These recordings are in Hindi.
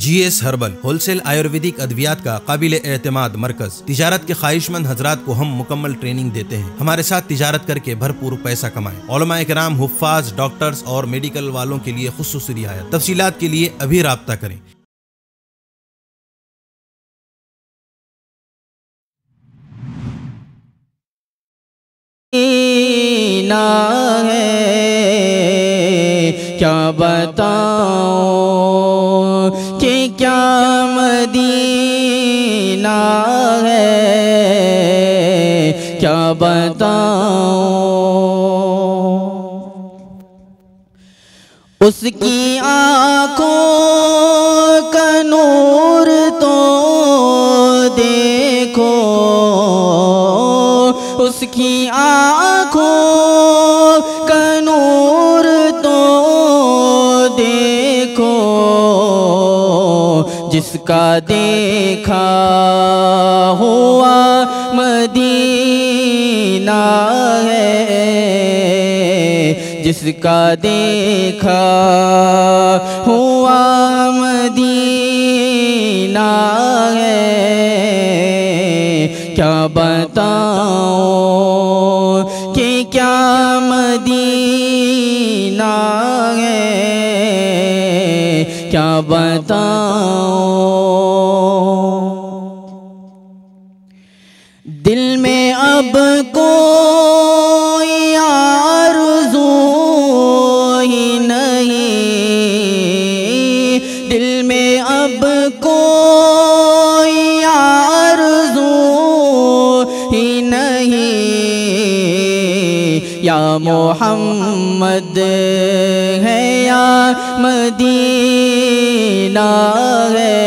जी एस हर्बल होलसेल आयुर्वेदिक अद्वियात का काबिल एतमाद मरकज तजारत के ख्वाहिशमंद हजरात को हम मुकम्मल ट्रेनिंग देते हैं हमारे साथ तजारत करके भरपूर पैसा कमाएं कराम हुफाज डॉक्टर्स और मेडिकल वालों के लिए खसूस रियायत तफसीत के लिए अभी रबता करें ना है क्या बता क्या है क्या बताओ उसकी आंखों का नूर तो देखो उसकी आ जिसका देखा हुआ मदीना है जिसका देखा हुआ मदीना है क्या बताओ कि क्या मदीना है क्या बताओ दिल में अब को मोहम्मद है या मदीना है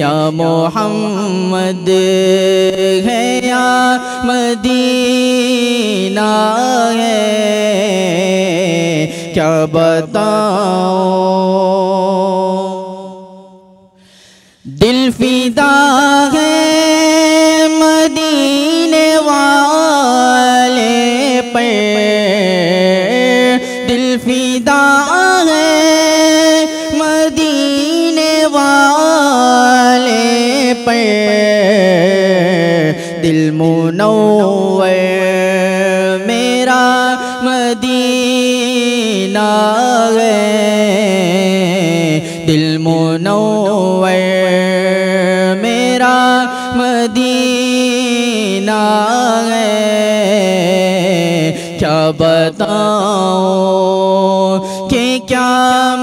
या मोहम्मद है या मदीना है क्या बताओ दिल फिदा पे दिल मुनौ मेरा मदीना है दिल मुनौ मेरा मदीना है क्या बताओ कि क्या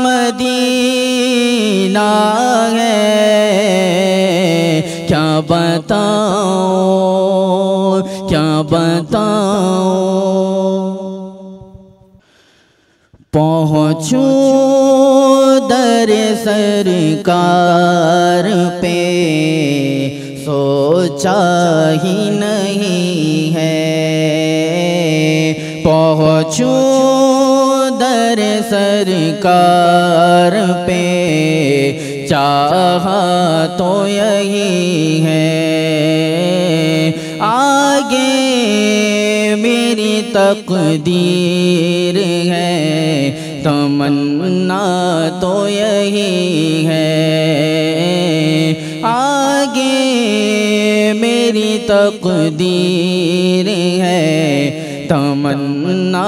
मदीना है बताओ क्या बताओ पहुँचू दर सरकार पे सोचा ही नहीं है पहुँचू दर सरकार पे चाह तो यही है आगे मेरी तकदीर है तमन्ना तो यही है आगे मेरी तकदीर है तमन्ना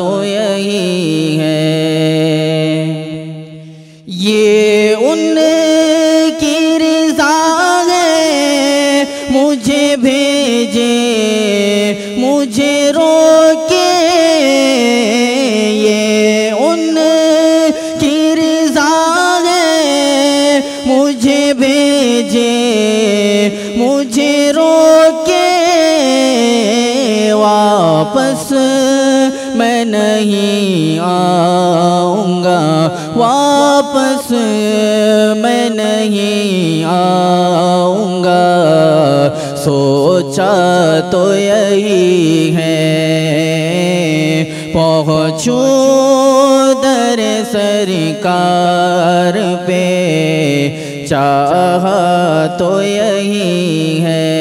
तो यही है नहीं आऊँगा वापस मैं नहीं आऊँगा सोचा तो यही है पहुँचूँ दर सरकार पे चाह तो यही है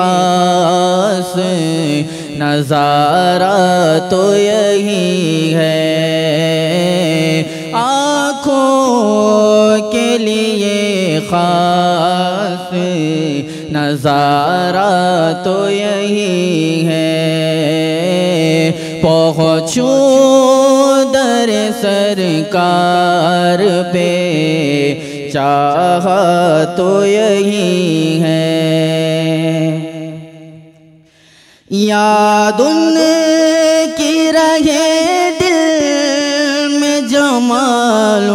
खास नज़ारा तो यही है आँखों के लिए खास नज़ारा तो यही है पहुँचूँ दर सरकार पे चाह तो यही है याद की रहे दिल में जमाल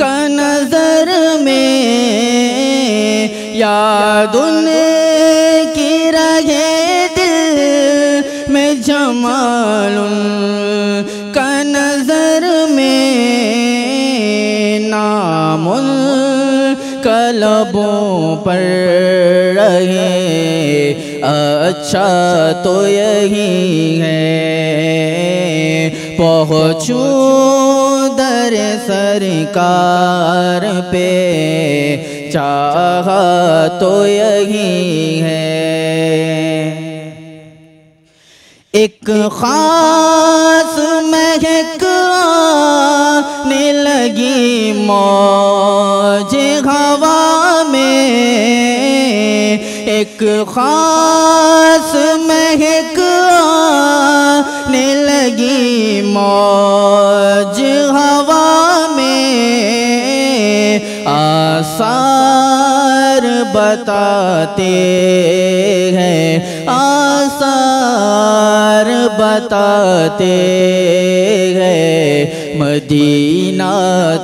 का नज़र में याद की रहे दिल में जमाल का नज़र में नाम कलबों पर रहे अच्छा तो यही है पहुँचू दर सरकार पे चाह तो यही है एक खास महक आने लगी मौज हवा में एक खास मौज हवा में आसार बताते हैं आसार बताते हैं मदीना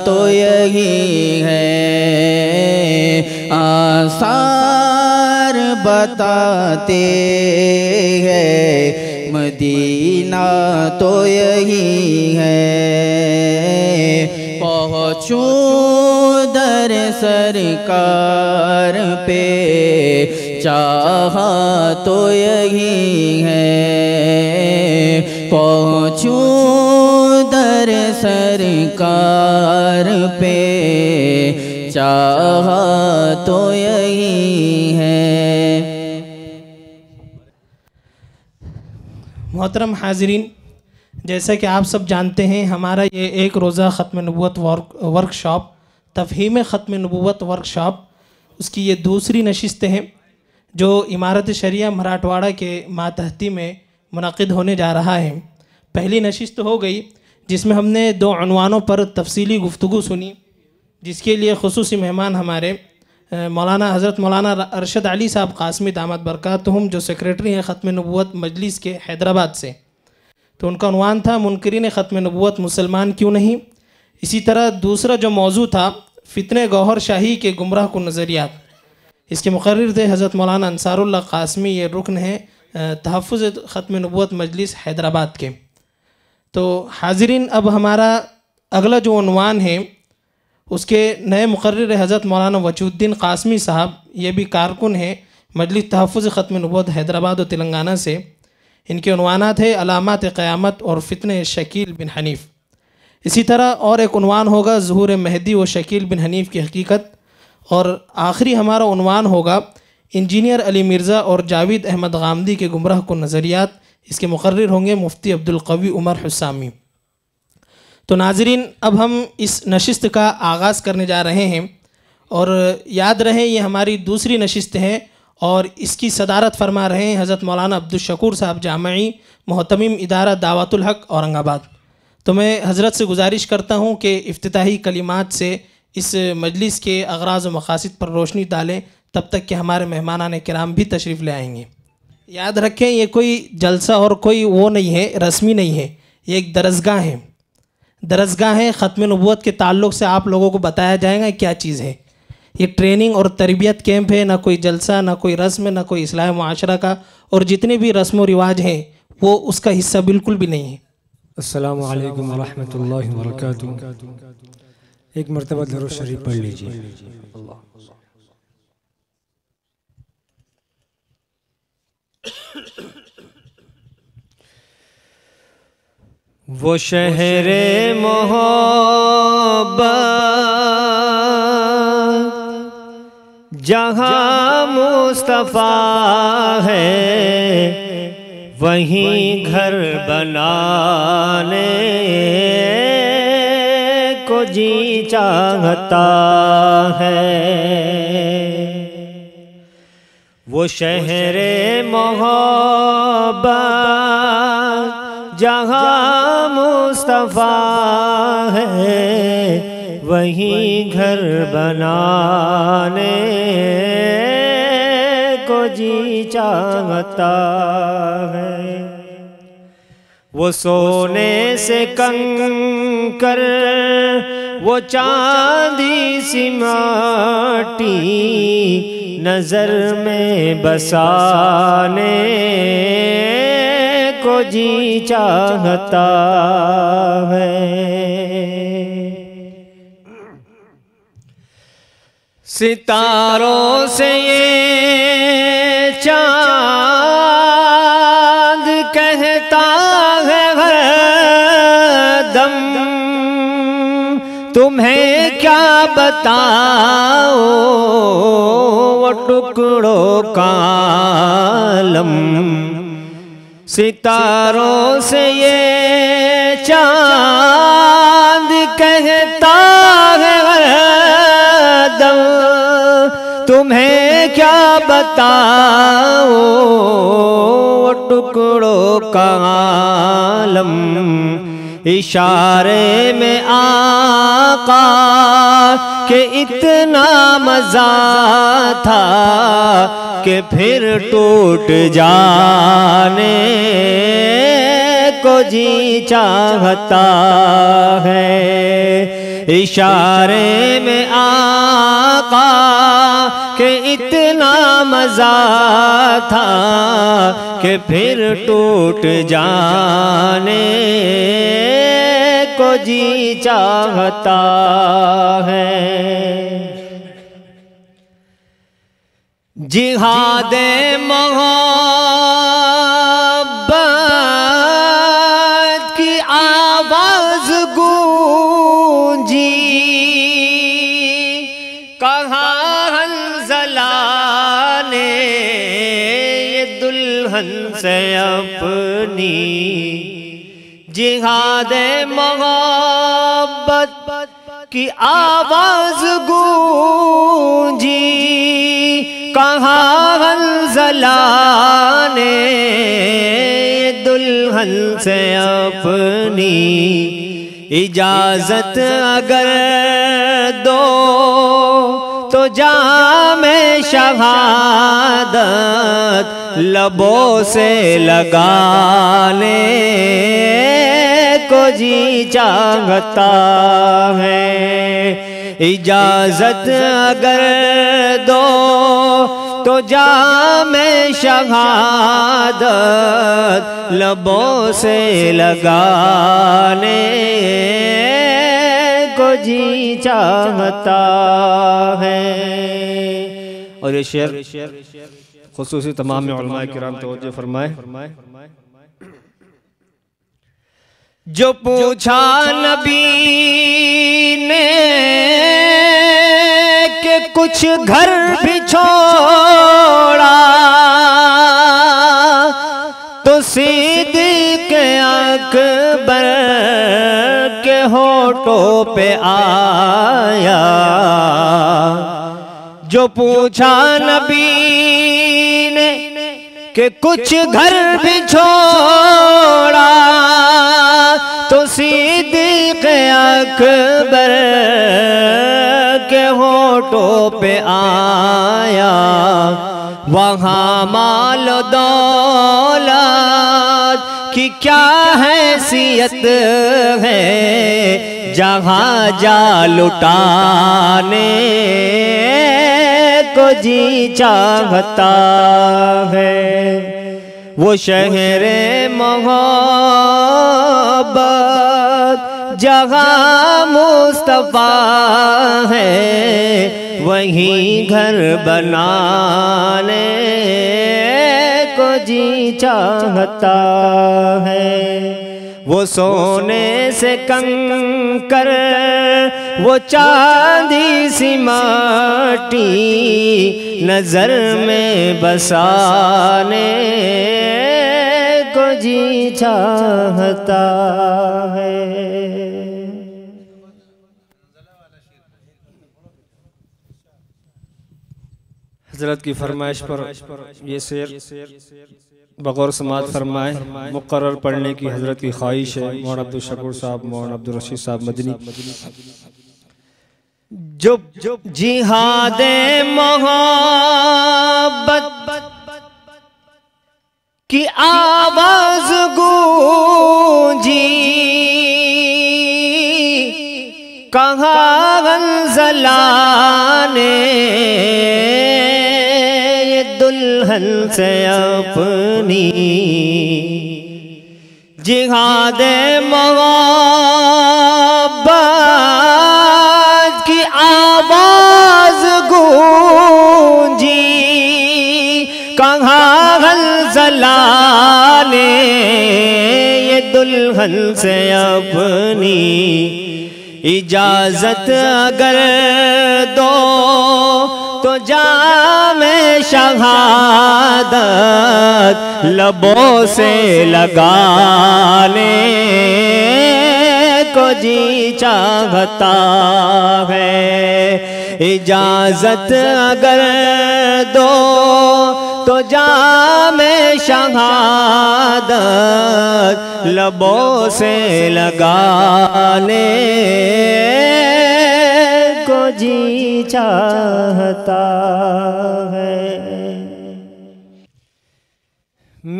तो यही है आसार बताते हैं मदीना तो यही है पहुँचो दर सरकार पे चाह तो यही है पहुँचो दर सरकार पे चाह तो यही है मोहतरम हाजरीन जैसा कि आप सब जानते हैं हमारा ये एक रोज़ा ख़त्म नबूत वर्क वर्कशॉप तफहीम ख़त्म नबूत वर्कशॉप उसकी ये दूसरी नशस्त हैं जो इमारत शरिया मराठवाड़ा के मातहती में मनद होने जा रहा है पहली नशस्त हो गई जिसमें हमने दो अनवानों पर तफसीली गुफ्तु सुनी जिसके लिए खसूस मेहमान हमारे मौलाना हज़रत मौलाना अरशद अली साहब कासमी दामद बरकत हम जो सेक्रेटरी हैं ख़त्म नबूत मजलिस के हैदराबाद से तो उनका अनवान था मुनकरीन ख़त्म नबूत मुसलमान क्यों नहीं इसी तरह दूसरा जो मौजू था फितने गौहर शाही के गुमराह को नज़रियात इसके मुकर थे हज़रत मौलाना अनसारुल्ला कासमी ये रुकन है तहफ़ ख़त्म नबूत मजलिस हैदराबाद के तो हाजरीन अब हमारा अगला जो अनवान है उसके नए मुकर हज़रत मौलाना वजुद्दीन कासमी साहब ये भी कारकुन हैं मजलिस तहफ़ ख़त्म नबोद हैदराबाद और तेलंगाना से इनके अनवाना थे अलामत क़्यामत और फितन शकील बिन हनीफ़ इसी तरह और एक अनवान होगा जहूर महदी व शकील बिन हनीफ़ की हकीकत और आखिरी हमारा अनवान होगा इंजीनियर अली मिर्ज़ा और जावेद अहमद गामदी के गुमराह को नज़रियात इसके मुकर होंगे मुफ्ती अब्दुल्कवी उमर हसामी तो नाजरीन अब हम इस नशिस्त का आगाज़ करने जा रहे हैं और याद रहे ये हमारी दूसरी नशिस्त है और इसकी सदारत फरमा रहे हैं हज़रत मौलाना अब्दुलशकूर साहब जामाई मोहतमिम इदारा दावतुल हक औरंगाबाद तो मैं हज़रत से गुजारिश करता हूँ कि अफ्ताही कलिमात से इस मजलिस के अगराज मकासद पर रोशनी डालें तब तक कि हमारे मेहमान कराम भी तशरीफ़ ले आएंगे याद रखें ये कोई जलसा और कोई वो नहीं है रस्मी नहीं है ये एक दरसगाह है दरसगाह ख़त्म नबूत के ताल्लुक से आप लोगों को बताया जाएगा क्या चीज़ है ये ट्रेनिंग और तरबियत कैंप है ना कोई जलसा ना कोई रस्म ना कोई इस्लाह माशरा का और जितने भी रस्म व रिवाज हैं वो उसका हिस्सा बिल्कुल भी नहीं है एक मरतबा दरो शरीफ पढ़ लीजिए वो शहर मोहब जहाँ मुस्तफ़ा है वहीं घर बनाने को जी चाहता है वो शहर मोहब्बत जहाँ मुस्तफ़ा है वही घर बनाने को जी चाहता है वो सोने से कंकर वो चांदी सी माटी नज़र में बसाने को जी चाहता है सितारों से ये चांद कहता है दम तुम्हें क्या बताओ वो टुकड़ों का लम सितारों से ये चांद कहता है दम तुम्हें क्या बताओ टुकड़ों का आलम इशारे में आका के इतना मजा था कि फिर टूट जाने को जी चाहता है इशारे में आका के इतना मज़ा था कि फिर टूट जाने को जी चाहता है जिहादे महा से अपनी जिहाद मोहब्बत की आवाज गूंजी कहाँ जला ने दुल्हन से अपनी इजाजत अगर दो तो जहाँ में शहादत लबों से लगाने को जी चाहता है इजाजत अगर दो तो जा मैं शहादत लबों से लगाने को जी चाहता है और शेर शेर खसूस तमाम कराम तोजह फरमाए जो पूछा नबी ने के कुछ घर भी छोड़ा तो सीधी के अकबर के होटो पे आया जो पूछा नबी के कुछ घर भी छोड़ा तो, तो के अकबर के होटो पे आया वहाँ माल दौला की क्या हैसियत है जहाँ जा लुटाने को जी चाहता है वो शहर महोब जहाँ मुस्तफ़ा है वहीं घर बनाने जी चाहता है वो सोने से कंकर वो चांदी सी माटी नजर में बसाने को जी चाहता है हजरत की फरमाइश पर ये शेर बगौर समाज फरमाए मुकर पढ़ने की हजरत की ख्वाहिश है मोहन अब्दुल शकूर साहब मोहन अब्दुल रशीद साहब मदनी हाँ दे मोहब्बत की आवाज गूंजी कहाँ जलाने दुल्हन से अपनी जिहाद मवा की आवाज गूंजी कहाँ हलसला ने ये दुल्हन से अपनी इजाजत अगर दो तो जाम शहादत लबों से ले को जी चाहता है इजाजत अगर दो तो जाम शहादत लबों से ले को जी चाहता है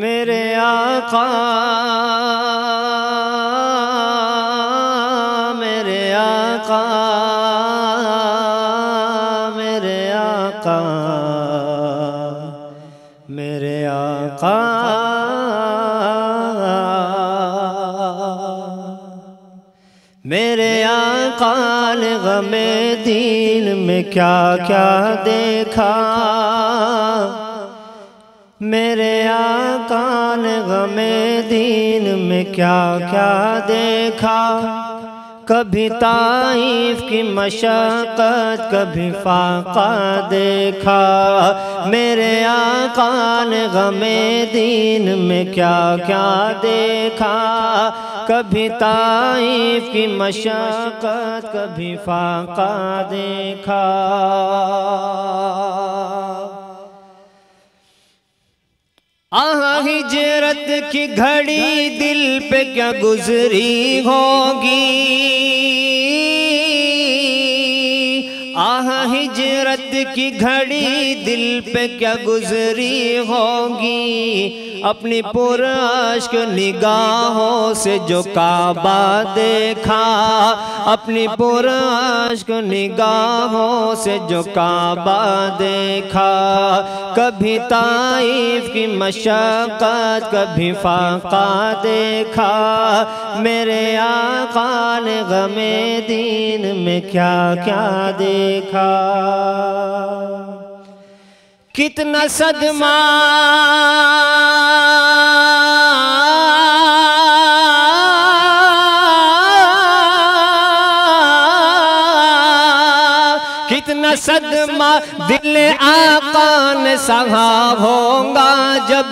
मेरे आका में दीन में क्या क्या देखा मेरे आकान गमे दीन में क्या क्या देखा कभी ताइफ की मशक्क़त कभी फाका देखा मेरे आका ने गमे दीन में क्या क्या देखा कभी ताइफ की मशक्क़त कभी फाका देखा आह हिजरत की घड़ी दिल पे क्या गुजरी होगी आह की घड़ी दिल पे क्या गुजरी होगी अपनी को निगाहों से जो काबा देखा अपनी को निगाहों से जो काबा देखा कभी ताइफ की मशक्क़त कभी फाका देखा मेरे आका गमे दीन में क्या क्या देखा कितना सदमा कितना सदमा दिल आकान सहा होगा जब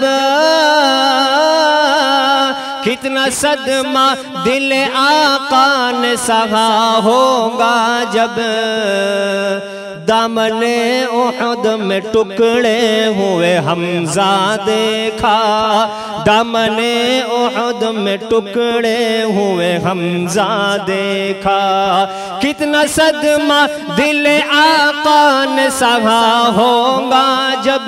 कितना सदमा दिल आकान सहा होगा जब दामने उहद में टुकड़े हुए हमजा देखा दामने ओहद में टुकड़े हुए हमजा देखा कितना सदमा दिल आका ने सहा होगा जब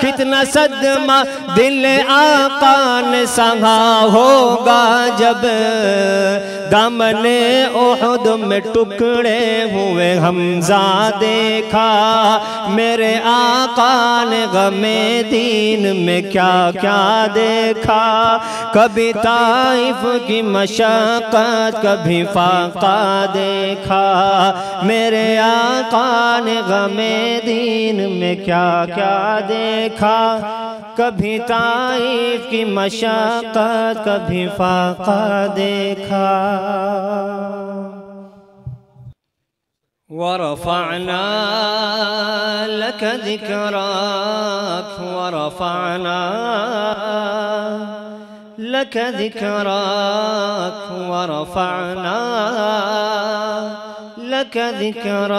कितना सदमा दिल आका ने सहा होगा जब दामने ओहद में टुकड़े हुए हमजा देखा मेरे आका ने गमे दीन में क्या क्या देखा कभी ताइफ की मशक्क़त कभी फाका देखा मेरे आका ने गमे दीन में क्या क्या देखा कभी ताइफ की मशक्क़त कभी फाका देखा ورفعنا لك ذكراك ورفعنا لك ذكراك ورفعنا لك ذكراك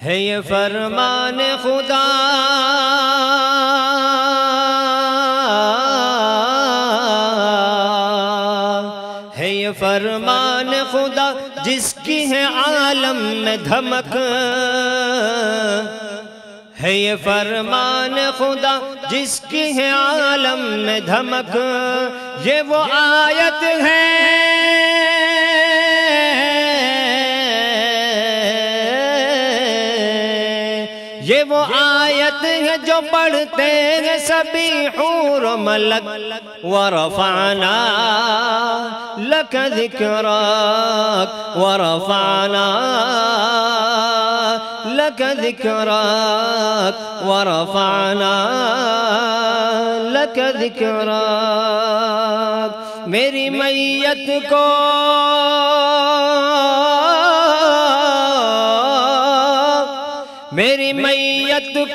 هي فرمان خدا आलम में धमक है ये फरमान खुदा जिसकी है आलम में धमक ये वो आयत है ये वो आयत जो पढ़ते हैं सभी हूर मलक वरफाना लख दिक्र वरफाना लख दिक्र वरफाना लक दिक्र मेरी मैयत को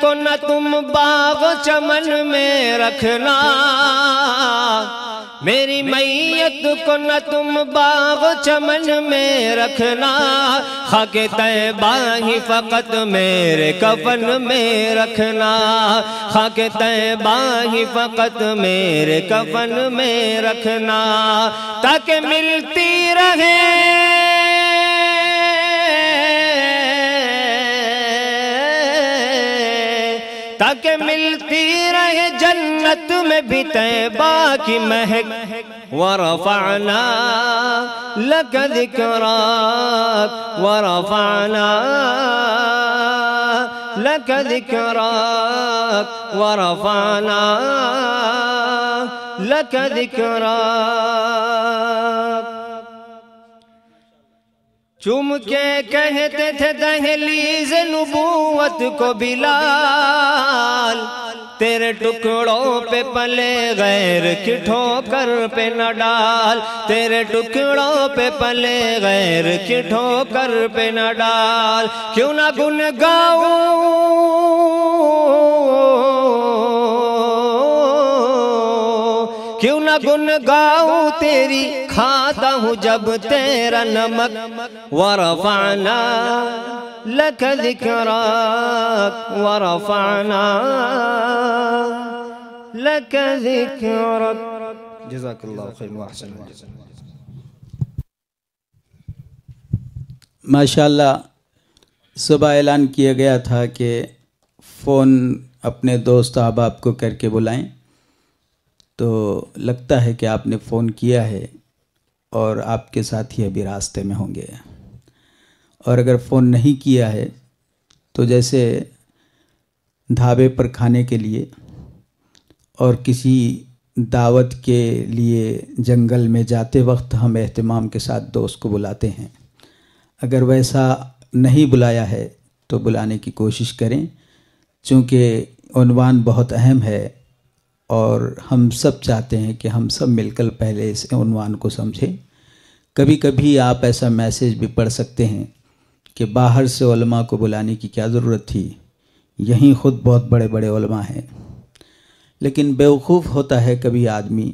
को न तुम बाग चमन में रखना मेरी मैयत को न तुम बाग चमन में रखना हक तैबा ही फ़कत मेरे कफन में रखना हक तैबा ही फ़कत मेरे कफन में रखना ताकि मिलती रहे ताकि मिलती रहे जन्नत में भी तय बाकी महक वरफाना लक दिकरात वरफाना लक दिकरात वरफाना लक दिकरात चुम के कहते थे दहलीज नबूवत को बिलाल तेरे टुकड़ों पे पले गैर की ठोकर पे न डाल तेरे टुकड़ों पे पले गैर की ठोकर पे न डाल क्यों ना गुन गाऊं क्यों ना गुन गाऊं तेरी खाता हूँ जब तेरा नमक वरफाना लख जिक्रा वरफाना लख जिक्र माशाल्लाह सुबह ऐलान किया गया था कि फ़ोन अपने दोस्त अहबाब को करके बुलाएं तो लगता है कि आपने फ़ोन किया है और आपके साथ ही अभी रास्ते में होंगे और अगर फ़ोन नहीं किया है तो जैसे ढाबे पर खाने के लिए और किसी दावत के लिए जंगल में जाते वक्त हम अहतमाम के साथ दोस्त को बुलाते हैं अगर वैसा नहीं बुलाया है तो बुलाने की कोशिश करें चूँकि बहुत अहम है और हम सब चाहते हैं कि हम सब मिलकर पहले इस उनवान को समझें कभी कभी आप ऐसा मैसेज भी पढ़ सकते हैं कि बाहर से ओलमा को बुलाने की क्या ज़रूरत थी यहीं ख़ुद बहुत बड़े बड़े ओलमा हैं लेकिन बेवकूफ़ होता है कभी आदमी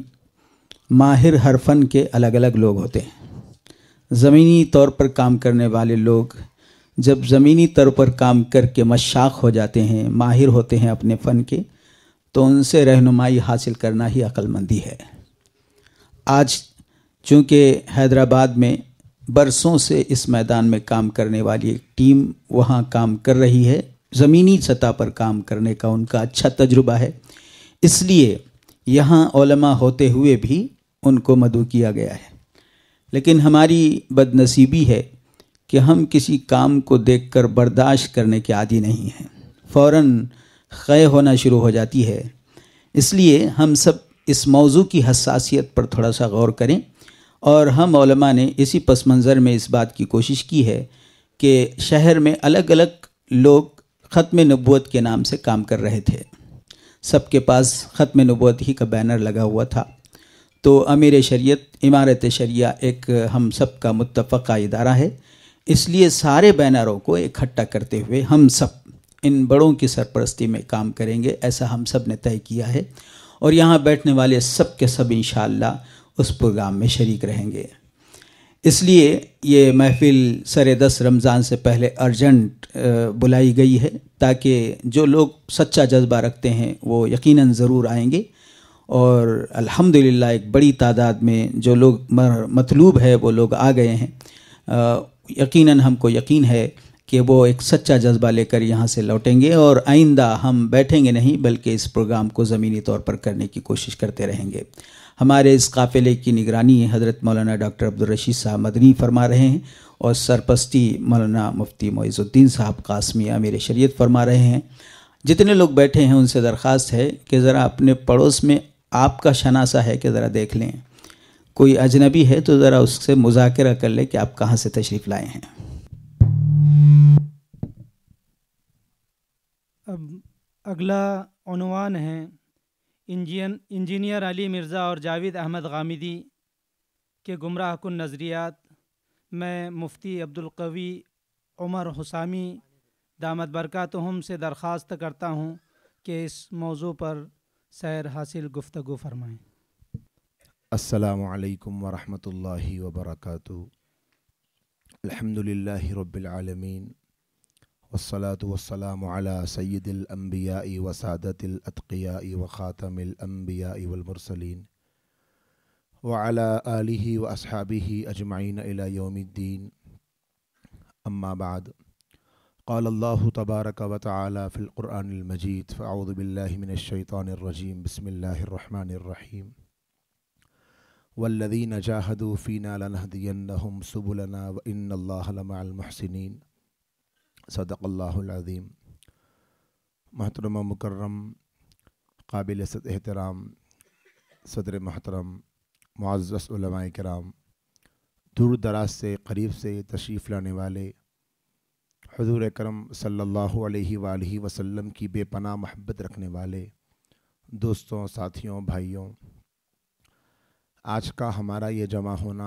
माहिर हर फन के अलग अलग लोग होते हैं ज़मीनी तौर पर काम करने वाले लोग जब ज़मीनी तौर पर काम करके मशाक हो जाते हैं माहिर होते हैं अपने फ़न के तो उनसे रहनुमाई हासिल करना ही अक्लमंदी है आज चूँकि हैदराबाद में बरसों से इस मैदान में काम करने वाली एक टीम वहाँ काम कर रही है ज़मीनी सतह पर काम करने का उनका अच्छा तजुर्बा है इसलिए यहाँ ओलमा होते हुए भी उनको मदु किया गया है लेकिन हमारी बदनसीबी है कि हम किसी काम को देखकर बर्दाश्त करने के आदि नहीं हैं फ़ौर ख़य होना शुरू हो जाती है इसलिए हम सब इस मौजू की हसासीत पर थोड़ा सा गौर करें और हम ओलमा ने इसी पस मंज़र में इस बात की कोशिश की है कि शहर में अलग अलग लोग ख़त्म नबूत के नाम से काम कर रहे थे सबके पास ख़त्म नबूत ही का बैनर लगा हुआ था तो अमीर शरीयत इमारत शरिया एक हम सब का मुतफ़ा इदारा है इसलिए सारे बैनरों को इकट्ठा करते हुए हम सब इन बड़ों की सरपरस्ती में काम करेंगे ऐसा हम सब ने तय किया है और यहाँ बैठने वाले सब के सब इन उस प्रोग्राम में शरीक रहेंगे इसलिए ये महफिल सर दस रमज़ान से पहले अर्जेंट बुलाई गई है ताकि जो लोग सच्चा जज्बा रखते हैं वो यकीनन ज़रूर आएंगे और अल्हम्दुलिल्लाह एक बड़ी तादाद में जो लोग मतलूब है वो लोग आ गए हैं यकीनन हमको यकीन है कि वो एक सच्चा जज्बा लेकर यहाँ से लौटेंगे और आइंदा हम बैठेंगे नहीं बल्कि इस प्रोग्राम को ज़मीनी तौर पर करने की कोशिश करते रहेंगे हमारे इस काफ़िले की निगरानी हज़रत मौलाना डॉक्टर अब्दुलरशीद साहब मदनी फरमा रहे हैं और सरपस्ती मौलाना मुफ्ती मोईजुद्दीन साहब कासमी आमिर शरीत फरमा रहे हैं जितने लोग बैठे हैं उनसे दरख्वास्त है कि ज़रा अपने पड़ोस में आपका शनासा है कि ज़रा देख लें कोई अजनबी है तो ज़रा उससे मुजाकर कर लें कि आप कहाँ से तशरीफ़ लाए हैं अब अगला अनवान है इंजीन इंजीनियर अली मिर्ज़ा और जावेद अहमद गामिदी के गुमराह कन नज़रियात मैं मुफ्ती अब्दुलकवी उमर हुसामी दामद बरकत हम से दरख्वास्त करता हूँ कि इस मौजू पर सैर हासिल गुफ्तु फरमाएँ असलकम वरहमल वर्का الحمد لله رب العالمين والصلاة والسلام على سيد الأنبياء وسادة الأتقياء وخاتم الأنبياء والمرسلين وعلى آله وأصحابه أجمعين إلى يوم الدين أما بعد قال الله تبارك وتعالى في القرآن المجيد فأعوذ بالله من الشيطان الرجيم بسم الله الرحمن الرحيم वल्लदीन जाहदूफ़ीना लनहदीम सबुलना व इनमसिन सदक़ल्लाज़ीम महतरम मुकर्रम काबिल एहतराम सदर महतरम मुआज़ कराम दूर दराज से करीब से तशरीफ़ लाने वाले हजूर करम सल्लल्लाहु अलैहि वसल्लम की बेपना महब्बत रखने वाले दोस्तों साथियों भाइयों आज का हमारा ये जमा होना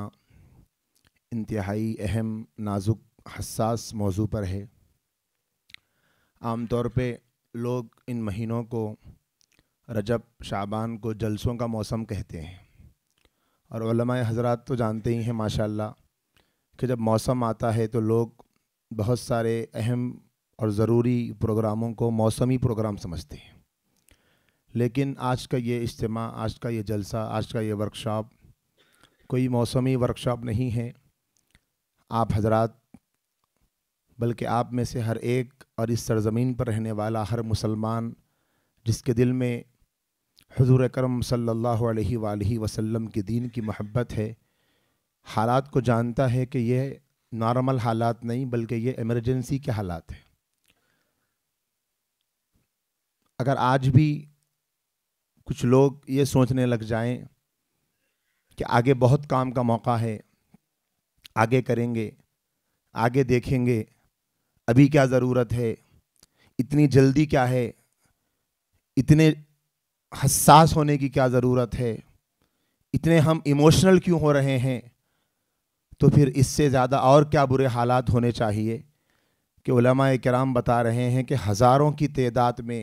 इंतहाई अहम नाजुक हसास मौजू पर है आमतौर पे लोग इन महीनों को रजब शाबान को जलसों का मौसम कहते हैं और हजरत तो जानते ही हैं माशाल्लाह कि जब मौसम आता है तो लोग बहुत सारे अहम और ज़रूरी प्रोग्रामों को मौसमी प्रोग्राम समझते हैं लेकिन आज का ये इज्तम आज का ये जलसा आज का ये वर्कशॉप कोई मौसमी वर्कशॉप नहीं है आप हजरात बल्कि आप में से हर एक और इस सरज़मीन पर रहने वाला हर मुसलमान जिसके दिल में हजूर करम सल्ला वसलम के दीन की महब्बत है हालात को जानता है कि यह नॉर्मल हालात नहीं बल्कि ये इमरजेंसी के हालात हैं अगर आज भी कुछ लोग ये सोचने लग जाएं कि आगे बहुत काम का मौका है आगे करेंगे आगे देखेंगे अभी क्या ज़रूरत है इतनी जल्दी क्या है इतने हसास होने की क्या ज़रूरत है इतने हम इमोशनल क्यों हो रहे हैं तो फिर इससे ज़्यादा और क्या बुरे हालात होने चाहिए कि कराम बता रहे हैं कि हज़ारों की तदाद में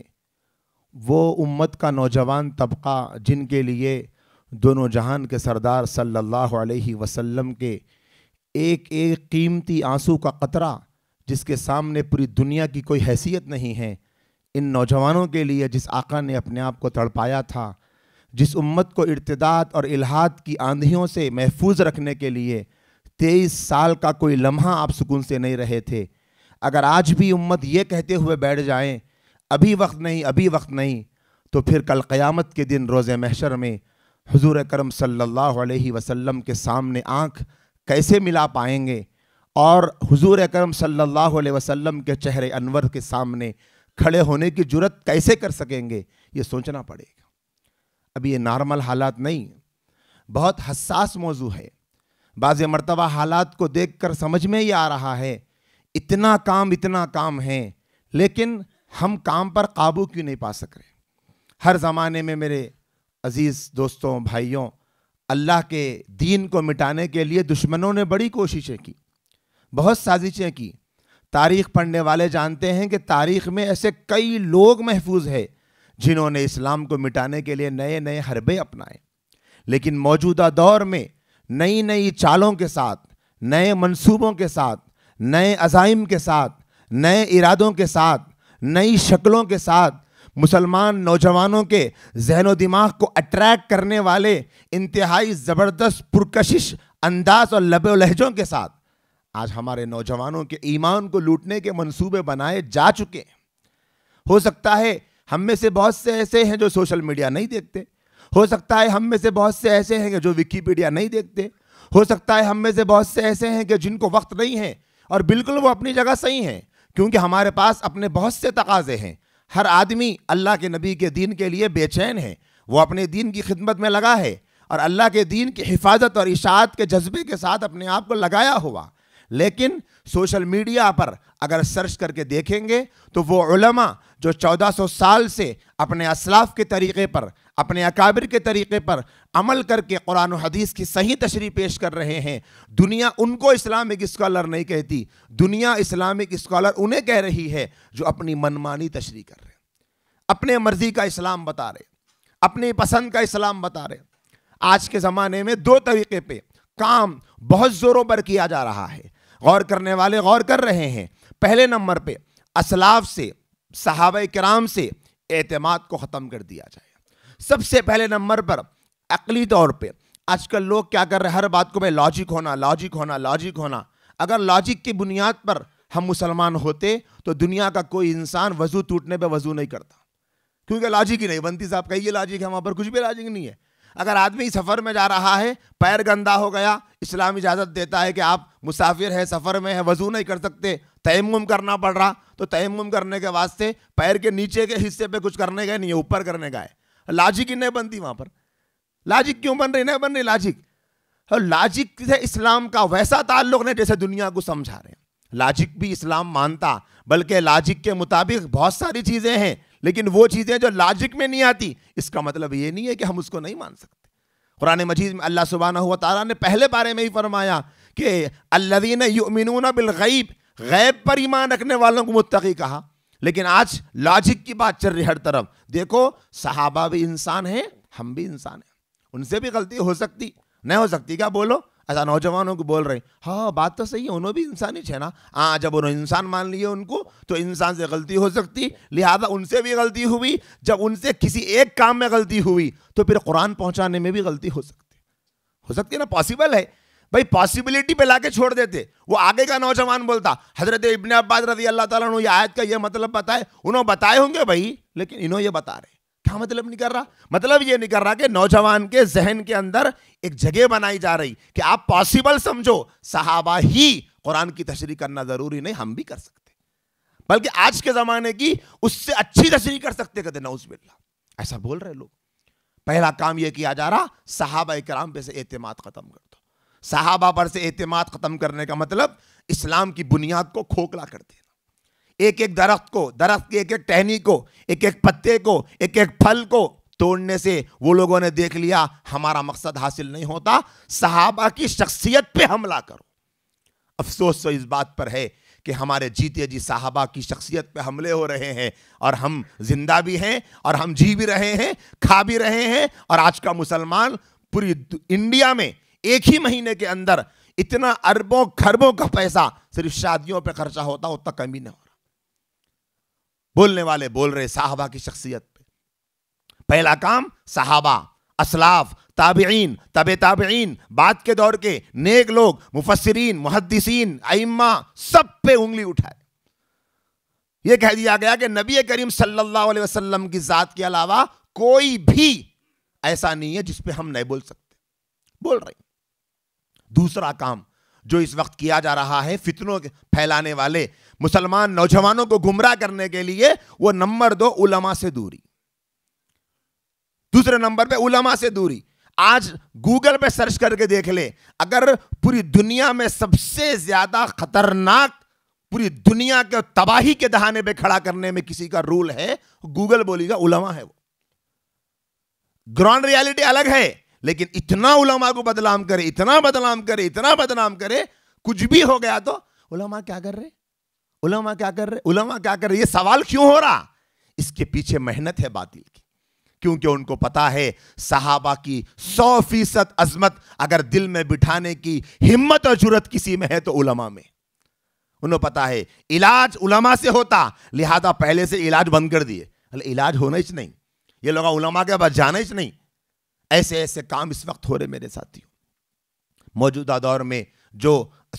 वो उम्मत का नौजवान तबका जिनके लिए दोनों जहान के सरदार सल्लल्लाहु अलैहि वसल्लम के एक एक कीमती आंसू का कतरा जिसके सामने पूरी दुनिया की कोई हैसियत नहीं है इन नौजवानों के लिए जिस आका ने अपने आप को तड़पाया था जिस उम्मत को इर्तदाद और इलाहात की आंधियों से महफूज रखने के लिए तेईस साल का कोई लम्हा आप सुकून से नहीं रहे थे अगर आज भी उम्मत ये कहते हुए बैठ जाएं अभी वक्त नहीं अभी वक्त नहीं तो फिर कल क़यामत के दिन रोज़ महशर में हजूर करम सल्लल्लाहु अलैहि वसल्लम के सामने आँख कैसे मिला पाएंगे और हजूर करम सल्लल्लाहु अलैहि वसल्लम के चेहरे अनवर के सामने खड़े होने की जरूरत कैसे कर सकेंगे ये सोचना पड़ेगा अब ये नॉर्मल हालात नहीं बहुत हसास मौजू है बाज़ मरतबा हालात को देख कर समझ में ही आ रहा है इतना काम इतना काम है लेकिन हम काम पर काबू क्यों नहीं पा सक रहे हर ज़माने में मेरे अज़ीज़ दोस्तों भाइयों अल्लाह के दीन को मिटाने के लिए दुश्मनों ने बड़ी कोशिशें की बहुत साजिशें की तारीख़ पढ़ने वाले जानते हैं कि तारीख़ में ऐसे कई लोग महफूज है जिन्होंने इस्लाम को मिटाने के लिए नए नए हरबे अपनाए लेकिन मौजूदा दौर में नई नई चालों के साथ नए मंसूबों के साथ नए अजाइम के साथ नए इरादों के साथ नई शक्लों के साथ मुसलमान नौजवानों के जहन दिमाग को अट्रैक्ट करने वाले इंतहाई ज़बरदस्त पुरकशिश अंदाज और लब लहजों के साथ आज हमारे नौजवानों के ईमान को लूटने के मंसूबे बनाए जा चुके हैं हो सकता है हम में से बहुत से ऐसे हैं जो सोशल मीडिया नहीं देखते हो सकता है हम में से बहुत से ऐसे हैं जो विकीपीडिया नहीं देखते हो सकता है हम में से बहुत से ऐसे हैं कि जिनको वक्त नहीं है और बिल्कुल वो अपनी जगह सही हैं क्योंकि हमारे पास अपने बहुत से तकाजे हैं हर आदमी अल्लाह के नबी के दीन के लिए बेचैन है वो अपने दीन की खिदमत में लगा है और अल्लाह के दीन की हिफाजत और इशात के जज्बे के साथ अपने आप को लगाया हुआ लेकिन सोशल मीडिया पर अगर सर्च करके देखेंगे तो वो उलमा जो 1400 साल से अपने असलाफ के तरीक़े पर अपने अकाबिर के तरीक़े पर अमल करके कुरान हदीस की सही तशरी पेश कर रहे हैं दुनिया उनको इस्लामिक स्कॉलर नहीं कहती दुनिया इस्लामिक स्कॉलर उन्हें कह रही है जो अपनी मनमानी तशरी कर रहे अपने मर्ज़ी का इस्लाम बता रहे अपनी पसंद का इस्लाम बता रहे आज के ज़माने में दो तरीके पे काम बहुत ज़ोरों पर किया जा रहा है गौर करने वाले गौर कर रहे हैं पहले नंबर पे असलाफ से सहाब कराम से एतमाद को ख़त्म कर दिया जाए सबसे पहले नंबर पर अकली तौर पे आजकल लोग क्या कर रहे हैं हर बात को भाई लॉजिक होना लॉजिक होना लॉजिक होना अगर लॉजिक की बुनियाद पर हम मुसलमान होते तो दुनिया का कोई इंसान वजू टूटने पे वजू नहीं करता क्योंकि लॉजिक ही नहीं बनती साहब का ये लॉजिक है वहाँ पर कुछ भी लॉजिक नहीं है अगर आदमी सफ़र में जा रहा है पैर गंदा हो गया इस्लाम इजाज़त देता है कि आप मुसाफिर है सफ़र में है वजू नहीं कर सकते तयम करना पड़ रहा तो तयम करने के वास्ते पैर के नीचे के हिस्से पे कुछ करने का नहीं है ऊपर करने का है लाजिक ही नहीं बनती वहां पर लाजिक क्यों बन रही नहीं बन रही लाजिक और लाजिक से इस्लाम का वैसा ताल्लुक नहीं जैसे दुनिया को समझा रहे हैं भी इस्लाम मानता बल्कि लाजिक के मुताबिक बहुत सारी चीज़ें हैं लेकिन वो चीज़ें जो लाजिक में नहीं आती इसका मतलब ये नहीं है कि हम उसको नहीं मान सकते कुरान मजीद में अल्लाह सुबहाना हुआ तारा ने पहले बारे में ही फरमाया कि अल्लादीन युमिनून बिलगैब गैब पर ईमान रखने वालों को मुतकी कहा लेकिन आज लॉजिक की बात चल रही हर तरफ देखो सहाबा भी इंसान है हम भी इंसान हैं उनसे भी गलती हो सकती नहीं हो सकती क्या बोलो ऐसा नौजवानों को बोल रहे हाँ बात तो सही है उन्होंने भी इंसान ही है ना हाँ जब उन्होंने इंसान मान लिए उनको तो इंसान से गलती हो सकती लिहाजा उनसे भी गलती हुई जब उनसे किसी एक काम में गलती हुई तो फिर कुरान पहुंचाने में भी गलती हो सकती हो सकती है ना पॉसिबल है भाई पॉसिबिलिटी पे लाके छोड़ देते वो आगे का नौजवान बोलता हजरत इबन अब्बास रजी अल्लाह ताला ये आयत का ये मतलब बताए उन्होंने बताए होंगे भाई लेकिन इन्हों ये बता रहे क्या मतलब नहीं कर रहा मतलब ये नहीं कर रहा कि नौजवान के जहन के अंदर एक जगह बनाई जा रही कि आप पॉसिबल समझो सहाबा ही कुरान की तशरी करना ज़रूरी नहीं हम भी कर सकते बल्कि आज के ज़माने की उससे अच्छी तशरी कर सकते कहते बिल्ला ऐसा बोल रहे लोग पहला काम यह किया जा रहा सहाबा कराम पे से एतमाद ख़त्म कर सहाबा पर से अतमाद ख़त्म करने का मतलब इस्लाम की बुनियाद को खोखला कर देना एक एक दरख्त को दरख्त की एक एक टहनी को एक एक पत्ते को एक एक फल को तोड़ने से वो लोगों ने देख लिया हमारा मकसद हासिल नहीं होता सहाबा की शख्सियत पे हमला करो अफसोस तो इस बात पर है कि हमारे जीते जी साहबा की शख्सियत पे हमले हो रहे हैं और हम जिंदा भी हैं और हम जी भी रहे हैं खा भी रहे हैं और आज का मुसलमान पूरी इंडिया में एक ही महीने के अंदर इतना अरबों खरबों का पैसा सिर्फ शादियों पे खर्चा होता उतना कमी नहीं हो रहा बोलने वाले बोल रहे साहबा की शख्सियत पे पहला काम साहबा असलाफ ताबीन तब ताबीन बाद के दौर के नेक लोग मुफसरीन मुहदसिन अम्मा सब पे उंगली उठाए यह कह दिया गया कि नबी करीम सल्लल्लाहु अलैहि वसल्लम की ज़ात के अलावा कोई भी ऐसा नहीं है जिसपे हम नहीं बोल सकते बोल रहे दूसरा काम जो इस वक्त किया जा रहा है फितनों फैलाने वाले मुसलमान नौजवानों को गुमराह करने के लिए वो नंबर दो उलमा से दूरी दूसरे नंबर पे उलमा से दूरी आज गूगल पे सर्च करके देख ले अगर पूरी दुनिया में सबसे ज्यादा खतरनाक पूरी दुनिया के तबाही के दहाने पे खड़ा करने में किसी का रूल है गूगल बोलेगा उलमा है वो ग्राउंड रियलिटी अलग है लेकिन इतना उलमा को बदनाम करे इतना बदनाम करे इतना बदनाम करे कुछ भी हो गया तो उलमा क्या कर रहे उलमा क्या कर रहे उलमा क्या कर रहे ये सवाल क्यों हो रहा इसके पीछे मेहनत है बातिल की क्योंकि उनको पता है सहाबा की सौ फीसद अजमत अगर दिल में बिठाने की हिम्मत और जरूरत किसी में है तो उलमा में उन्हें पता है इलाज उलमा से होता लिहाजा पहले से इलाज बंद कर दिए इलाज होना ही नहीं ये लोग उलमा के पास जाना ही नहीं ऐसे ऐसे काम इस वक्त हो रहे मेरे साथियों मौजूदा दौर में जो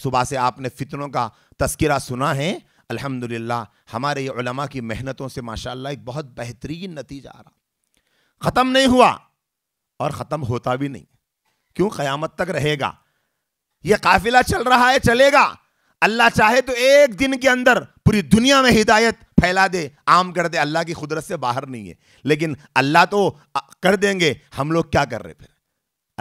सुबह से आपने फितनों का तस्करा सुना है अल्हम्दुलिल्लाह हमारे ये उलमा की मेहनतों से माशाल्लाह एक बहुत बेहतरीन नतीजा आ रहा ख़त्म नहीं हुआ और ख़त्म होता भी नहीं क्यों क़यामत तक रहेगा ये काफिला चल रहा है चलेगा अल्लाह चाहे तो एक दिन के अंदर पूरी दुनिया में हिदायत फैला दे आम कर दे अल्लाह की कुदरत से बाहर नहीं है लेकिन अल्लाह तो कर देंगे हम लोग क्या कर रहे फिर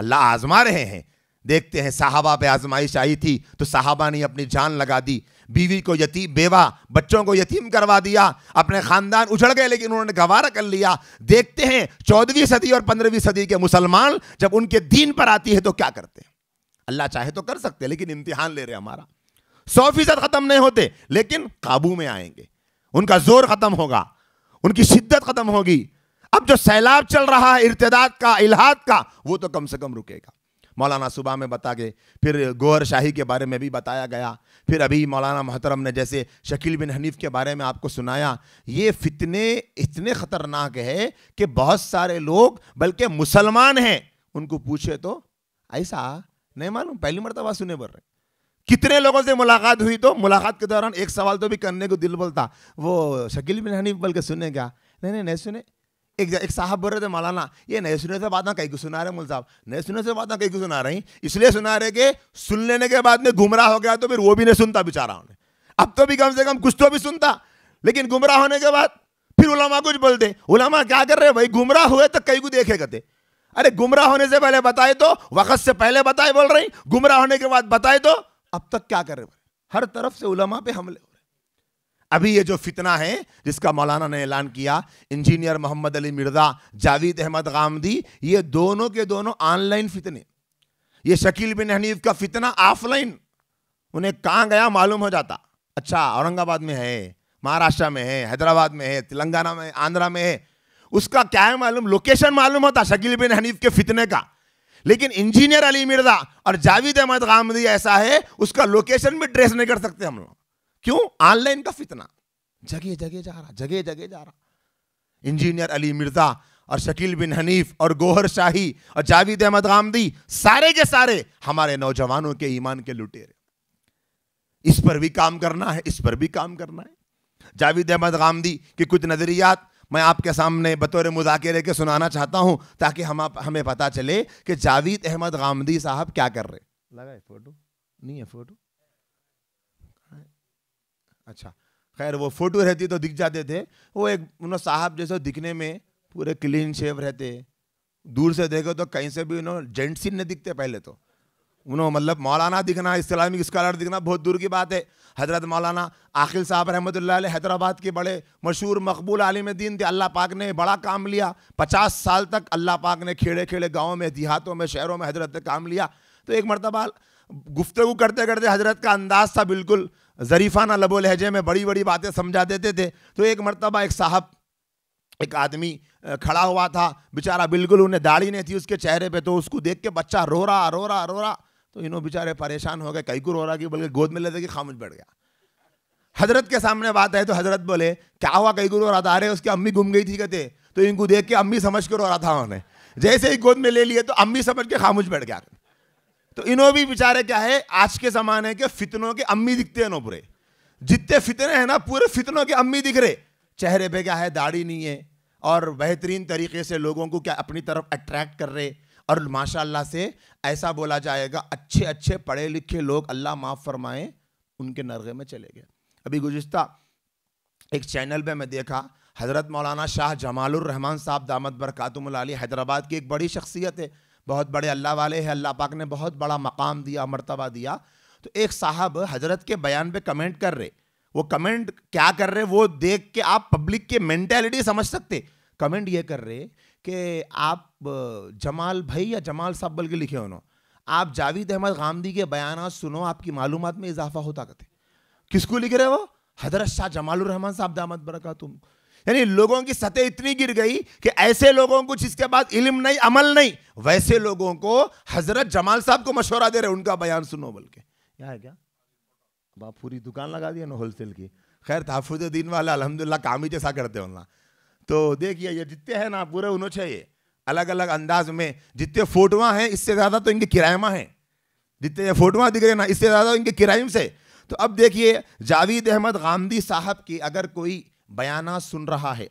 अल्लाह आजमा रहे हैं देखते हैं साहबा पे आजमाइश आई थी तो साहबा ने अपनी जान लगा दी बीवी को यतीम बेवा बच्चों को यतीम करवा दिया अपने खानदान उछड़ गए लेकिन उन्होंने गवारा कर लिया देखते हैं चौदहवीं सदी और पंद्रहवीं सदी के मुसलमान जब उनके दीन पर आती है तो क्या करते हैं अल्लाह चाहे तो कर सकते लेकिन इम्तिहान ले रहे हमारा सौ फीसद ख़त्म नहीं होते लेकिन काबू में आएंगे उनका जोर ख़त्म होगा उनकी शिद्दत ख़त्म होगी अब जो सैलाब चल रहा है इर्तदाद का इलाहाद का वो तो कम से कम रुकेगा मौलाना सुबह में बता गए फिर गोहर शाही के बारे में भी बताया गया फिर अभी मौलाना मोहतरम ने जैसे शकील बिन हनीफ के बारे में आपको सुनाया ये फितने इतने ख़तरनाक है कि बहुत सारे लोग बल्कि मुसलमान हैं उनको पूछे तो ऐसा नहीं मालूम पहली मरतबा सुने बढ़ रहे कितने लोगों से मुलाकात हुई तो मुलाकात के दौरान एक सवाल तो भी करने को दिल बोलता वो शकील बिन हनीफ बल्कि सुने क्या नहीं नहीं नहीं सुने एक एक साहब बोल रहे थे मौलाना ये नहीं सुने से बात ना कहीं को सुना रहे मुल साहब नहीं सुने से बात ना कहीं को सुना रहे इसलिए सुना रहे कि सुन लेने के बाद में गुमराह हो गया तो फिर वो भी नहीं सुनता बेचारा उन्हें अब तो भी कम से कम कुछ तो भी सुनता लेकिन गुमराह होने के बाद फिर उलामा कुछ बोलते उलामा क्या कर रहे भाई गुमराह हुए तो कई को देखे कहते अरे गुमराह होने से पहले बताए तो वक़्त से पहले बताए बोल रही गुमराह होने के बाद बताए तो अब तक क्या कर रहे हर तरफ से उलमा पे हमले हो अभी ये जो फितना है जिसका मौलाना ने ऐलान किया इंजीनियर मोहम्मद अली मिर्जा जावेद अहमद गामदी ये दोनों के दोनों ऑनलाइन फितने ये शकील बिन हनीफ का फितना ऑफलाइन उन्हें कहाँ गया मालूम हो जाता अच्छा औरंगाबाद में है महाराष्ट्र में है हैदराबाद में है तेलंगाना में आंध्रा में है उसका क्या है मालूम लोकेशन मालूम होता शकील बिन हनीफ के फितने का लेकिन इंजीनियर अली मिर्जा और जावेद अहमद गामदी ऐसा है उसका लोकेशन भी ट्रेस नहीं कर सकते हम लोग क्यों ऑनलाइन का फितना जगह जगह जा रहा जगह जगह जा रहा इंजीनियर अली मिर्जा और शकील बिन हनीफ और गोहर शाही और जावेद अहमद गामदी सारे के सारे हमारे नौजवानों के ईमान के लुटेरे इस पर भी काम करना है इस पर भी काम करना है जावेद अहमद गामदी के कुछ नज़रियात मैं आपके सामने बतौर मुजाकिरे के सुनाना चाहता हूं ताकि हम आप, हमें पता चले कि जावेद अहमद गामदी साहब क्या कर रहे लगाए फोटो नहीं है फोटो अच्छा खैर वो फोटो रहती तो दिख जाते थे वो एक उन्होंने साहब जैसे दिखने में पूरे क्लीन शेव रहते दूर से देखो तो कहीं से भी उन्होंने जेंट्स ही नहीं दिखते पहले तो उन्होंने मतलब मौलाना दिखना इस्लामिक स्कॉलर दिखना बहुत दूर की बात है हजरत मौलाना आखिल साहब रहमत हैदराबाद के बड़े मशहूर मकबूल आलिम दीन थे अल्लाह पाक ने बड़ा काम लिया पचास साल तक अल्लाह पाक ने खेड़े खेड़े गाँव में देहातों में शहरों में हजरत ने काम लिया तो एक मरतबा गुफ्तु करते करते हजरत का अंदाज था बिल्कुल जरीफाना लबो लहजे में बड़ी बड़ी बातें समझा देते थे तो एक मरतबा एक साहब एक आदमी खड़ा हुआ था बेचारा बिल्कुल उन्हें दाढ़ी नहीं थी उसके चेहरे पे तो उसको देख के बच्चा रो रहा रो रहा रो रहा तो इन्हों बेचारे परेशान हो गए कई को रो रहा कि बल्कि गोद में लेते कि खामोश बैठ गया हजरत के सामने बात है तो हजरत बोले क्या हुआ कई को रो रहा था अरे उसकी अम्मी घूम गई थी कहते तो इनको देख के अम्मी समझ के रो रहा था उन्हें जैसे ही गोद में ले लिए तो अम्मी समझ के खामोश बैठ गया तो इनो भी बेचारे क्या है आज के ज़माने के फितनों के अम्मी दिखते हैं नो पूरे जितने फितने हैं ना पूरे फितनों के अम्मी दिख रहे चेहरे पे क्या है दाढ़ी नहीं है और बेहतरीन तरीके से लोगों को क्या अपनी तरफ अट्रैक्ट कर रहे और माशाल्लाह से ऐसा बोला जाएगा अच्छे अच्छे पढ़े लिखे लोग अल्लाह माफ़ फरमाए उनके नरगे में चले गए अभी गुजश्ता एक चैनल पर मैं देखा हज़रत मौलाना शाह जमालुर रहमान साहब दामद बरकातुमल हैदराबाद की एक बड़ी शख्सियत है बहुत बड़े अल्लाह वाले हैं अल्लाह पाक ने बहुत बड़ा मकाम दिया मरतबा दिया तो एक साहब हजरत के बयान पे कमेंट कर रहे वो कमेंट क्या कर रहे वो देख के आप पब्लिक के मेंटेलिटी समझ सकते कमेंट ये कर रहे कि आप जमाल भाई या जमाल साहब बल के लिखे उन्होंने आप जावेद अहमद गांधी के बयान सुनो आपकी मालूम में इजाफा होता कहते किसको लिख रहे वो हजरत शाह जमालुर रहमान साहब दामद बरका तुम यानी लोगों की सतह इतनी गिर गई कि ऐसे लोगों को जिसके बाद इल्म नहीं अमल नहीं वैसे लोगों को हजरत जमाल साहब को मशवरा दे रहे उनका बयान सुनो बोल के क्या है क्या अब आप पूरी दुकान लगा दिया ना होलसेल की खैर तहफुज वाले अलहमदिल्ला काम ही जैसा करते हो ना तो देखिए ये जितने हैं ना पूरे उन्हों चाहिए अलग अलग अंदाज में जितने फोटवा हैं इससे ज़्यादा तो इनके किरायमा हैं जितने फोटवा दिख रहे ना इससे ज़्यादा तो इनके किरायम से तो अब देखिए जावेद अहमद गांधी साहब की अगर कोई बयाना सुन रहा है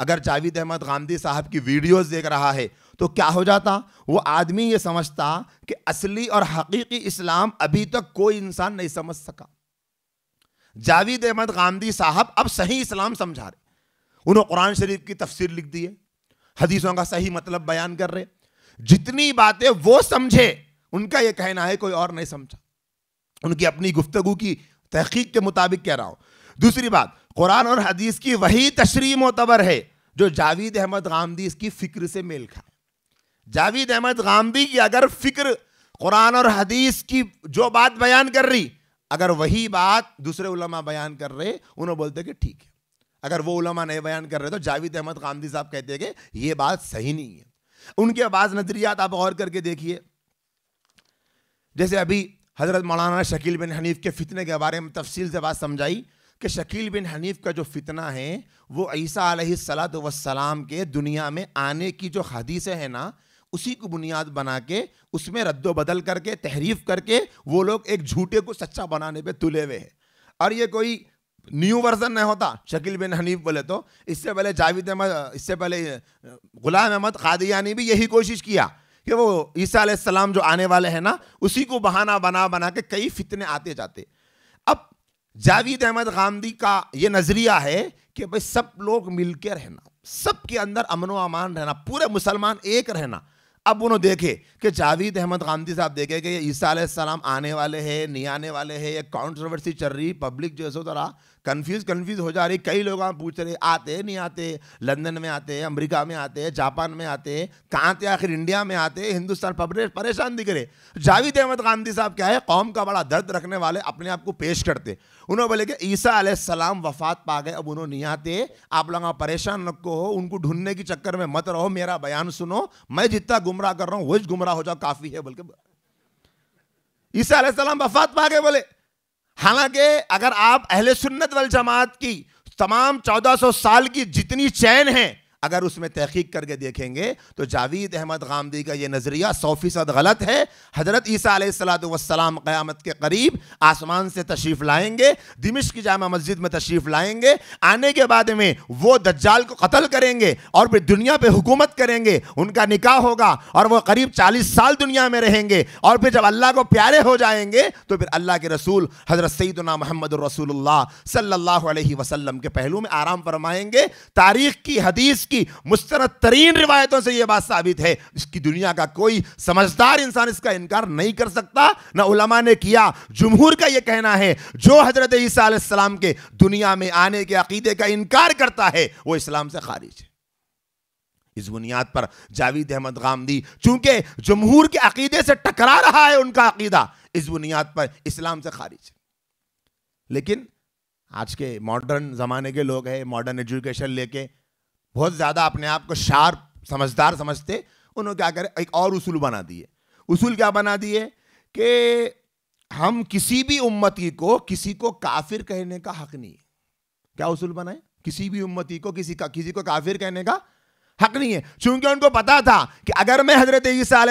अगर जावेद अहमद गांधी साहब की वीडियोस देख रहा है तो क्या हो जाता वो आदमी ये समझता कि असली और हकीकी इस्लाम अभी तक कोई इंसान नहीं समझ सका जावेद अहमद गांधी साहब अब सही इस्लाम समझा रहे उन्होंने कुरान शरीफ की तफसीर लिख दी है हदीसों का सही मतलब बयान कर रहे जितनी बातें वो समझे उनका यह कहना है कोई और नहीं समझा उनकी अपनी गुफ्तगु की तहकीक के मुताबिक कह रहा हूं दूसरी बात कुरान और हदीस की वही तशरी मोतबर है जो जावेद अहमद गामदी इसकी फ़िक्र से मेल खाए जावेद अहमद गामदी की अगर फ़िक्र कुरान और हदीस की जो बात बयान कर रही अगर वही बात दूसरे उलमा बयान कर रहे उन्होंने बोलते कि ठीक है अगर वो उलमा नहीं बयान कर रहे तो जावेद अहमद गामदी साहब कहते हैं कि ये बात सही नहीं है उनके बाद नज़रियात आप गौर करके देखिए जैसे अभी हज़रत मौलाना शकील बिन हनीफ के फितने के बारे में तफसील से बात समझाई कि शकील बिन हनीफ का जो फितना है वो ईसा सलात वसलाम के दुनिया में आने की जो हदीसें हैं ना उसी को बुनियाद बना के उसमें रद्द बदल करके तहरीफ करके वो लोग एक झूठे को सच्चा बनाने पे तुले हुए हैं और ये कोई न्यू वर्जन नहीं होता शकील बिन हनीफ बोले तो इससे पहले जावेद अहमद इससे पहले गुलाम अहमद ने भी यही कोशिश किया कि वो ईसा सलाम जो आने वाले हैं ना उसी को बहाना बना बना के कई फितने आते जाते जावेद अहमद गांधी का ये नज़रिया है कि भाई सब लोग मिल के रहना सबके अंदर अमनो अमान रहना पूरे मुसलमान एक रहना अब उन्होंने देखे कि जावेद अहमद गांधी साहब देखे कि ईसा सलाम आने वाले हैं नहीं आने वाले हैं ये कॉन्ट्रोवर्सी चल रही पब्लिक जो है सो तरह कन्फ्यूज कन्फ्यूज हो जा रही कई लोग आप पूछ रहे आते नहीं आते लंदन में आते अमरीका में आते जापान में आते कहाँ थे आखिर इंडिया में आते हिंदुस्तान परेशान दिख रहे जावेद अहमद गांधी साहब क्या है कौम का बड़ा दर्द रखने वाले अपने आप को पेश करते उन्होंने बोले कि ईसा सलाम वफात पा गए अब उन्होंने यहाँ थे आप लोग परेशान रखो हो उनको ढूंढने के चक्कर में मत रहो मेरा बयान सुनो मैं जितना गुमराह कर रहा हूँ वो गुमराह हो जाओ काफ़ी है बल्कि ईसा सलाम वफात पा गए बोले हालांकि अगर आप अहले सुन्नत वल जमात की तमाम 1400 साल की जितनी चैन है अगर उसमें तहकीक करके देखेंगे तो जावीद अहमद गामदी का ये नज़रिया सौ फ़ीसद गलत है हज़रत ईसा सलाम क़्यामत के करीब आसमान से तशरीफ़ लाएंगे दिमिश की जामा मस्जिद में तशरीफ़ लाएंगे आने के बाद में वो दज्जाल को कत्ल करेंगे और फिर दुनिया पर हुकूमत करेंगे उनका निकाह होगा और वह करीब चालीस साल दुनिया में रहेंगे और फिर जब अल्लाह को प्यारे हो जाएंगे तो फिर अल्लाह के रसूल हज़रत सईदना महमद रसूल सल्लल्लाहु अलैहि वसल्लम के पहलू में आराम फरमाएंगे तारीख़ की हदीस की की मुस्तरद तरीन रिवायतों से यह बात साबित है इसकी दुनिया का कोई समझदार इंसान इसका इनकार नहीं कर सकता ना उलमा ने किया जमहूर का यह कहना है जो हजरत ईसा के दुनिया में आने के अकीदे का इनकार करता है वो इस्लाम से खारिज है इस बुनियाद पर जावेद अहमद गामदी चूंकि जमहूर के अकीदे से टकरा रहा है उनका अकीदा इस बुनियाद पर इस्लाम से खारिज है लेकिन आज के मॉडर्न ज़माने के लोग हैं मॉडर्न एजुकेशन लेके बहुत ज़्यादा अपने आप को शार्प समझदार समझते उन्होंने क्या करें एक और उसूल बना दिए उसूल क्या बना दिए कि हम किसी भी उम्मती को किसी को काफिर कहने का हक नहीं क्या उसूल बनाए किसी भी उम्मती को किसी का किसी को काफिर कहने का हक नहीं है चूंकि उनको पता था कि अगर मैं हजरत ईसा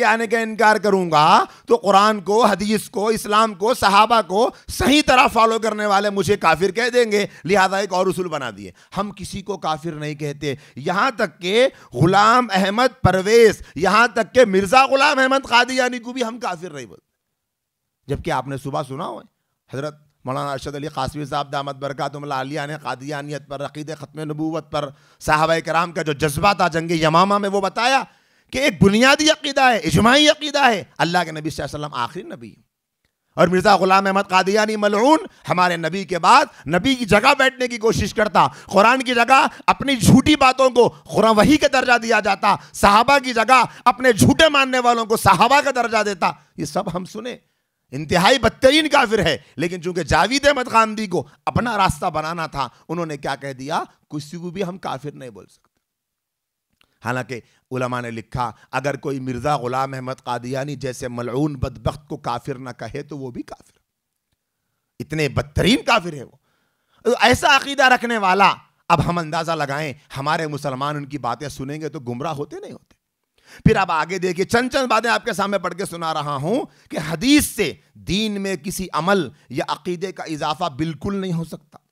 के आने का इनकार करूंगा तो कुरान को हदीस को इस्लाम को सहाबा को सही तरह फॉलो करने वाले मुझे काफिर कह देंगे लिहाजा एक और उसूल बना दिए हम किसी को काफिर नहीं कहते यहां तक के गुलाम अहमद परवेज यहां तक के मिर्ज़ा गुलाम अहमद कादियानी को भी हम काफिर नहीं बोलते जबकि आपने सुबह सुना हो हजरत मौलाना अरशद अली कासवी साहब दामद आलिया ने कादियानियत पर रकीद ख़त्म नबूवत पर साहब कराम का जो जज्बा था जंग यमामा में वो बताया कि एक बुनियादी अक़ीदा है इजमाही अक़ीदा है अल्लाह के नबी वसल्लम आखिरी नबी और मिर्ज़ा ग़ुलाम अहमद कादियानी मलून हमारे नबी के बाद नबी की जगह बैठने की कोशिश करता कुरान की जगह अपनी झूठी बातों को कुरान वही का दर्जा दिया जाता साहबा की जगह अपने झूठे मानने वालों को साहबा का दर्जा देता ये सब हम सुने इंतहाई बदतरीन काफिर है लेकिन चूंकि जावेद अहमद खानदी को अपना रास्ता बनाना था उन्होंने क्या कह दिया किसी को भी हम काफिर नहीं बोल सकते हालांकि उलमा ने लिखा अगर कोई मिर्ज़ा ग़ुलाम अहमद कादियानी जैसे मलून बदबक को काफिर ना कहे तो वो भी काफिर इतने बदतरीन काफिर है वो तो ऐसा अकीदा रखने वाला अब हम अंदाज़ा लगाएं हमारे मुसलमान उनकी बातें सुनेंगे तो गुमराह होते नहीं होते फिर आप आगे देखिए चंद चंद बातें आपके सामने पढ़ के सुना रहा हूं कि हदीस से दीन में किसी अमल या अकीदे का इजाफा बिल्कुल नहीं हो सकता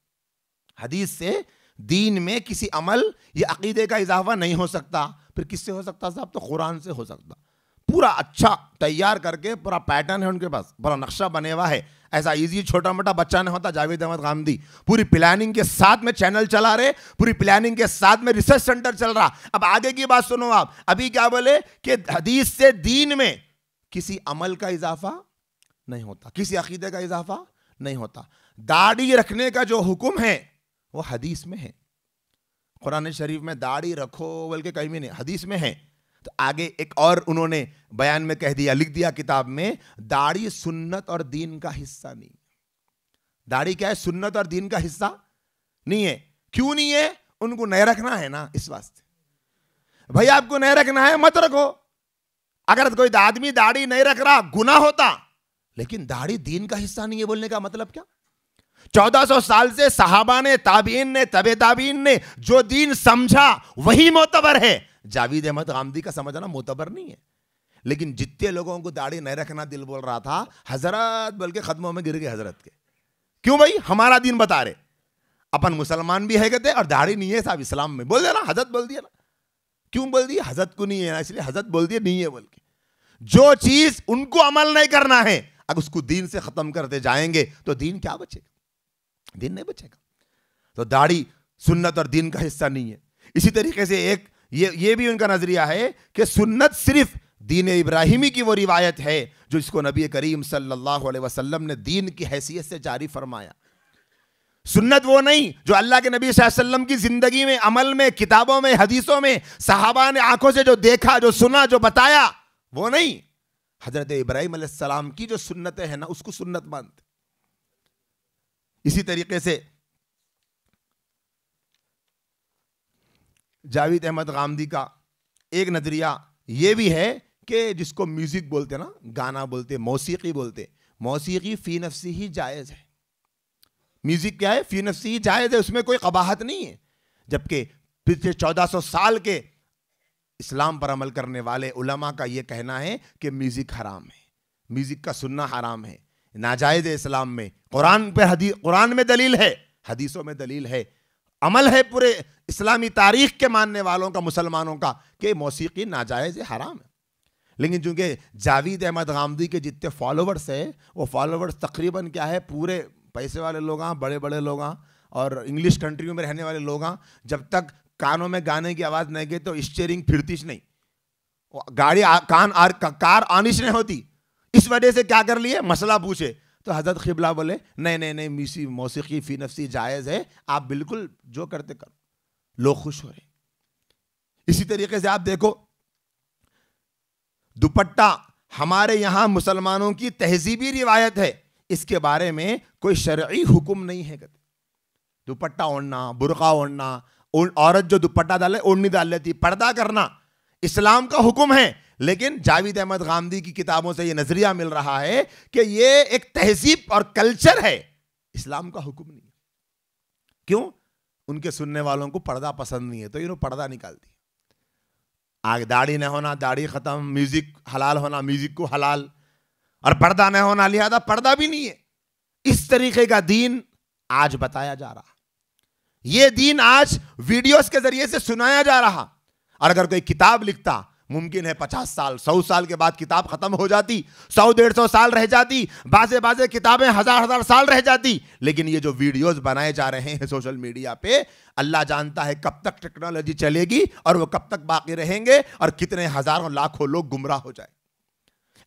हदीस से दीन में किसी अमल या अकीदे का इजाफा नहीं हो सकता फिर किससे हो सकता साहब तो कुरान से हो सकता पूरा अच्छा तैयार करके पूरा पैटर्न है उनके पास बड़ा नक्शा बने हुआ है ऐसा इजी छोटा मोटा बच्चा नहीं होता जावेद अहमद गांधी पूरी प्लानिंग के साथ में चैनल चला रहे पूरी प्लानिंग के साथ में रिसर्च सेंटर चल रहा अब आगे की बात सुनो आप अभी क्या बोले कि हदीस से दीन में किसी अमल का इजाफा नहीं होता किसी अकीदे का इजाफा नहीं होता दाढ़ी रखने का जो हुक्म है वो हदीस में है कुरान शरीफ में दाढ़ी रखो बल्कि कहीं भी नहीं हदीस में है तो आगे एक और उन्होंने बयान में कह दिया लिख दिया किताब में दाढ़ी सुन्नत और दीन का हिस्सा नहीं दाढ़ी क्या है सुन्नत और दीन का हिस्सा नहीं है क्यों नहीं है उनको नहीं रखना है ना इस वास्ते भाई आपको नहीं रखना है मत रखो अगर कोई आदमी दाढ़ी नहीं रख रहा गुना होता लेकिन दाढ़ी दीन का हिस्सा नहीं है बोलने का मतलब क्या 1400 साल से साहबा ने ताबीन ने तबे ताबीन ने जो दीन समझा वही मोतबर है जावेद अहमद गांधी का समझना मोतबर नहीं है लेकिन जितने लोगों को दाढ़ी नहीं रखना दिल बोल रहा था हजरत बल्कि खदमों में गिर गए हजरत के क्यों भाई हमारा दिन बता रहे अपन मुसलमान भी है कहते और दाढ़ी नहीं है साहब इस्लाम में बोल देना हजरत बोल दिया ना क्यों बोल दिया हजरत को नहीं है ना इसलिए हजरत बोल दिया नहीं है बोल के जो चीज उनको अमल नहीं करना है अगर उसको दीन से खत्म करते जाएंगे तो दीन क्या बचेगा दीन नहीं बचेगा तो दाढ़ी सुन्नत और दीन का हिस्सा नहीं है इसी तरीके से एक ये ये भी उनका नज़रिया है कि सुन्नत सिर्फ दीन इब्राहिमी की वो रिवायत है जो इसको नबी करीम सल्लल्लाहु अलैहि वसल्लम ने दीन की हैसियत से जारी फरमाया सुन्नत वो नहीं जो अल्लाह के नबी वसल्लम की ज़िंदगी में अमल में किताबों में हदीसों में साहबा ने आंखों से जो देखा जो सुना जो बताया वो नहीं हज़रत इब्राहिम की जो सुन्नतें हैं ना उसको सुन्नत मानते इसी तरीके से जावेद अहमद गामदी का एक नज़रिया ये भी है कि जिसको म्यूज़िक बोलते ना गाना बोलते मौसीकी बोलते मौसीकी फ़ी नफसी ही जायज़ है म्यूज़िक क्या है फ़ी नफसी ही जायज़ है उसमें कोई कबाहत नहीं है जबकि पिछले 1400 साल के इस्लाम पर अमल करने वाले उलमा का ये कहना है कि म्यूज़िक हराम है म्यूज़िक का सुनना हराम है नाजायज़ इस्लाम में कुरान पर हदी कुरान में दलील है हदीसों में दलील है अमल है पूरे इस्लामी तारीख के मानने वालों का मुसलमानों का कि मौसीकी नाजायज़ हराम है लेकिन चूंकि जावेद अहमद गामदी के जितने फॉलोवर्स है वो फॉलोवर्स तकरीबन क्या है पूरे पैसे वाले लोग हैं बड़े बड़े लोग हैं और इंग्लिश कंट्रियों में रहने वाले लोग हैं जब तक कानों में गाने की आवाज़ नहीं गई तो स्टेयरिंग फिरती नहीं गाड़ी आ, कान आर कार आनिश नहीं होती इस वजह से क्या कर लिए मसला पूछे तो हज़रत खिबला बोले नहीं नहीं नहीं मीसी मौसीकी फ़ी नफसी जायज़ है आप बिल्कुल जो करते करो लोग खुश हो रहे इसी तरीके से आप देखो दुपट्टा हमारे यहां मुसलमानों की तहजीबी रिवायत है इसके बारे में कोई शर्य हुक्म नहीं है कहते दुपट्टा ओढ़ना बुरका ओढ़ना औरत जो दुपट्टा डाले ओढ़नी डाल लेती पर्दा करना इस्लाम का हुक्म है लेकिन जावेद अहमद गांधी की किताबों से यह नजरिया मिल रहा है कि यह एक तहजीब और कल्चर है इस्लाम का हुक्म नहीं क्यों उनके सुनने वालों को पर्दा पसंद नहीं है तो इन्होंने पर्दा निकाल दिया आगे दाढ़ी न होना दाढ़ी ख़त्म म्यूज़िक हलाल होना म्यूज़िक को हलाल और पर्दा न होना लिहाजा पर्दा भी नहीं है इस तरीके का दीन आज बताया जा रहा यह दीन आज वीडियोस के जरिए से सुनाया जा रहा और अगर कोई किताब लिखता मुमकिन है पचास साल सौ साल के बाद किताब खत्म हो जाती सौ डेढ़ सौ साल रह जाती बाजे बाजे किताबें हजार हजार साल रह जाती लेकिन ये जो वीडियोस बनाए जा रहे हैं सोशल मीडिया पे अल्लाह जानता है कब तक टेक्नोलॉजी चलेगी और वो कब तक बाकी रहेंगे और कितने हजारों लाखों लोग गुमराह हो जाए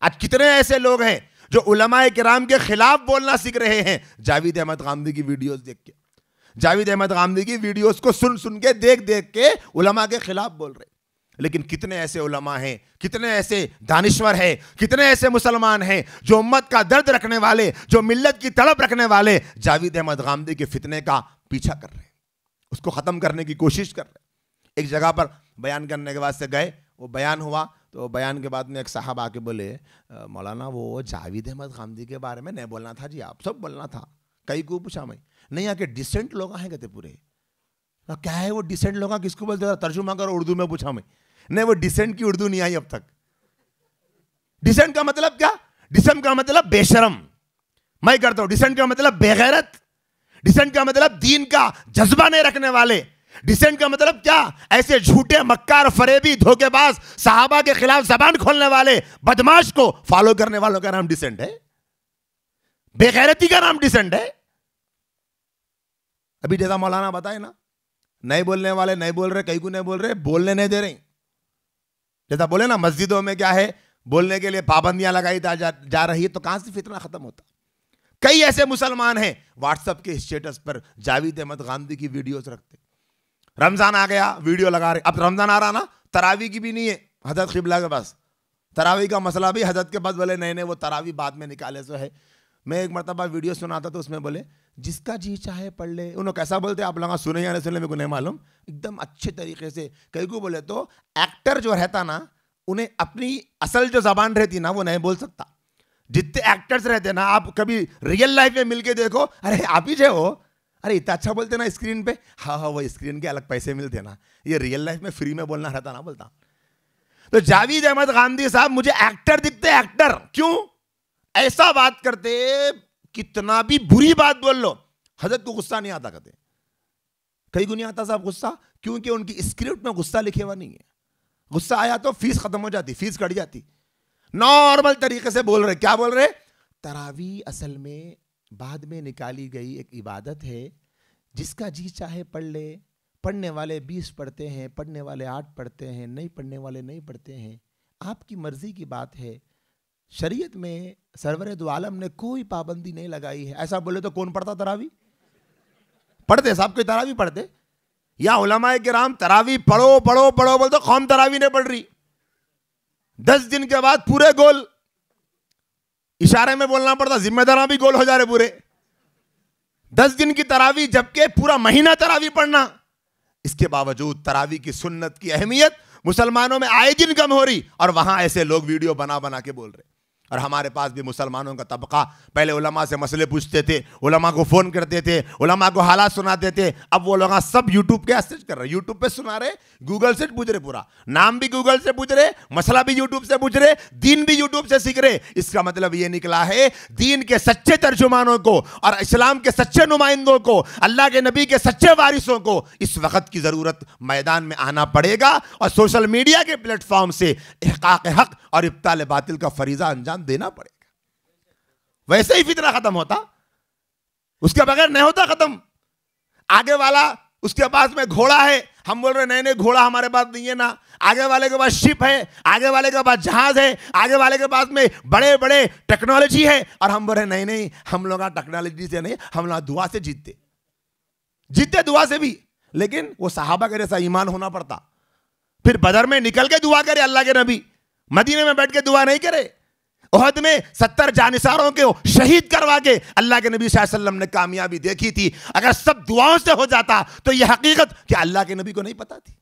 आज कितने ऐसे लोग हैं जो उलमाए कराम के खिलाफ बोलना सीख रहे हैं जावेद अहमद गांधी की वीडियोस देख के जावेद अहमद गांधी की वीडियोस को सुन सुन के देख देख के उलमा के खिलाफ बोल रहे लेकिन कितने ऐसे उलमा हैं कितने ऐसे दानिश्वर हैं कितने ऐसे मुसलमान हैं जो उम्मत का दर्द रखने वाले जो मिल्लत की तड़प रखने वाले जावेद अहमद गामदी के फितने का पीछा कर रहे हैं उसको ख़त्म करने की कोशिश कर रहे हैं एक जगह पर बयान करने के बाद से गए वो बयान हुआ तो बयान के बाद में एक साहब आके बोले मौलाना वो जावेद अहमद गांधी के बारे में नहीं बोलना था जी आप सब बोलना था कई को पूछा मैं नहीं आके डिसेंट लोग हैं कहते पूरे क्या है वो डिसेंट लोग किसको बोलते तर्जुमा करो उर्दू में पूछा मैं नहीं वो डिसेंट की उर्दू नहीं आई अब तक डिसेंट का मतलब क्या डिसेंट का मतलब बेशरम मैं करता हूं डिसेंट का मतलब बेगैरत डिसेंट का मतलब दीन का जज्बा नहीं रखने वाले डिसेंट का मतलब क्या ऐसे झूठे मक्कार फरेबी धोखेबाज साहबा के खिलाफ जबान खोलने वाले बदमाश को फॉलो करने वालों का नाम डिसेंट है बेगैरती का नाम डिसेंट है अभी जैसा मौलाना बताए ना नहीं बोलने वाले नहीं बोल रहे कहीं को नहीं बोल रहे बोलने नहीं दे रहे जैसा बोले ना मस्जिदों में क्या है बोलने के लिए पाबंदियां लगाई जा, जा रही है तो कहां से फितना खत्म होता कई ऐसे मुसलमान हैं व्हाट्सएप के स्टेटस पर जावेद अहमद गांधी की वीडियोस रखते रमज़ान आ गया वीडियो लगा रहे अब रमज़ान आ रहा ना तरावी की भी नहीं है हजरत खिबला के पास तरावी का मसला भी हजरत के पास बोले नए नए वो तरावी बाद में निकाले सो है मैं एक मरतबा वीडियो सुना था तो उसमें बोले जिसका जी चाहे पढ़ ले उन्होंने कैसा बोलते आप लोग सुने या नहीं सुने मेरे को नहीं मालूम एकदम अच्छे तरीके से कई को बोले तो एक्टर जो रहता ना उन्हें अपनी असल जो जबान रहती ना वो नहीं बोल सकता जितने एक्टर्स रहते ना आप कभी रियल लाइफ में मिलके देखो अरे आप ही जो हो अरे इतना अच्छा बोलते ना स्क्रीन पे हाँ हाँ वो स्क्रीन के अलग पैसे मिलते ना ये रियल लाइफ में फ्री में बोलना रहता ना बोलता तो जावेद अहमद गांधी साहब मुझे एक्टर दिखते एक्टर क्यों ऐसा बात करते कितना भी बुरी बात बोल लो हजरत को गुस्सा नहीं आता कहते कई को आता साहब गुस्सा क्योंकि उनकी स्क्रिप्ट में गुस्सा लिखे हुआ नहीं है गुस्सा आया तो फीस खत्म हो जाती फीस कट जाती नॉर्मल तरीके से बोल रहे क्या बोल रहे तरावी असल में बाद में निकाली गई एक इबादत है जिसका जी चाहे पढ़ ले पढ़ने वाले बीस पढ़ते हैं पढ़ने वाले आठ पढ़ते हैं नहीं पढ़ने वाले नहीं पढ़ते हैं आपकी मर्जी की बात है शरीयत में सरवर दो आलम ने कोई पाबंदी नहीं लगाई है ऐसा बोले तो कौन पढ़ता तरावी पढ़ते साहब कोई तरावी पढ़ते या उलमाए के राम तरावी पढ़ो पढ़ो पढ़ो बोल तो कौम तरावी नहीं पढ़ रही दस दिन के बाद पूरे गोल इशारे में बोलना पड़ता जिम्मेदारा भी गोल हो जा रहे पूरे दस दिन की तरावी जबकि पूरा महीना तरावी पढ़ना इसके बावजूद तरावी की सुन्नत की अहमियत मुसलमानों में आए दिन कम हो रही और वहां ऐसे लोग वीडियो बना बना के बोल रहे और हमारे पास भी मुसलमानों का तबका पहले उलमा से मसले पूछते थे उलमा को फ़ोन करते थे उलमा को हालात सुनाते थे अब वो लोग सब यूट्यूब के सर्च कर रहे हैं यूट्यूब पे सुना रहे गूगल से पूछ रहे पूरा नाम भी गूगल से पूछ रहे मसला भी यूट्यूब से पूछ रहे दीन भी यूट्यूब से सीख रहे इसका मतलब ये निकला है दीन के सच्चे तर्जुमानों को और इस्लाम के सच्चे नुमाइंदों को अल्लाह के नबी के सच्चे वारिसों को इस वक्त की ज़रूरत मैदान में आना पड़ेगा और सोशल मीडिया के प्लेटफॉर्म से हक और इब्ताल बातिल का फरीज़ा अंजाम ध्यान देना पड़ेगा वैसे ही फितना खत्म होता उसके बगैर नहीं होता खत्म आगे वाला उसके पास में घोड़ा है हम बोल रहे नए नए घोड़ा हमारे पास नहीं है ना आगे वाले के पास शिप है आगे वाले के पास जहाज है आगे वाले के पास में बड़े बड़े टेक्नोलॉजी है और हम बोल रहे नहीं नहीं हम लोग टेक्नोलॉजी से नहीं हम लोग दुआ से जीतते जीतते दुआ से भी लेकिन वो साहबा के जैसा ईमान होना पड़ता फिर बदर में निकल के दुआ करे अल्लाह के नबी मदीने में बैठ के दुआ नहीं करे उहद में सत्तर जानिसारों के शहीद करवा के अल्लाह के नबी वसल्लम ने कामयाबी देखी थी अगर सब दुआओं से हो जाता तो यह हकीकत कि अल्लाह के नबी को नहीं पता थी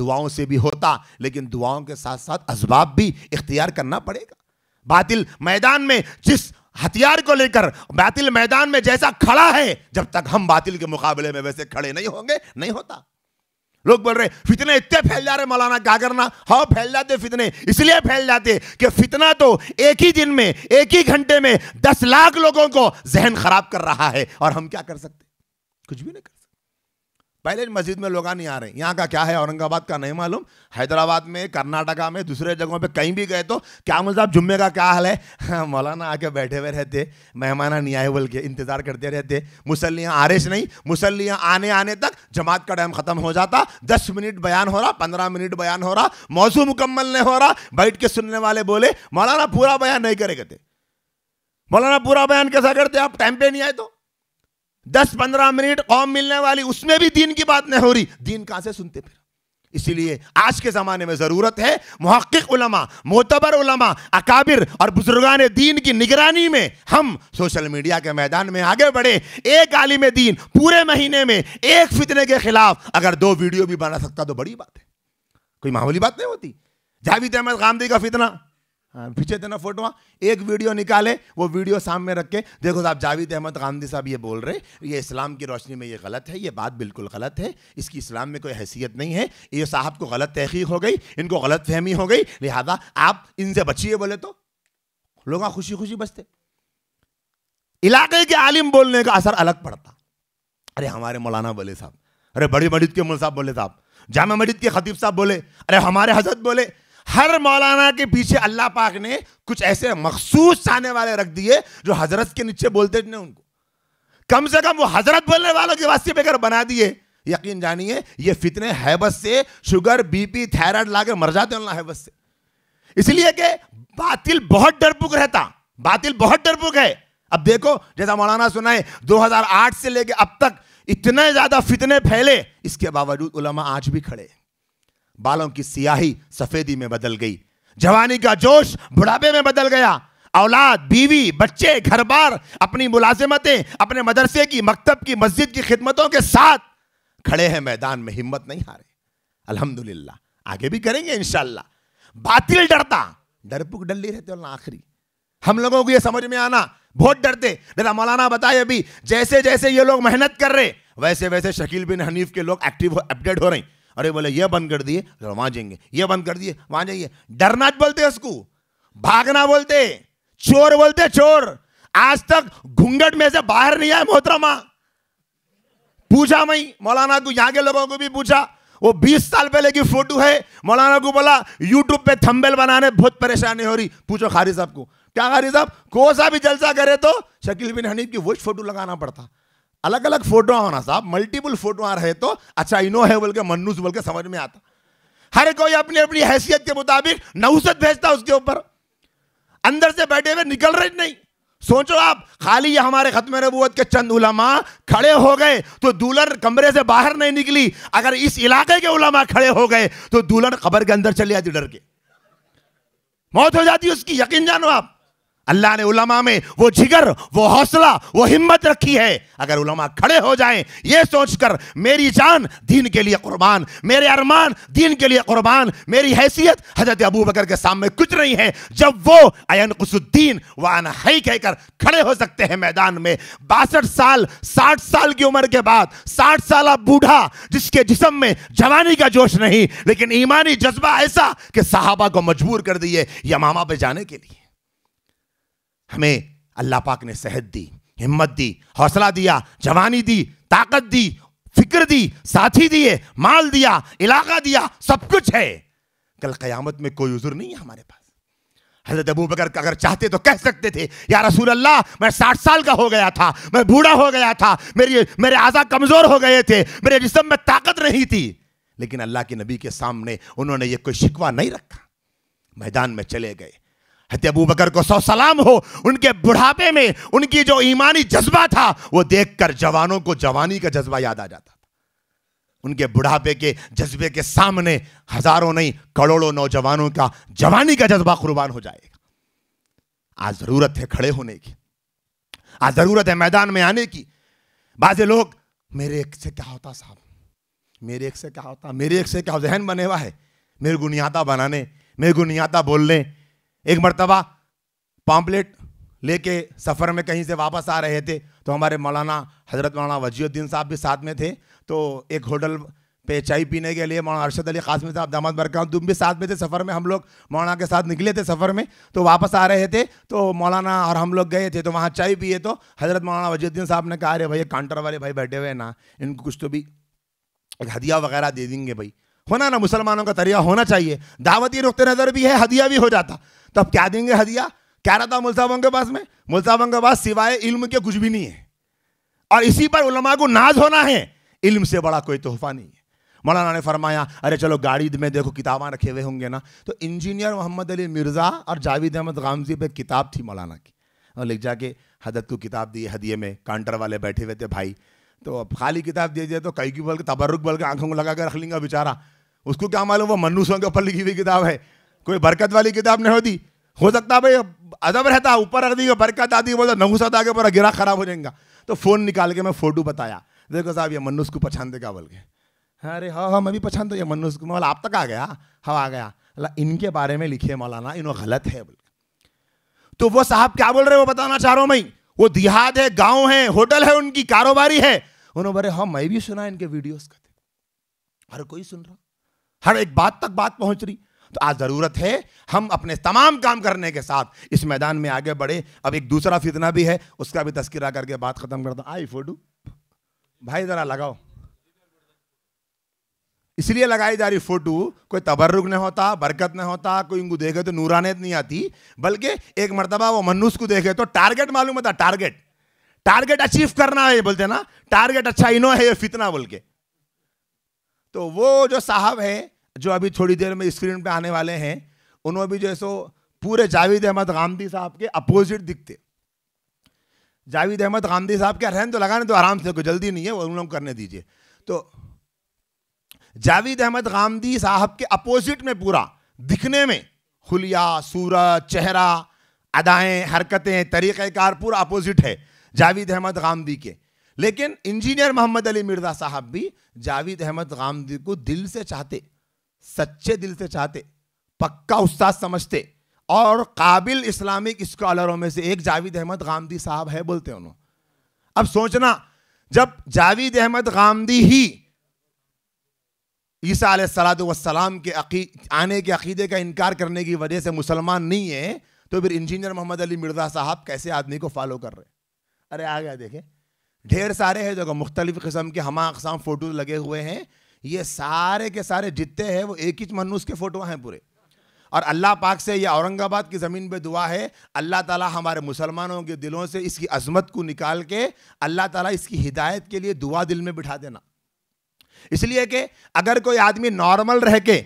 दुआओं से भी होता लेकिन दुआओं के साथ साथ इसबाब भी इख्तियार करना पड़ेगा बातिल मैदान में जिस हथियार को लेकर बातिल मैदान में जैसा खड़ा है जब तक हम बातिल के मुकाबले में वैसे खड़े नहीं होंगे नहीं होता लोग बोल रहे फितने इतने फैल जा रहे मौलाना क्या करना हाँ फैल जाते फितने इसलिए फैल जाते कि फितना तो एक ही दिन में एक ही घंटे में दस लाख लोगों को जहन खराब कर रहा है और हम क्या कर सकते कुछ भी नहीं कर पहले मस्जिद में लोग नहीं आ रहे यहाँ का क्या है औरंगाबाद का नहीं मालूम हैदराबाद में कर्नाटका में दूसरे जगहों पे कहीं भी गए तो क्या आप जुम्मे का क्या हाल है मौलाना आके बैठे हुए रहते मेहमाना नहीं आए बोल के इंतज़ार करते रहते मुसलियाँ आ रेस नहीं मुसलियाँ आने आने तक जमात का टाइम ख़त्म हो जाता दस मिनट बयान हो रहा पंद्रह मिनट बयान हो रहा मौसू मुकम्मल नहीं हो रहा बैठ के सुनने वाले बोले मौलाना पूरा बयान नहीं करे कहते मौलाना पूरा बयान कैसा करते आप टाइम पे नहीं आए तो दस पंद्रह मिनट कौम मिलने वाली उसमें भी दीन की बात नहीं हो रही दीन कहां से सुनते फिर इसीलिए आज के ज़माने में ज़रूरत है महक्क उलमा मोतबर उलमा अकाबिर और बुजुर्गान दीन की निगरानी में हम सोशल मीडिया के मैदान में आगे बढ़े एक आलिम दीन पूरे महीने में एक फितने के खिलाफ अगर दो वीडियो भी बना सकता तो बड़ी बात है कोई मामूली बात नहीं होती जावेद अहमद गांधी का फितना हाँ, पीछे देना ना हाँ। फोटो एक वीडियो निकाले वो वीडियो सामने रख के देखो साहब जावेद अहमद गांधी साहब ये बोल रहे ये इस्लाम की रोशनी में ये गलत है ये बात बिल्कुल गलत है इसकी इस्लाम में कोई हैसियत नहीं है ये साहब को गलत तहकीक हो गई इनको गलत फहमी हो गई लिहाजा आप इनसे बचिए बोले तो लोग खुशी खुशी बचते इलाके के आलिम बोलने का असर अलग पड़ता अरे हमारे मौलाना बोले साहब अरे बड़ी मस्जिद के मुल साहब बोले साहब जामा मस्जिद के खतीब साहब बोले अरे हमारे हजरत बोले हर मौलाना के पीछे अल्लाह पाक ने कुछ ऐसे मखसूस चाहने वाले रख दिए जो हजरत के नीचे बोलते थे उनको कम से कम वो हजरत बोलने वालों के वास्ते बेकर बना दिए यकीन जानिए ये फितने हैबस से शुगर बीपी थायराइड लाके मर जाते हैं हैबस से इसलिए कि बातिल बहुत डरपुक रहता बातिल बहुत डरपुक है अब देखो जैसा मौलाना सुनाए 2008 से लेके अब तक इतने ज्यादा फितने फैले इसके बावजूद उलमा आज भी खड़े हैं बालों की सियाही सफेदी में बदल गई जवानी का जोश बुढ़ापे में बदल गया औलाद बीवी बच्चे घर बार अपनी मुलाजिमतें अपने मदरसे की मकतब की मस्जिद की खिदमतों के साथ खड़े हैं मैदान में हिम्मत नहीं हारे अल्हम्दुलिल्लाह आगे भी करेंगे इनशाला बातिल डरता डरपुक डल्ली रहते हो आखिरी हम लोगों को यह समझ में आना बहुत डरते मेरा मौलाना बताए अभी जैसे जैसे ये लोग मेहनत कर रहे वैसे वैसे शकील बिन हनीफ के लोग एक्टिव अपडेट हो रहे अरे बोले ये बंद कर दिए वहां जाएंगे ये बंद कर दिए वहां जाइए डरना बोलते उसको भागना बोलते चोर बोलते चोर आज तक घूंघट में से बाहर नहीं आए मोहतरमा पूछा मैं मौलाना को यहाँ के लोगों को भी पूछा वो 20 साल पहले की फोटो है मौलाना को बोला यूट्यूब पे थंबेल बनाने बहुत परेशानी हो रही पूछो खारी साहब को क्या खारी साहब को सा भी जलसा करे तो शकील बिन हनीफ की वो फोटो लगाना पड़ता अलग अलग फोटो होना साहब मल्टीपल फोटो आ रहे तो अच्छा इनो है बोल के मन्नूस बोल के समझ में आता हर कोई अपनी अपनी हैसियत के मुताबिक नहुसत भेजता उसके ऊपर अंदर से बैठे हुए निकल रहे नहीं सोचो आप खाली ये हमारे खत्म के चंद उलमा खड़े हो गए तो दुल्हन कमरे से बाहर नहीं निकली अगर इस इलाके के उलमा खड़े हो गए तो दुल्हन खबर के अंदर चली जाती डर के मौत हो जाती उसकी यकीन जानो आप अल्लाह ने उलमा में वो जिगर वो हौसला वो हिम्मत रखी है अगर उलमा खड़े हो जाएं ये सोचकर मेरी जान दीन के लिए कुर्बान मेरे अरमान दीन के लिए कुर्बान मेरी हैसियत हजरत अबू बकर के सामने कुछ नहीं है जब वो अयन कसुद्दीन व हई कहकर खड़े हो सकते हैं मैदान में बासठ साल साठ साल की उम्र के बाद साठ साल बूढ़ा जिसके जिसम में जवानी का जोश नहीं लेकिन ईमानी जज्बा ऐसा कि साहबा को मजबूर कर दिए यमामा पे जाने के लिए हमें अल्लाह पाक ने सेहत दी हिम्मत दी हौसला दिया जवानी दी ताकत दी फिक्र दी साथी दिए माल दिया इलाका दिया सब कुछ है कल कयामत में कोई उजुर नहीं है हमारे पास हजरत अबू बकर अगर चाहते तो कह सकते थे या रसूल अल्लाह मैं साठ साल का हो गया था मैं बूढ़ा हो गया था मेरी मेरे आज़ा कमज़ोर हो गए थे मेरे जिसम में ताकत नहीं थी लेकिन अल्लाह के नबी के सामने उन्होंने ये कोई शिकवा नहीं रखा मैदान में चले गए हत्या अबू बकर को सौ सलाम हो उनके बुढ़ापे में उनकी जो ईमानी जज्बा था वो देखकर जवानों को जवानी का जज्बा याद आ जाता था उनके बुढ़ापे के जज्बे के सामने हजारों नहीं करोड़ों नौजवानों का जवानी का जज्बा कुर्बान हो जाएगा आज जरूरत है खड़े होने की आज जरूरत है मैदान में आने की बाजे लोग मेरे एक से क्या होता साहब मेरे एक से क्या होता मेरे एक से क्या जहन बने हुआ है मेरे गुनियादा बनाने मेरे गुनियादा बोलने एक मरतबा पाम्पलेट लेके सफ़र में कहीं से वापस आ रहे थे तो हमारे मौलाना हज़रत मौलाना वजीउद्दीन साहब भी साथ में थे तो एक होटल पे चाय पीने के लिए मौलाना अरशद अली कासमी साहब दामद बरकान तुम भी साथ में थे सफ़र में हम लोग मौलाना के साथ निकले थे सफ़र में तो वापस आ रहे थे तो मौलाना और हम लोग गए थे तो वहाँ चाय पिए तो हज़रत मौलाना वजीउद्दीन साहब ने कहा अरे भैया काउंटर वाले भाई बैठे हुए ना इनको कुछ तो भी एक हदिया वगैरह दे देंगे भाई होना ना मुसलमानों का तरिया होना चाहिए दावती रुखते नज़र भी है हदिया भी हो जाता तो अब क्या देंगे हदिया क्या रहता है मुल के पास में मुल के पास सिवाय इल्म के कुछ भी नहीं है और इसी पर उलमा को नाज होना है इल्म से बड़ा कोई तोहफा नहीं है मौलाना ने फरमाया अरे चलो गाड़ी में देखो किताबा रखे हुए होंगे ना तो इंजीनियर मोहम्मद अली मिर्ज़ा और जावेद अहमद गामजी पर किताब थी मौलाना की और लिख जाके हदत को किताब दी हदिये में कांटर वाले बैठे हुए थे भाई तो अब खाली किताब दे दिए तो कई की के तबरुक के आंखों को लगा कर रख लेंगे बेचारा उसको क्या मालूम वो मनुष्यों के ऊपर लिखी हुई किताब है कोई बरकत वाली किताब नहीं होती हो सकता भाई अदब रहता ऊपर रख दी बरकत आती बोलता नहुसा आगे पूरा गिरा खराब हो जाएगा तो फ़ोन निकाल के मैं फ़ोटो बताया देखो साहब ये मनुष्य को पहचान देगा बोल के अरे हाँ हाँ मैं भी पहचान तो ये मनुष्य को मोला आप तक आ गया हाँ आ गया अल्लाह इनके बारे में लिखे मौलाना इन गलत है बोल तो वो साहब क्या बोल रहे वो बताना चाह रहा हूँ मैं वो देहात है गाँव है होटल है उनकी कारोबारी है उन्होंने बोले हाँ मैं भी सुना इनके वीडियोस का हर कोई सुन रहा हर एक बात तक बात पहुंच रही तो आज ज़रूरत है हम अपने तमाम काम करने के साथ इस मैदान में आगे बढ़े अब एक दूसरा फितना भी है उसका भी तस्करा करके बात ख़त्म करता आई फोटू भाई ज़रा लगाओ इसलिए लगाई जा रही फोटो कोई तबर्रुक नहीं होता बरकत नहीं होता कोई इनको देखे तो नूरानियत नहीं आती बल्कि एक मरतबा वो मनुष्य को देखे तो टारगेट मालूम होता टारगेट टारगेट अचीव करना है बोलते ना टारगेट अच्छा इनो है ये फितना बोल के तो वो जो साहब है जो अभी थोड़ी देर में स्क्रीन पे आने वाले हैं उन्होंने भी जो है सो पूरे जावेद अहमद गांधी साहब के अपोजिट दिखते जावेद अहमद गांधी साहब के रहने तो लगाने तो आराम से कोई जल्दी नहीं है वो उन लोग करने दीजिए तो जावेद अहमद गांधी साहब के अपोजिट में पूरा दिखने में खुलिया सूरत चेहरा अदाएं हरकतें तरीकेकार पूरा अपोजिट है जावेद अहमद गांधी के लेकिन इंजीनियर मोहम्मद अली मिर्ज़ा साहब भी जावेद अहमद गांधी को दिल से चाहते सच्चे दिल से चाहते पक्का उस्ताद समझते और काबिल इस्लामिक स्कॉलरों में से एक जावेद अहमद गामदी साहब है बोलते हैं उन्होंने अब सोचना जब जावेद अहमद गामदी ही ईसा सलाम के आने के अकीदे का इनकार करने की वजह से मुसलमान नहीं है तो फिर इंजीनियर मोहम्मद अली मिर्जा साहब कैसे आदमी को फॉलो कर रहे अरे आ गया देखे ढेर सारे हैं जो मुख्तलिफ़ किस्म के हम अकसाम फोटो लगे हुए हैं ये सारे के सारे जितने हैं वो एक ही मनुष्य के फोटो हैं पूरे और अल्लाह पाक से यह औरंगाबाद की ज़मीन पे दुआ है अल्लाह ताला हमारे मुसलमानों के दिलों से इसकी अजमत को निकाल के अल्लाह ताला इसकी हिदायत के लिए दुआ दिल में बिठा देना इसलिए कि अगर कोई आदमी नॉर्मल रह के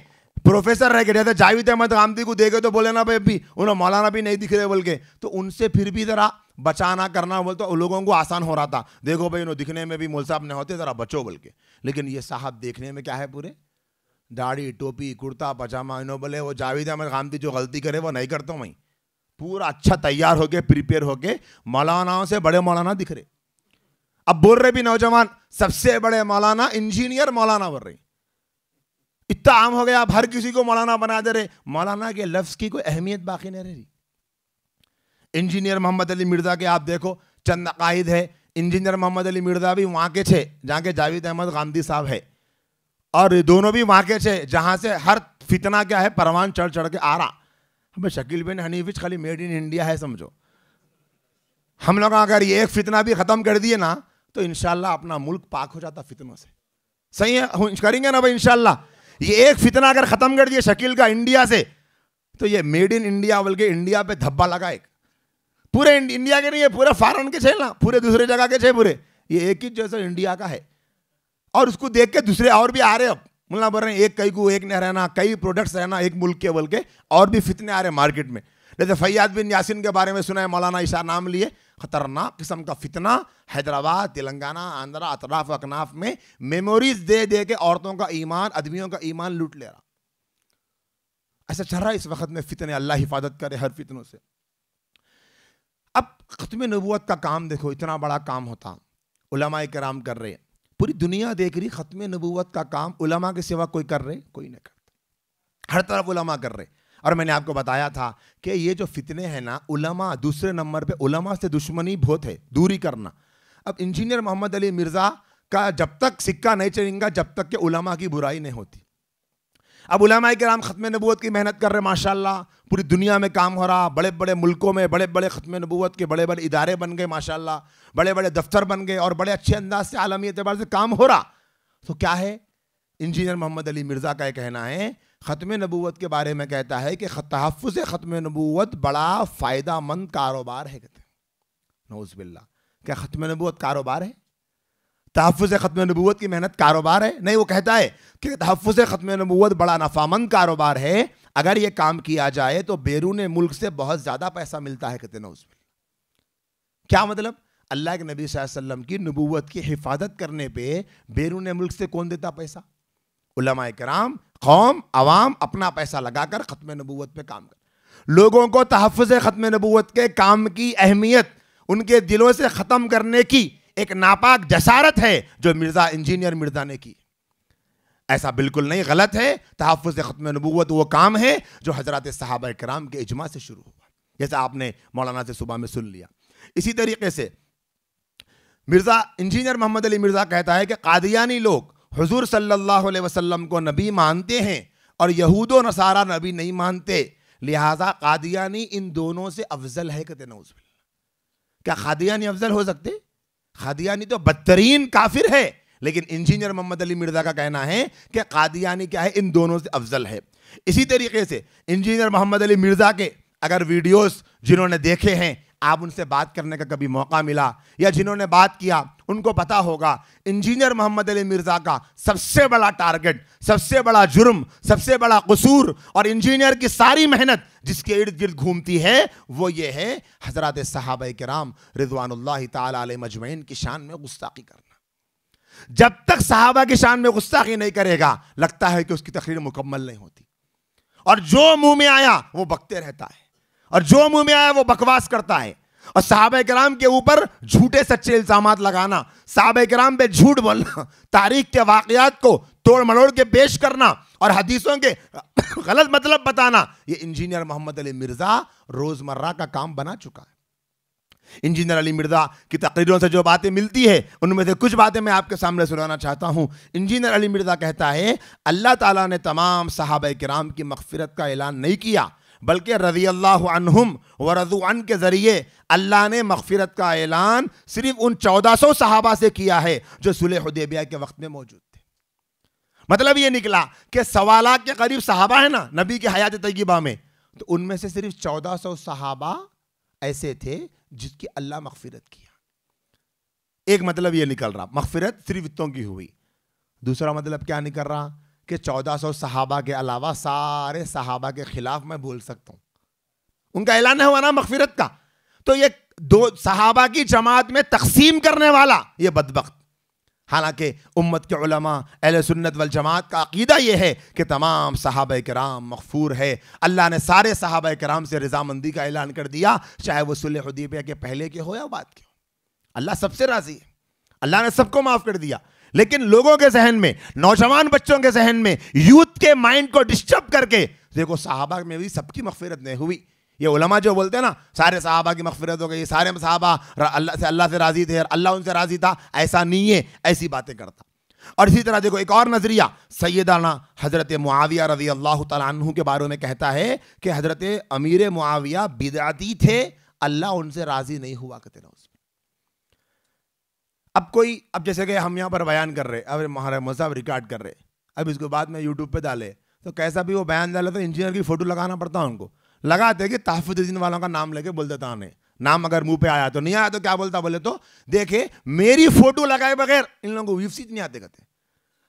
प्रोफेसर रह के जैसे जावेद अहमद गांधी को देखे तो बोले ना भाई भी उन्हें मौलाना भी नहीं दिख रहे बोल के तो उनसे फिर भी ज़रा बचाना करना बोल तो लोगों को आसान हो रहा था देखो भाई उन्हें दिखने में भी मोल साहब नहीं होते ज़रा बचो बोल के लेकिन ये साहब देखने में क्या है पूरे दाढ़ी टोपी कुर्ता पजामा इन्हों बोले वो जावेद अहमद खान जो गलती करे वो नहीं करता वहीं पूरा अच्छा तैयार होके प्रिपेयर होके मौलानाओं से बड़े मौलाना दिख रहे अब बोल रहे भी नौजवान सबसे बड़े मौलाना इंजीनियर मौलाना बोल रहे इतना आम हो गया आप हर किसी को मौलाना बना दे रहे मौलाना के लफ्ज़ की कोई अहमियत बाकी नहीं रह रही इंजीनियर मोहम्मद अली मिर्ज़ा के आप देखो चंद अकायद है इंजीनियर मोहम्मद अली मिर्जा भी वहाँ के छे जहाँ के जावेद अहमद गांधी साहब है और दोनों भी वहाँ के छे जहाँ से हर फितना क्या है परवान चढ़ चढ़ के आ रहा हमें शकील बिन हनीफिज खाली मेड इन इंडिया है समझो हम लोग अगर ये एक फितना भी ख़त्म कर दिए ना तो इन अपना मुल्क पाक हो जाता फितनों से सही है करेंगे ना भाई इन ये एक फितना अगर ख़त्म कर दिए शकील का इंडिया से तो ये मेड इन इंडिया बल्कि इंडिया पे धब्बा लगा एक पूरे इंडिया के नहीं है पूरा फॉरन के छे ना पूरे दूसरे जगह के छे पूरे ये एक ही जैसा इंडिया का है और उसको देख के दूसरे और भी आ रहे अब मुला बोल रहे हैं एक कई को एक नहीं रहना कई प्रोडक्ट्स रहना एक मुल्क के बोल के और भी फितने आ रहे मार्केट में जैसे फैयाद बिन यासिन के बारे में सुना है मौलाना ईशा नाम लिए खतरनाक किस्म का फितना हैदराबाद तेलंगाना आंध्रा अतराफ अकनाफ में मेमोरीज दे दे के औरतों का ईमान आदमियों का ईमान लूट ले रहा ऐसा चल रहा है इस वक्त में फितने अल्लाह हिफाजत करे हर फितनों से ख़त्म नबूत का काम देखो इतना बड़ा काम होता उलमा कराम कर रहे हैं पूरी दुनिया देख रही ख़त्म नबूत का काम उलमा के सिवा कोई कर रहे कोई नहीं करता हर तरफ उलमा कर रहे और मैंने आपको बताया था कि ये जो फितने हैं ना उलमा दूसरे नंबर पे उलमा से दुश्मनी बहुत है दूरी करना अब इंजीनियर मोहम्मद अली मिर्ज़ा का जब तक सिक्का नहीं चलेगा जब तक के उलमा की बुराई नहीं होती अब उलमा कराम ख़त्म नबूत की मेहनत कर रहे माशाल्लाह पूरी दुनिया में काम हो रहा बड़े बड़े मुल्कों में बड़े बड़े ख़त्म नबूत के बड़े बड़े इदारे बन गए माशाल्लाह बड़े बड़े दफ्तर बन गए और बड़े अच्छे अंदाज से आलमी एतबार से काम हो रहा तो क्या है इंजीनियर मोहम्मद अली मिर्ज़ा का यह कहना है ख़त्म नबूत के बारे में कहता है कि तहफ़ ख़त्म नबूत बड़ा फ़ायदा मंद कारोबार है कहते हैं नौज़बिल्ला क्या ख़त्म नबूत कारोबार है तहफ़ ख़त्म नबूत की मेहनत कारोबार है नहीं वो कहता है कि तहफ़ ख़त्म नबूत बड़ा नफामंद कारोबार है अगर ये काम किया जाए तो बैरून मुल्क से बहुत ज़्यादा पैसा मिलता है कितना उसमें क्या मतलब अल्लाह के नबी वसल्लम की नबूत की हिफाजत करने पे बैरून मुल्क से कौन देता पैसा उलमा कराम कौम आवाम अपना पैसा लगाकर ख़त्म नबूत पे काम कर लोगों को तहफ़ ख़त्म नबूत के काम की अहमियत उनके दिलों से ख़त्म करने की एक नापाक जसारत है जो मिर्जा इंजीनियर मिर्जा ने की ऐसा बिल्कुल नहीं गलत है तहफ़ ख़त्म नबूत वो काम है जो हजरत साहब कराम के इजमा से शुरू हुआ जैसा आपने मौलाना से सुबह में सुन लिया इसी तरीके से मिर्ज़ा इंजीनियर मोहम्मद अली मिर्ज़ा कहता है कि कादियानी लोग हजूर सल्लल्लाहु अलैहि वसल्लम को नबी मानते हैं और यहूद नसारा नबी नहीं मानते लिहाजा कादियानी इन दोनों से अफजल है कहते नौज क्या कादियानी अफजल हो सकते खादियानी तो बदतरीन काफिर है लेकिन इंजीनियर मोहम्मद अली मिर्जा का कहना है कि कादियानी क्या है इन दोनों से अफजल है इसी तरीके से इंजीनियर मोहम्मद अली मिर्जा के अगर वीडियोस जिन्होंने देखे हैं आप उनसे बात करने का कभी मौका मिला या जिन्होंने बात किया उनको पता होगा इंजीनियर मोहम्मद अली मिर्ज़ा का सबसे बड़ा टारगेट सबसे बड़ा जुर्म सबसे बड़ा कसूर और इंजीनियर की सारी मेहनत जिसके इर्द गिर्द घूमती है वो ये है हजरत साहब कराम रिजवान तल की शान में गुस्ताखी करना जब तक साहबा की शान में गुस्ताखी नहीं करेगा लगता है कि उसकी तकरीर मुकम्मल नहीं होती और जो मुंह में आया वो बकते रहता है और जो मुंह में आया वो बकवास करता है और साहब कराम के ऊपर झूठे सच्चे इल्जाम लगाना साहब कराम पे झूठ बोलना तारीख के वाकयात को तोड़ मरोड़ के पेश करना और हदीसों के गलत मतलब बताना ये इंजीनियर मोहम्मद अली मिर्जा रोजमर्रा का काम बना चुका है इंजीनियर अली मिर्जा की तकरीरों से जो बातें मिलती है उनमें से कुछ बातें मैं आपके सामने सुनाना चाहता हूँ इंजीनियर अली मिर्जा कहता है अल्लाह ताला ने तमाम साहब कराम की मकफिरत का ऐलान नहीं किया बल्कि रज़ी अल्लाह अनहुम व रजुआन के ज़रिए अल्लाह ने मगफिरत का ऐलान सिर्फ उन चौदह सौ सहाबा से किया है जो सुलह हदेबिया के वक्त में मौजूद थे मतलब ये निकला कि सवा लाख के करीब सहाबा है ना नबी के हयात तयबा में तो उनमें से सिर्फ चौदह सौ सहाबा ऐसे थे जिसकी अल्लाह मगफिरत किया एक मतलब ये निकल रहा मगफिरत सिर्फ इतों की हुई दूसरा मतलब क्या निकल रहा कि 1400 सहाबा के अलावा सारे सहाबा के खिलाफ मैं बोल सकता हूं उनका ऐलान हुआ ना मकफिरत का तो ये दो सहाबा की जमात में तकसीम करने वाला ये बदबक हालांकि उम्मत के उलमा अहल सुन्नत वल जमात का अकीदा यह है कि तमाम साहब कराम मकफूर है अल्लाह ने सारे साहब कराम से रजामंदी का ऐलान कर दिया चाहे वह सुलह के पहले के हो या बाद के हो अल्लाह सबसे राज़ी है अल्लाह ने सबको माफ़ कर दिया लेकिन लोगों के जहन में नौजवान बच्चों के जहन में यूथ के माइंड को डिस्टर्ब करके देखो साहबा में भी सबकी मफफरत नहीं हुई ये उलमा जो बोलते हैं ना सारे साहबा की मफफरत हो गई सारे साहबा अल्लाह से अल्लाह से राज़ी थे अल्लाह उनसे राज़ी था ऐसा नहीं है ऐसी बातें करता और इसी तरह देखो एक और नज़रिया सैदाना हज़रत मुआविया रजी अल्लाह तु के बारे में कहता है कि हज़रत अमीर मुआविया बिदाती थे अल्लाह उनसे राज़ी नहीं हुआ कहते ना अब कोई अब जैसे कि हम यहाँ पर बयान कर रहे अब हमारा मजहब रिकॉर्ड कर रहे अब इसको बाद में यूट्यूब पर डाले तो कैसा भी वो बयान डाले तो इंजीनियर की फ़ोटो लगाना पड़ता है उनको लगाते कि तहफुद्दीन वालों का नाम लेके बोल देता उन्हें नाम अगर मुंह पे आया तो नहीं आया तो क्या बोलता बोले तो देखे मेरी फोटो लगाए बगैर इन लोगों को विफसित नहीं आते कहते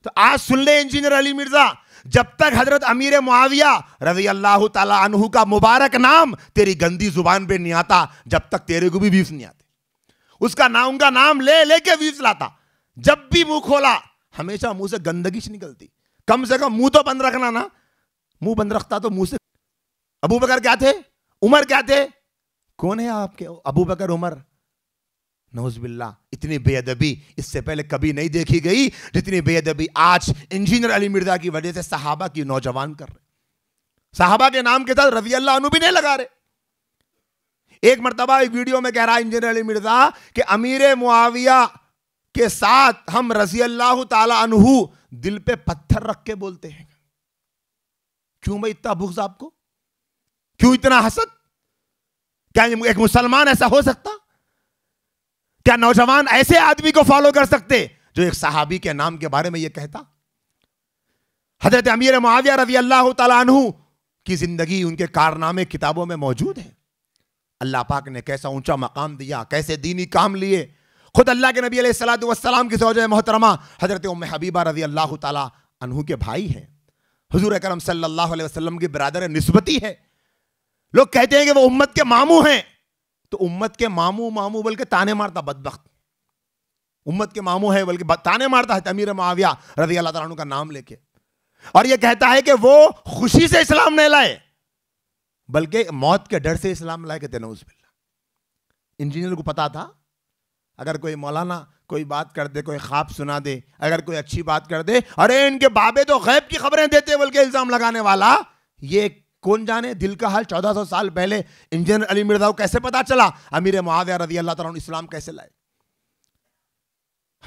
तो आज सुन ले इंजीनियर अली मिर्जा जब तक हजरत अमीर मुआविया रवि अल्लाह तला का मुबारक नाम तेरी गंदी जुबान पे नहीं आता जब तक तेरे को भी विफ नहीं आता उसका नाम का नाम ले लेके वीज लाता जब भी मुंह खोला हमेशा मुंह से गंदगी निकलती कम से कम मुंह तो बंद रखना ना मुंह बंद रखता तो मुंह से अबू बकर क्या थे उमर क्या थे कौन है आपके अबू बकर उमर नौजबिल्ला इतनी बेअदबी इससे पहले कभी नहीं देखी गई जितनी बेअदबी आज इंजीनियर अली मिर्जा की वजह से साहबा की नौजवान कर रहे साहबा के नाम के साथ रवि अल्लाह भी नहीं लगा रहे एक मरतबा एक वीडियो में कह रहा है इंजीनियर अली मिर्जा कि अमीर मुआविया के साथ हम रजी अल्लाह तला दिल पे पत्थर रख के बोलते हैं क्यों भाई इतना बुग्ज आपको क्यों इतना हसद क्या एक मुसलमान ऐसा हो सकता क्या नौजवान ऐसे आदमी को फॉलो कर सकते जो एक सहाबी के नाम के बारे में यह कहता हजरत अमीर मुआविया रजी अल्लाह तु की जिंदगी उनके कारनामे किताबों में मौजूद है अल्लाह पाक ने कैसा ऊंचा मकाम दिया कैसे दीनी काम लिए खुद अल्लाह के नबी सलाम की सोच मोहतरमा हजरत उम हबीबा रजी अल्लाह तहू के भाई हैं हजूर करम सल्लल्लाहु की बरदर नस्बती है लोग कहते हैं कि वह उम्मत के मामू हैं तो उम्मत के मामू मामू बल्कि ताने मारता बदबक उम्मत के मामू है बल्कि ताने मारता है तमीर माविया रजी अल्लाह तु का नाम लेके और यह कहता है कि वो खुशी से इस्लाम नहीं लाए बल्कि मौत के डर से इस्लाम लाए थे नौज बिल्ला इंजीनियर को पता था अगर कोई मौलाना कोई बात कर दे कोई ख्वाब सुना दे अगर कोई अच्छी बात कर दे अरे इनके बाबे तो गैब की खबरें देते बल्कि इल्ज़ाम लगाने वाला ये कौन जाने दिल का हाल 1400 साल पहले इंजीनियर अली मिर्जा को कैसे पता चला अमीर मुआविया रजी अल्लाह तला इस्लाम कैसे लाए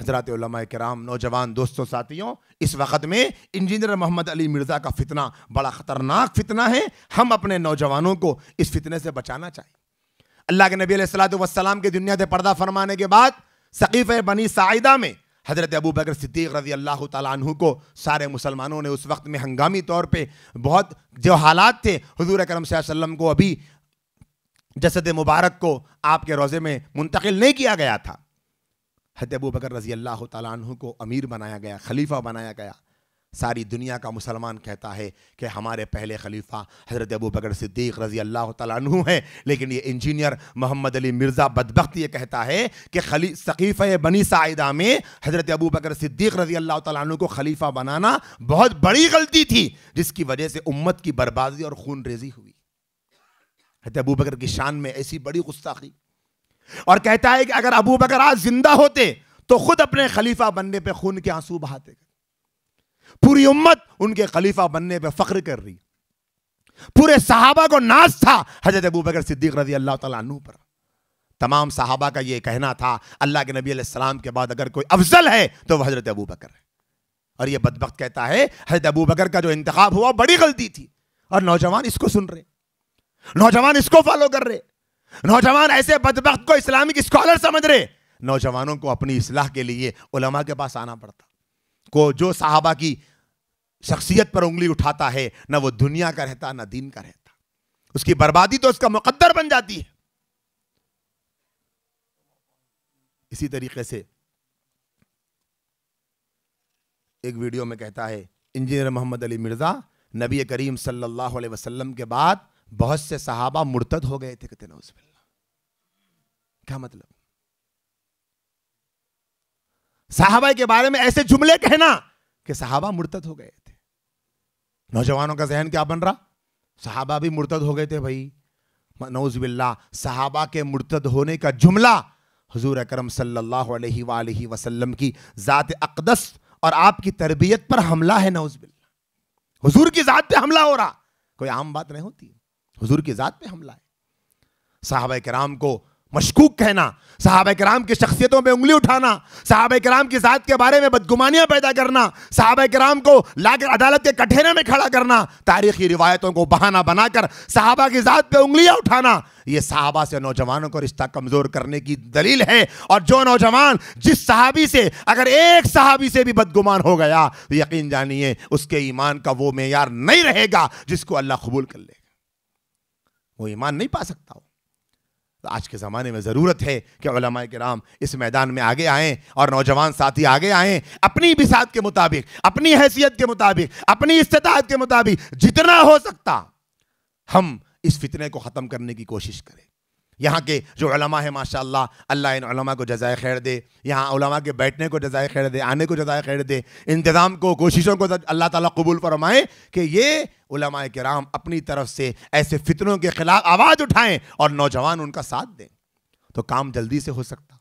हजरत कराम नौजवान दोस्तों साथियों इस वक्त में इंजीनियर मोहम्मद अली मिर्ज़ा का फितना बड़ा ख़तरनाक फितना है हम अपने नौजवानों को इस फितने से बचाना चाहिए अल्लाह के नबी सलाम की दुनिया से पर्दा फरमाने के बाद सकीफ़ बनी साइदा में हज़रत अबू बकर सिद्दीक रजी अल्लाह तु को सारे मुसलमानों ने उस वक्त में हंगामी तौर पर बहुत जो हालात थे हजूर करम सेम को अभी जसद मुबारक को आपके रोज़े में मुंतकिल नहीं किया गया था हत अबू बकर रज़ी अल्लाह तु को अमीर बनाया गया खलीफा बनाया गया सारी दुनिया का मुसलमान कहता है कि हमारे पहले खलीफा हज़रत अबू बकर सिद्दीक रज़ी अल्लाह तु है लेकिन ये इंजीनियर मोहम्मद अली मिर्ज़ा बदबख्त ये कहता है कि खली सकीफ़ बनी साइदा में हज़रत अबू बकर सिद्दीक रज़ी अल्लाह तु को खलीफा बनाना बहुत बड़ी गलती थी जिसकी वजह से उम्मत की बर्बादी और खून रेजी हुई हज़रत अबू बकर की शान में ऐसी बड़ी गुस्ताखी और कहता है कि अगर अबू बकर आज जिंदा होते तो खुद अपने खलीफा बनने पे खून के आंसू बहाते पूरी उम्मत उनके खलीफा बनने पे फख्र कर रही पूरे साहबा को नाज था हजरत अबू बकर सिद्दीक रजी अल्लाह तु पर तमाम साहबा का यह कहना था अल्लाह के नबी सलाम के बाद अगर कोई अफजल है तो वह हजरत अबू बकर है और यह बदबक कहता है हजरत अबू बकर का जो इंतखब हुआ बड़ी गलती थी और नौजवान इसको सुन रहे नौजवान इसको फॉलो कर रहे नौजवान ऐसे बदबक को इस्लामिक स्कॉलर समझ रहे नौजवानों को अपनी इसलाह के लिए उलमा के पास आना पड़ता को जो साहबा की शख्सियत पर उंगली उठाता है ना वो दुनिया का रहता ना दीन का रहता उसकी बर्बादी तो उसका मुकद्दर बन जाती है इसी तरीके से एक वीडियो में कहता है इंजीनियर मोहम्मद अली मिर्ज़ा नबी करीम सल्लल्लाहु अलैहि वसल्लम के बाद बहुत से सहाबा मुर्तद हो गए थे कहते ना बिल्ला क्या मतलब साहबा के बारे में ऐसे जुमले कहना कि साहबा मुर्तद हो गए थे नौजवानों का जहन क्या बन रहा साहबा भी मुर्तद हो गए थे भाई नौज बिल्ला साहबा के मुर्तद होने का जुमला हजूर अक्रम सल्लल्लाहु अलैहि वसल्लम की ज़ात अकदस और आपकी तरबियत पर हमला है नौज बिल्ला हजूर की ज़ात पे हमला हो रहा कोई आम बात नहीं होती हजूर की ज़ात पे हमला है साहब कराम को मशकूक कहना साहब कराम की शख्सियतों पे उंगली उठाना साहब कराम की ज़ात के बारे में बदगुमानियाँ पैदा करना साहब कराम को लाकर अदालत के कठेरे में खड़ा करना तारीखी रिवायतों को बहाना बनाकर साहबा की ज़ात पे उंगलियाँ उठाना ये साहबा से नौजवानों को रिश्ता कमज़ोर करने की दलील है और जो नौजवान जिस सहाबी से अगर एक सहाबी से भी बदगुमान हो गया तो यकीन जानिए उसके ईमान का वो मैार नहीं रहेगा जिसको अल्लाह कबूल कर ले वो ईमान नहीं पा सकता हो तो आज के ज़माने में ज़रूरत है कि उलमा कराम इस मैदान में आगे आएँ और नौजवान साथी आगे आएँ अपनी बिसात के मुताबिक अपनी हैसियत के मुताबिक अपनी इस्तात के मुताबिक जितना हो सकता हम इस फितने को ख़त्म करने की कोशिश करें यहाँ के जो उलमा है माशा अल्लाह इन उलमा को जजाय खैर दे यहाँ उलमा के बैठने को जजाय खैर दे आने को जजाय खैर दे इंतज़ाम को कोशिशों को अल्लाह ताला कबूल फरमाए कि ये उलमा कराम अपनी तरफ से ऐसे फितनों के ख़िलाफ़ आवाज़ उठाएँ और नौजवान उनका साथ दें तो काम जल्दी से हो सकता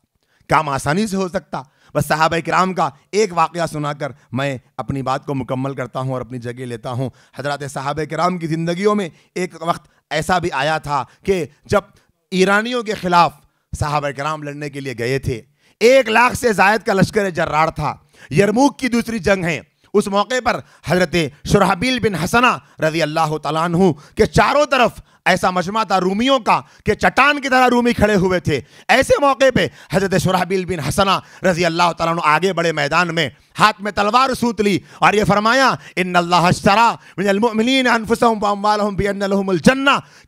काम आसानी से हो सकता बस साहब कराम का एक वाक़ सुनाकर मैं अपनी बात को मुकम्मल करता हूँ और अपनी जगह लेता हूँ हजरत साहब कराम की ज़िंदगी में एक वक्त ऐसा भी आया था कि जब ईरानियों के खिलाफ साहब कराम लड़ने के लिए गए थे एक लाख से जायद का लश्कर जर्रार था यरमूक की दूसरी जंग है उस मौके पर हजरत शराबील बिन हसना रजी अल्लाह तु के चारों तरफ ऐसा मजमा था रूमियों का कि चट्टान की तरह रूमी खड़े हुए थे ऐसे मौके पे हजरत शराबील बिन हसना रजी अल्लाह तु आगे बड़े मैदान में हाथ में तलवार सूत ली और ये फरमाया इन अल्लाहरा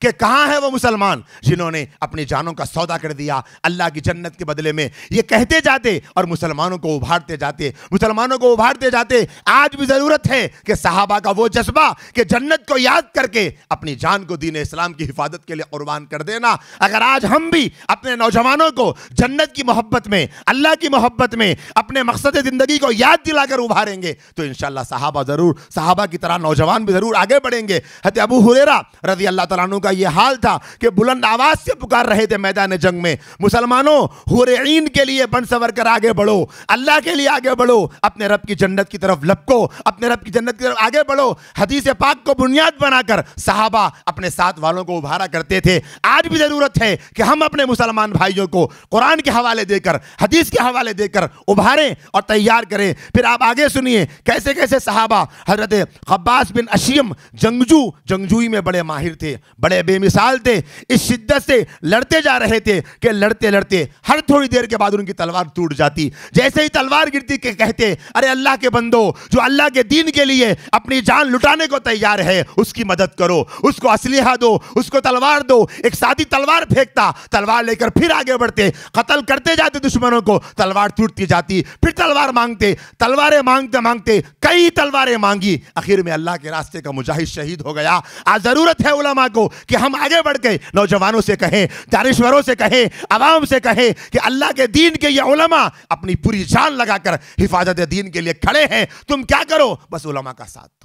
के कहाँ है वो मुसलमान जिन्होंने अपनी जानों का सौदा कर दिया अल्लाह की जन्नत के बदले में ये कहते जाते और मुसलमानों को उभारते जाते मुसलमानों को उभारते जाते आज भी ज़रूरत है कि साहबा का वो जज्बा कि जन्नत को याद करके अपनी जान को दीन इस्लाम की हिफाजत के लिए कुर्बान कर देना अगर आज हम भी अपने नौजवानों को जन्नत की मोहब्बत में अल्लाह की मोहब्बत में अपने मकसद ज़िंदगी को याद याद दिलाकर उभारेंगे तो इनशाला साहबा जरूर साहबा की तरह नौजवान भी जरूर आगे बढ़ेंगे हत अबू हुरेरा रजी अल्लाह तला का यह हाल था कि बुलंद आवाज से पुकार रहे थे मैदान जंग में मुसलमानों हुरेन के लिए बन सवर कर आगे बढ़ो अल्लाह के लिए आगे बढ़ो अपने रब की जन्नत की तरफ लपको अपने रब की जन्नत की तरफ आगे बढ़ो हदीस पाक को बुनियाद बनाकर साहबा अपने साथ वालों को उभारा करते थे आज भी ज़रूरत है कि हम अपने मुसलमान भाइयों को कुरान के हवाले देकर हदीस के हवाले देकर उभारें और तैयार करें फिर आप आगे सुनिए कैसे कैसे सहाबा हजरत खब्बास बिन अशियम जंगजू जंगजूई में बड़े माहिर थे बड़े बेमिसाल थे इस शिद्दत से लड़ते जा रहे थे कि लड़ते लड़ते हर थोड़ी देर के बाद उनकी तलवार टूट जाती जैसे ही तलवार गिरती के कहते अरे अल्लाह के बंदो जो अल्लाह के दीन के लिए अपनी जान लुटाने को तैयार है उसकी मदद करो उसको असलहा दो उसको तलवार दो एक सादी तलवार फेंकता तलवार लेकर फिर आगे बढ़ते कतल करते जाते दुश्मनों को तलवार टूटती जाती फिर तलवार मांगते तलवारें मांगते मांगते कई तलवारें मांगी आखिर में अल्लाह के रास्ते का मुजाहिद शहीद हो गया आज ज़रूरत है उलमा को कि हम आगे बढ़ के नौजवानों से कहें दानश्वरों से कहें आवाम से कहें कि अल्लाह के दीन के ये उलमा अपनी पूरी जान लगाकर हिफाजत दीन के लिए खड़े हैं तुम क्या करो बस उलमा का साथ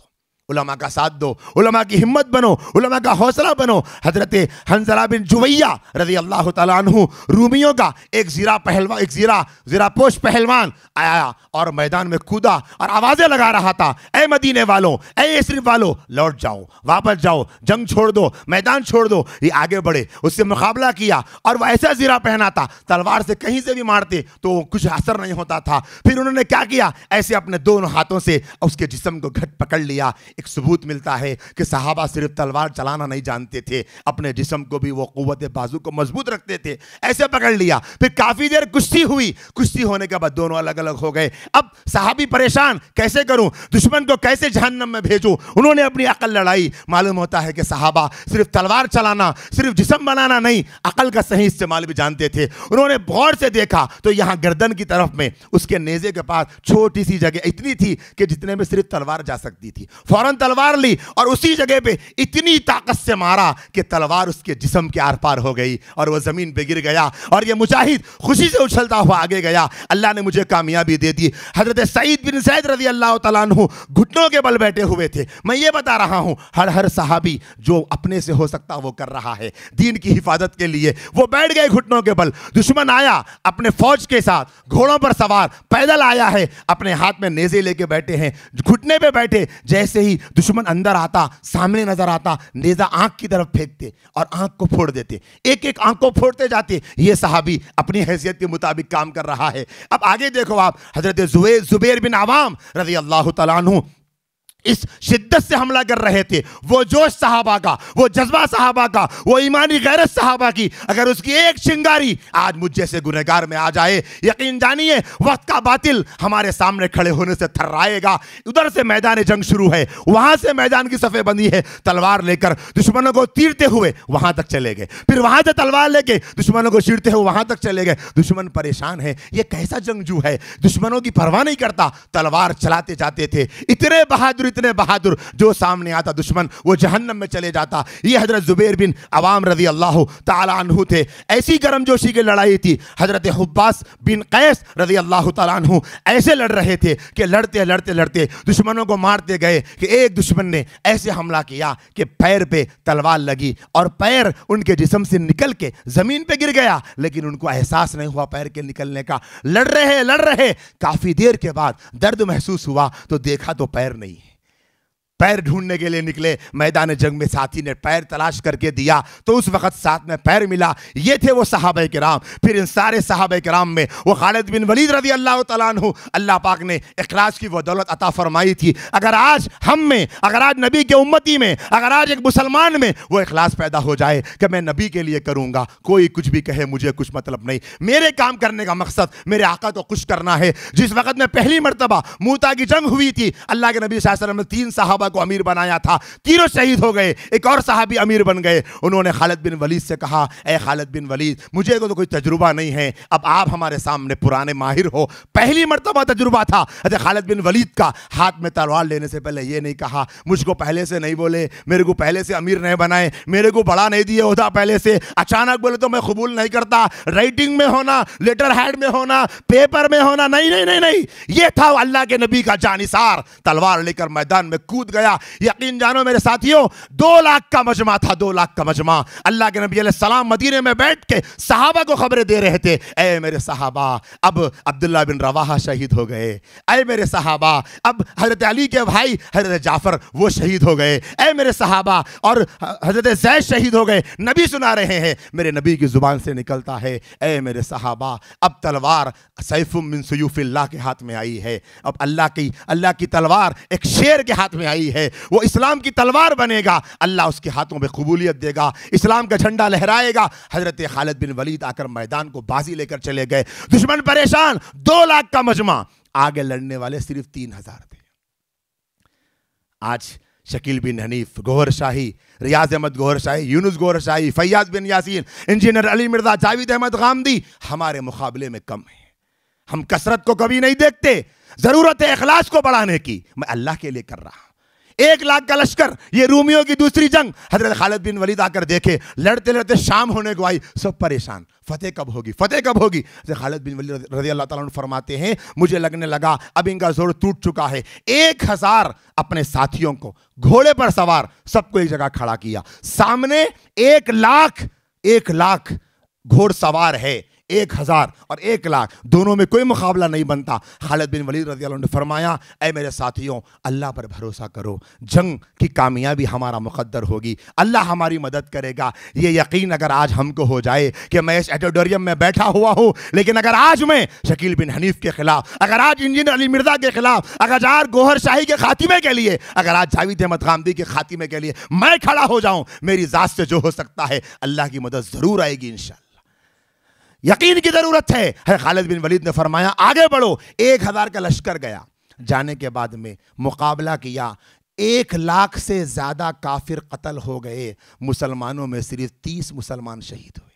उलमा का साथ दो उलमा की हिम्मत बनो उलमा का हौसला बनो हजरत हंजरा बिन जुवैया रजी अल्लाह तु रूमियों का एक ज़ीरा पहलवान एक ज़ीरा ज़ीरा पोश पहलवान आया और मैदान में कूदा और आवाज़ें लगा रहा था ए मदीने वालों ए वालों लौट जाओ वापस जाओ जंग छोड़ दो मैदान छोड़ दो ये आगे बढ़े उससे मुकाबला किया और वह ऐसा ज़ीरा पहना था तलवार से कहीं से भी मारते तो कुछ असर नहीं होता था फिर उन्होंने क्या किया ऐसे अपने दोनों हाथों से उसके जिसम को घट पकड़ लिया एक सबूत मिलता है कि सहाबा सिर्फ तलवार चलाना नहीं जानते थे अपने जिसम को भी वो कुत बाजू को मजबूत रखते थे ऐसे पकड़ लिया फिर काफ़ी देर कुश्ती हुई कुश्ती होने के बाद दोनों अलग अलग हो गए अब साहबी परेशान कैसे करूं दुश्मन को कैसे जहनम में भेजूं उन्होंने अपनी अकल लड़ाई मालूम होता है कि साहबा सिर्फ तलवार चलाना सिर्फ जिसम बनाना नहीं अकल का सही इस्तेमाल भी जानते थे उन्होंने गौर से देखा तो यहां गर्दन की तरफ में उसके नेजे के पास छोटी सी जगह इतनी थी कि जितने में सिर्फ तलवार जा सकती थी फौरन दुश्मन तलवार ली और उसी जगह पे इतनी ताकत से मारा कि तलवार उसके जिसम के आर पार हो गई और वह ज़मीन पर गिर गया और यह मुजाहिद खुशी से उछलता हुआ आगे गया अल्लाह ने मुझे कामयाबी दे दी हज़रत सईद बिन सैद रजी अल्लाह तु घुटनों के बल बैठे हुए थे मैं ये बता रहा हूँ हर हर साहबी जो अपने से हो सकता वो कर रहा है दीन की हिफाजत के लिए वो बैठ गए घुटनों के बल दुश्मन आया अपने फौज के साथ घोड़ों पर सवार पैदल आया है अपने हाथ में नेजे लेके बैठे हैं घुटने पे बैठे जैसे ही दुश्मन अंदर आता सामने नजर आता नेजा आंख की तरफ फेंकते और आंख को फोड़ देते एक एक आंख को फोड़ते जाते ये साहबी अपनी हैसियत के मुताबिक काम कर रहा है अब आगे देखो आप हजरत जुबेर बिन आवाम रजी अल्लाह तु इस शिद्दत से हमला कर रहे थे वो जोश साहबा का वो जज्बा साहबा का वो ईमानी गैरत साहबा की अगर उसकी एक शिंगारी आज मुझ जैसे गुनहगार में आ जाए यकीन जानिए वक्त का बातिल हमारे सामने खड़े होने से थर्राएगा उधर से मैदान जंग शुरू है वहां से मैदान की सफे बंदी है तलवार लेकर दुश्मनों को तीरते हुए वहां तक चले गए फिर वहां से तलवार लेके दुश्मनों को चीरते हुए वहां तक चले गए दुश्मन परेशान है यह कैसा जंगजू है दुश्मनों की परवाह नहीं करता तलवार चलाते जाते थे इतने बहादुर इतने बहादुर जो सामने आता दुश्मन वो जहन्नम में चले जाता ये हज़रत ज़ुबैर बिन अवाम रजी अल्लाह तू थे ऐसी गर्मजोशी की लड़ाई थी हज़रत हब्बास बिन कैस रजी अल्लाह तु ऐसे लड़ रहे थे कि लड़ते लड़ते लड़ते दुश्मनों को मारते गए कि एक दुश्मन ने ऐसे हमला किया कि पैर पे तलवार लगी और पैर उनके जिसम से निकल के ज़मीन पे गिर गया लेकिन उनको एहसास नहीं हुआ पैर के निकलने का लड़ रहे लड़ रहे काफ़ी देर के बाद दर्द महसूस हुआ तो देखा तो पैर नहीं है पैर ढूंढने के लिए निकले मैदान जंग में साथी ने पैर तलाश करके दिया तो उस वक्त साथ में पैर मिला ये थे वो साहब कराम फिर इन सारे साहब कराम में वो खालिद बिन वलीद रजी अल्लाह तु अल्लाह पाक ने अखराज की वह दौलत अता फरमाई थी अगर आज हम में अगर आज नबी के उम्मती में अगर आज एक मुसलमान में वो अखलास पैदा हो जाए कि मैं नबी के लिए करूँगा कोई कुछ भी कहे मुझे कुछ मतलब नहीं मेरे काम करने का मकसद मेरे आका को खुश करना है जिस वक्त में पहली मरतबा मूता की जंग हुई थी अल्लाह के नबी शाह तीन साहबा को अमीर बनाया था तीनों शहीद हो गए एक और साहबी अमीर बन गए उन्होंने खालिद बिन वलीद से कहा ए खालिद बिन वलीद मुझे को तो कोई तजुर्बा नहीं है अब आप हमारे सामने पुराने माहिर हो पहली मरतबा तजुर्बा था अच्छा खालिद बिन वलीद का हाथ में तलवार लेने से पहले ये नहीं कहा मुझको पहले से नहीं बोले मेरे को पहले से अमीर नहीं बनाए मेरे को बड़ा नहीं दिए होता पहले से अचानक बोले तो मैं कबूल नहीं करता राइटिंग में होना लेटर हैड में होना पेपर में होना नहीं नहीं नहीं नहीं ये था अल्लाह के नबी का जानिसार तलवार लेकर मैदान में कूद गए गया यकीन जानो मेरे साथियों दो लाख का मजमा था दो लाख का मजमा अल्लाह के नबी सलाम मदीने में बैठ के साहबा को खबरें दे रहे थे अय मेरे साहबा अब अब्दुल्ला बिन रवाहा शहीद हो गए अय मेरे साहबा अब हजरत अली के भाई हजरत जाफर वो शहीद हो गए अय मेरे साहबा और हजरत जैद शहीद हो गए नबी सुना रहे हैं मेरे नबी की ज़ुबान से निकलता है अय मेरे साहबा अब तलवार सैफुमिन बिन के हाथ में आई है अब अल्लाह की अल्लाह की तलवार एक शेर के हाथ में आई रही है वो इस्लाम की तलवार बनेगा अल्लाह उसके हाथों में कबूलियत देगा इस्लाम का झंडा लहराएगा हज़रत खालिद बिन वलीद आकर मैदान को बाजी लेकर चले गए दुश्मन परेशान दो लाख का मजमा आगे लड़ने वाले सिर्फ तीन हजार थे आज शकील बिन हनीफ गोहर शाही रियाज अहमद गोहर शाही यूनुस गोहर शाही फैयाज बिन यासीन इंजीनियर अली मिर्जा जावेद अहमद गामदी हमारे मुकाबले में कम है हम कसरत को कभी नहीं देखते ज़रूरत है अखलास को बढ़ाने की मैं अल्लाह के लिए कर रहा हूं एक लाख का लश्कर ये रूमियों की दूसरी जंग हजरत खालिद बिन वलीद आकर देखे लड़ते लड़ते शाम होने को आई सब परेशान फतेह कब होगी फतेह कब होगी खालिद बिन वली रजी अल्लाह फरमाते हैं मुझे लगने लगा अब इनका जोर टूट चुका है एक हजार अपने साथियों को घोड़े पर सवार सबको एक जगह खड़ा किया सामने एक लाख एक लाख घोड़ सवार है एक हज़ार और एक लाख दोनों में कोई मुकाबला नहीं बनता खालिद बिन वलीद रजी ने फरमाया ऐ मेरे साथियों अल्लाह पर भरोसा करो जंग की कामयाबी हमारा मुकद्दर होगी अल्लाह हमारी मदद करेगा ये यकीन अगर आज हमको हो जाए कि मैं इस एडिटोरियम में बैठा हुआ हूँ लेकिन अगर आज मैं शकील बिन हनीफ के खिलाफ अगर आज इंजीनियर अली मिर्जा के खिलाफ अगर जार गोहर शाही के ख़ातिमे के लिए अगर आज जावेद अहमद गांधी के ख़ातिमे के लिए मैं खड़ा हो जाऊँ मेरी ज़ात से जो हो सकता है अल्लाह की मदद ज़रूर आएगी इन यकीन की जरूरत है हर खालिद बिन वलीद ने फरमाया आगे बढ़ो एक हजार का लश्कर गया जाने के बाद में मुकाबला किया एक लाख से ज्यादा काफिर कत्ल हो गए मुसलमानों में सिर्फ तीस मुसलमान शहीद हुए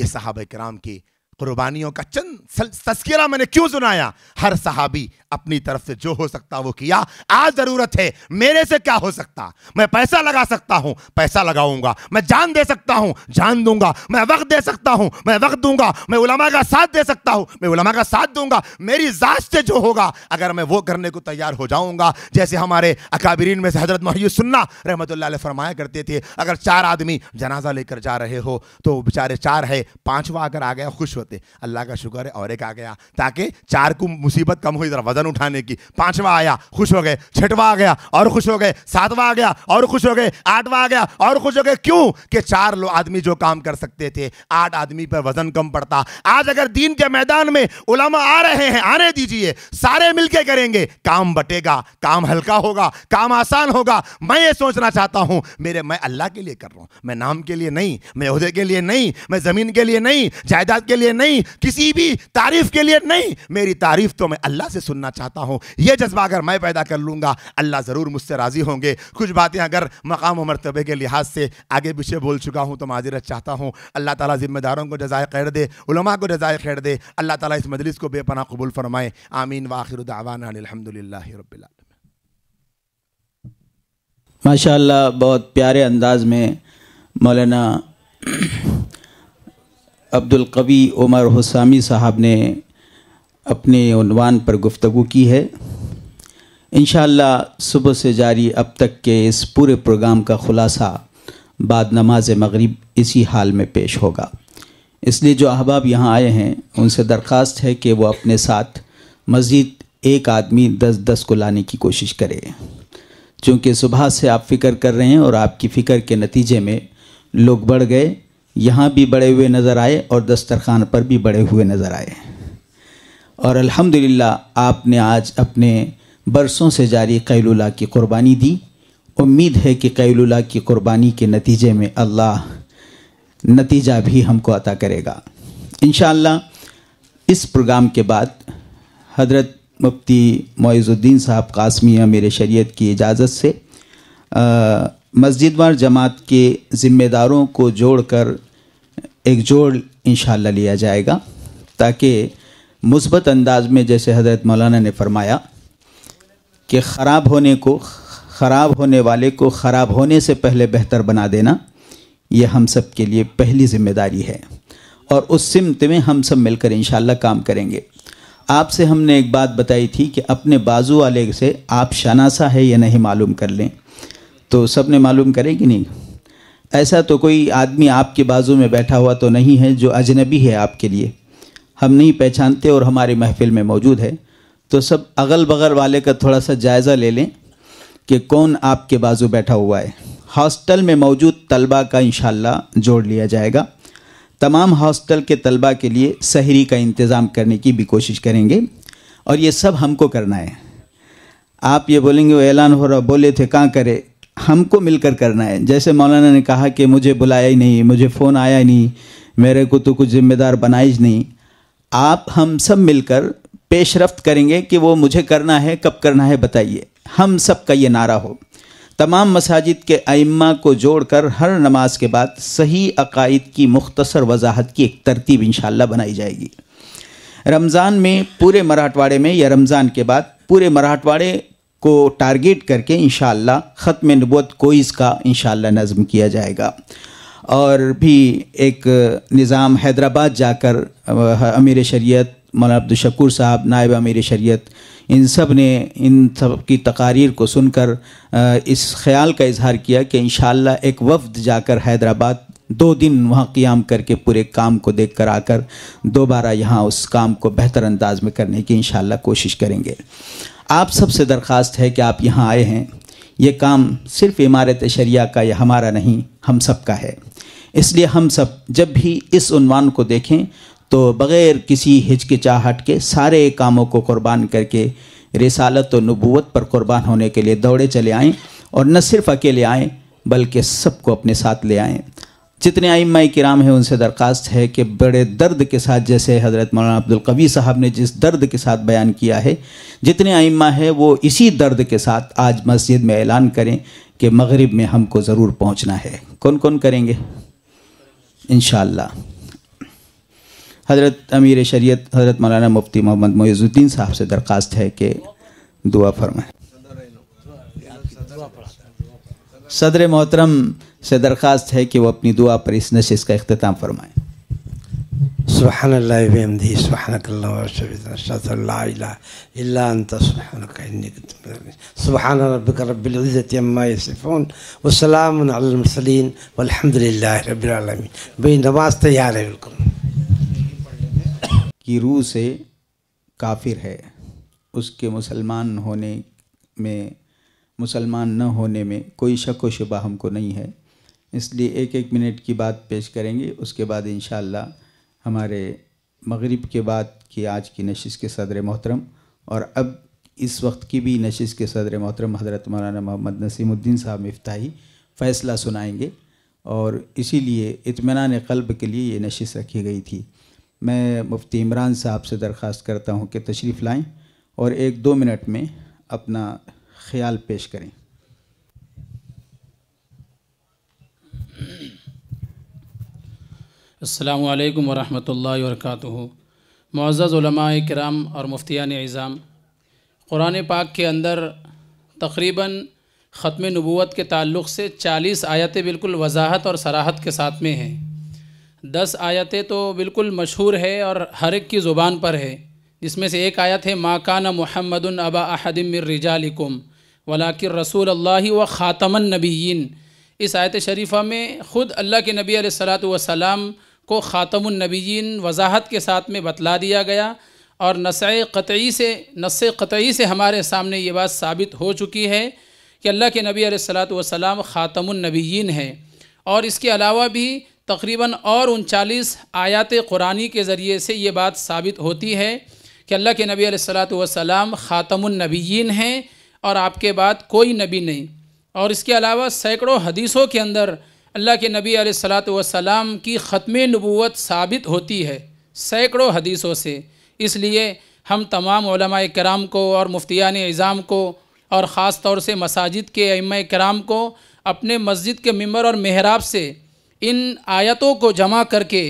ये साहब कराम की कुर्बानियों का चंद तस्करा मैंने क्यों सुनाया हर सहाबी अपनी तरफ से जो हो सकता वो किया आज ज़रूरत है मेरे से क्या हो सकता मैं पैसा लगा सकता हूँ पैसा लगाऊंगा मैं जान दे सकता हूँ जान दूंगा मैं वक्त दे सकता हूँ मैं वक्त दूंगा मैं उलमा का साथ दे सकता हूँ मैं उलमा का साथ दूंगा मेरी जात से जो होगा अगर मैं वो करने को तैयार हो जाऊँगा जैसे हमारे अकाबरीन में से हजरत महयू सुन्ना रहमत फरमाया करते थे अगर चार आदमी जनाजा लेकर जा रहे हो तो बेचारे चार है पांचवा अगर आ गया खुश हो होते अल्लाह का शुक्र है और एक आ गया ताकि चार को मुसीबत कम हुई जरा वजन उठाने की पांचवा आया खुश हो गए छठवा आ गया और खुश हो गए सातवा आ गया और खुश हो गए आठवा आ गया और खुश हो गए क्यों कि चार लोग आदमी जो काम कर सकते थे आठ आदमी पर वजन कम पड़ता आज अगर दीन के मैदान में उलमा आ रहे हैं आने दीजिए सारे मिलके करेंगे काम बटेगा काम हल्का होगा काम आसान होगा मैं ये सोचना चाहता हूं मेरे मैं अल्लाह के लिए कर रहा हूं मैं नाम के लिए नहीं मैं अहदे के लिए नहीं मैं ज़मीन के लिए नहीं जायदाद के लिए लिए नहीं किसी भी तारीफ के लिए नहीं मेरी तारीफ तो मैं अल्लाह से सुनना चाहता हूँ यह जज्बा अगर मैं पैदा कर लूँगा अल्लाह ज़रूर मुझसे राज़ी होंगे कुछ बातें अगर मकाम व मरतबे के लिहाज से आगे पीछे बोल चुका हूँ तो माजरत चाहता हूँ अल्लाह ताली ज़िम्मेदारों को जजाय खैर दे उलमा को जजाय खैर दे अल्लाह ताली इस मजलिस को बेपना कबूल फरमाए आमीन वाखिर दावाना अलहमदिल्ला रबीआलम माशाल्लाह बहुत प्यारे अंदाज में मौलाना अब्दुल कवी उमर हुसामी साहब ने अपने उनवान पर गुफ्तु की है इन सुबह से जारी अब तक के इस पूरे प्रोग्राम का ख़ुलासा बाद नमाज मगरिब इसी हाल में पेश होगा इसलिए जो अहबाब यहाँ आए हैं उनसे दरख्वास्त है कि वो अपने साथ मज़ीद एक आदमी दस दस को लाने की कोशिश करे चूँकि सुबह से आप फ़िक्र कर रहे हैं और आपकी फ़िक्र के नतीजे में लोग बढ़ गए यहाँ भी बड़े हुए नज़र आए और दस्तरखान पर भी बड़े हुए नज़र आए और अल्हम्दुलिल्लाह आपने आज अपने बरसों से जारी कैलुला की क़ुरबानी दी उम्मीद है कि कैलुला की क़ुरबानी के नतीजे में अल्लाह नतीजा भी हमको अता करेगा इन इस प्रोग्राम के बाद हजरत मुफ्ती मोइज़ुद्दीन साहब कासमिया मेरे शरीयत की इजाज़त से आ, मस्जिदवार जमात के ज़िम्मेदारों को जोड़कर एक जोड़ इन लिया जाएगा ताकि मुस्बत अंदाज में जैसे हज़रत मौलाना ने फरमाया कि ख़राब होने को ख़राब होने वाले को ख़राब होने से पहले बेहतर बना देना यह हम सब के लिए पहली जिम्मेदारी है और उस सिमत में हम सब मिलकर इन काम करेंगे आपसे हमने एक बात बताई थी कि अपने बाजू वाले से आप शनासा है या नहीं मालूम कर लें तो सब ने मालूम करे कि नहीं ऐसा तो कोई आदमी आपके बाजू में बैठा हुआ तो नहीं है जो अजनबी है आपके लिए हम नहीं पहचानते और हमारी महफिल में मौजूद है तो सब अगल बगल वाले का थोड़ा सा जायज़ा ले लें कि कौन आपके बाजू बैठा हुआ है हॉस्टल में मौजूद तलबा का इन जोड़ लिया जाएगा तमाम हॉस्टल के तलबा के लिए सहरी का इंतज़ाम करने की भी कोशिश करेंगे और ये सब हमको करना है आप ये बोलेंगे वो ऐलान हो रहा बोले थे कहाँ करे हमको मिलकर करना है जैसे मौलाना ने कहा कि मुझे बुलाया ही नहीं मुझे फ़ोन आया ही नहीं मेरे को तो कुछ जिम्मेदार बनाया ही नहीं आप हम सब मिलकर पेशरफ करेंगे कि वो मुझे करना है कब करना है बताइए हम सब का ये नारा हो तमाम मसाजिद के आइम्मा को जोड़कर हर नमाज के बाद सही अकायद की मुख्तसर वजाहत की एक तरतीब इन बनाई जाएगी रमज़ान में पूरे मराठवाड़े में या रमज़ान के बाद पूरे मराठवाड़े को टारगेट करके इन ख़त्म नबूत कोइस का इन नज़म किया जाएगा और भी एक निज़ाम हैदराबाद जाकर अमीर शरीयत मौलाना अब्दुलशकूर साहब नायब अमीर शरीयत इन सब ने इन सब की तकारीर को सुनकर इस ख्याल का इजहार किया कि इन एक वफ्द जाकर हैदराबाद दो दिन वहाँ क़ियाम करके पूरे काम को देख कर आकर दोबारा यहाँ उस काम को बेहतर अंदाज में करने की इन कोशिश करेंगे आप सबसे दरख्वास्त है कि आप यहाँ आए हैं ये काम सिर्फ इमारत शरिया का या हमारा नहीं हम सब का है इसलिए हम सब जब भी इस उनवान को देखें तो बग़ैर किसी हिचकिचाहट के सारे कामों को कुर्बान करके रिसालत और नबूत पर कुर्बान होने के लिए दौड़े चले आएँ और न सिर्फ अकेले आएँ बल्कि सबको अपने साथ ले आएँ जितने आइम्मा कराम हैं उनसे दरख्वास्त है कि बड़े दर्द के साथ जैसे हज़रत मौलाना अब्दुल्कवी साहब ने जिस दर्द के साथ बयान किया है जितने आइम्मा है वो इसी दर्द के साथ आज मस्जिद में ऐलान करें कि मगरब में हमको ज़रूर पहुंचना है कौन कौन करेंगे इन हज़रत अमीर शरीत हज़रत मौलाना मुफ्ती मोहम्मद मोयजुद्दीन साहब से दरख्वास्त है कि दुआ फरमाएँ सदर मोहतरम से दरख्वास्त है कि वो अपनी दुआ पर इस नशे का अख्ताम फरमाएँ सुबहानल्लामदी सुबहान रबिक रबिलज़तफ़ोन वसलामसलिन अलहमदिल्ला तैयार है कि रूह से काफिर है उसके मुसलमान होने में मुसलमान न होने में कोई शक व शुबा हमको नहीं है इसलिए एक एक मिनट की बात पेश करेंगे उसके बाद इन हमारे मगरिब के बाद की आज की नशिश के सदर मोहतरम और अब इस वक्त की भी नशिश के सदर मोहतरम हज़रत मौलाना मोहम्मद नसीमुद्दीन साहब इफ्ताही फ़ैसला सुनाएंगे और इसीलिए इतमान कल्ब के लिए ये नशिश रखी गई थी मैं मुफ्ती इमरान साहब से दरख्वास्त करता हूँ कि तशरीफ़ लाएँ और एक दो मिनट में अपना ख्याल पेश करें अल्लाम वरहमल वरक मज़्ज़मा कराम और मुफ्तिया इज़ाम क़ुरान पाक के अंदर तकरीबन ख़त्म नबूत के ताल्लुक़ से 40 आयतें बिल्कुल वजाहत और सराहत के साथ में हैं 10 आयतें तो बिल्कुल मशहूर है और हर एक की ज़ुबान पर है जिसमें से एक आयत है माकाना महमदन अबा अहदमरिजालकुम वलाकि रसूल अल्लाह व ख़ातमन नबीन इस आयत शरीफ़ा में ख़ुद अल्लाह के नबी सलात वसलाम को ख़ातमनबीन वजाहत के साथ में बतला दिया गया और नस क़तई से नस क़तई से हमारे सामने ये बात साबित हो चुकी है कि अल्लाह के नबी वसलाम ख़ातमनबीन है और इसके अलावा भी तकरीबन और उनचालीस आयात कुरानी के ज़रिए से ये बात साबित होती है कि अल्लाह के नबी वसलाम ख़ातमनबीन हैं और आपके बाद कोई नबी नहीं और इसके अलावा सैकड़ों हदीसों के अंदर अल्लाह के नबी सलात वसलाम की ख़त्म नबूत साबित होती है सैकड़ों हदीसों से इसलिए हम तमाम कराम को और मुफ्तियान इज़ाम को और ख़ास तौर से मसाजिद के अम कराम को अपने मस्जिद के मंबर और महराब से इन आयतों को जमा करके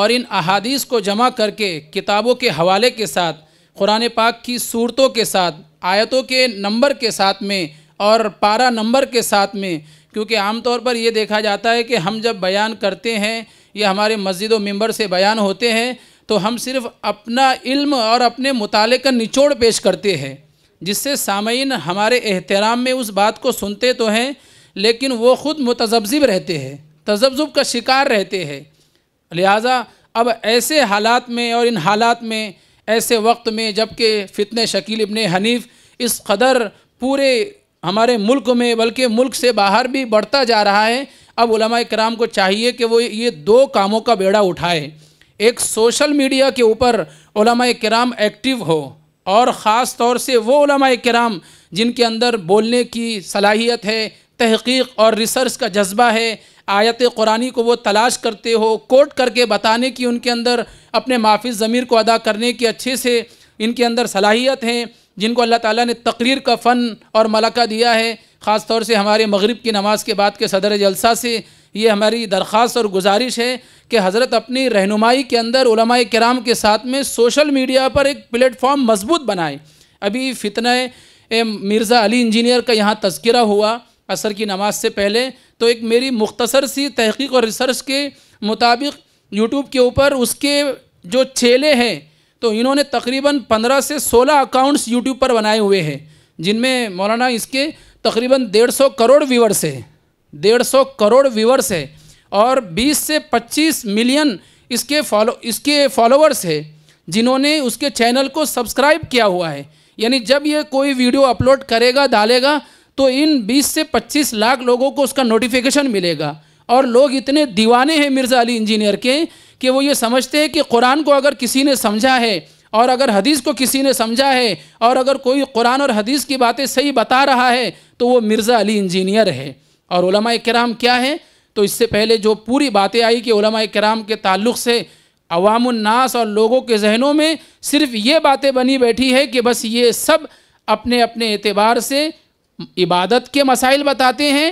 और इन अहादीस को जमा करके किताबों के हवाले के साथ कुरान पाक की सूरतों के साथ आयतों के नंबर के साथ में और पारा नंबर के साथ में क्योंकि आमतौर पर ये देखा जाता है कि हम जब बयान करते हैं या हमारे मस्जिद व मंबर से बयान होते हैं तो हम सिर्फ अपना इल्म और अपने मुताले का निचोड़ पेश करते हैं जिससे सामयीन हमारे एहतराम में उस बात को सुनते तो हैं लेकिन वो ख़ुद मतजब्ज़ब रहते हैं तजब्ज़ुब का शिकार रहते हैं लिहाजा अब ऐसे हालात में और इन हालात में ऐसे वक्त में जबकि फ़ितने शकील इबन हनीफ़ इस कदर पूरे हमारे मुल्क में बल्कि मुल्क से बाहर भी बढ़ता जा रहा है अब उलमा कराम को चाहिए कि वो ये दो कामों का बेड़ा उठाए एक सोशल मीडिया के ऊपर उलमा कराम एक्टिव हो और ख़ास तौर से वो उलमा कराम जिनके अंदर बोलने की सलाहियत है तहकीक और रिसर्च का जज्बा है आयत कुरानी को वो तलाश करते हो कोट करके बताने की उनके अंदर अपने माफी ज़मीर को अदा करने की अच्छे से इनके अंदर सलाहियत हैं जिनको अल्लाह ताला ने तकरीर का फ़न और मलका दिया है ख़ास तौर से हमारे मगरिब की नमाज़ के बाद के सदर जलसा से ये हमारी दरख्वास्त और गुजारिश है कि हज़रत अपनी रहनुमाई के अंदर कराम के साथ में सोशल मीडिया पर एक प्लेटफॉर्म मजबूत बनाए अभी फितना मिर्ज़ा अली इंजीनियर का यहाँ तस्करा हुआ असर की नमाज से पहले तो एक मेरी मुख्तसर सी तहकीक और रिसर्च के मुताबिक यूट्यूब के ऊपर उसके जो चेले हैं तो इन्होंने तकरीबन पंद्रह से सोलह अकाउंट्स यूट्यूब पर बनाए हुए हैं जिनमें मौलाना इसके तकरीबन डेढ़ सौ करोड़ व्यूवर्स है डेढ़ सौ करोड़ व्यूवर्स है और बीस से पच्चीस मिलियन इसके फॉलो इसके फॉलोअर्स है जिन्होंने उसके चैनल को सब्सक्राइब किया हुआ है यानी जब ये कोई वीडियो अपलोड करेगा डालेगा तो इन 20 से 25 लाख लोगों को उसका नोटिफिकेशन मिलेगा और लोग इतने दीवाने हैं मिर्ज़ा अली इंजीनियर के कि वो ये समझते हैं कि कुरान को अगर किसी ने समझा है और अगर हदीस को किसी ने समझा है और अगर कोई कुरान और हदीस की बातें सही बता रहा है तो वो मिर्ज़ा अली इंजीनियर है और उलमा कराम क्या है तो इससे पहले जो पूरी बातें आई कि कराम के ताल्लुक़ से अवामनास और लोगों के जहनों में सिर्फ ये बातें बनी बैठी है कि बस ये सब अपने अपने एतबार से इबादत के मसाइल बताते हैं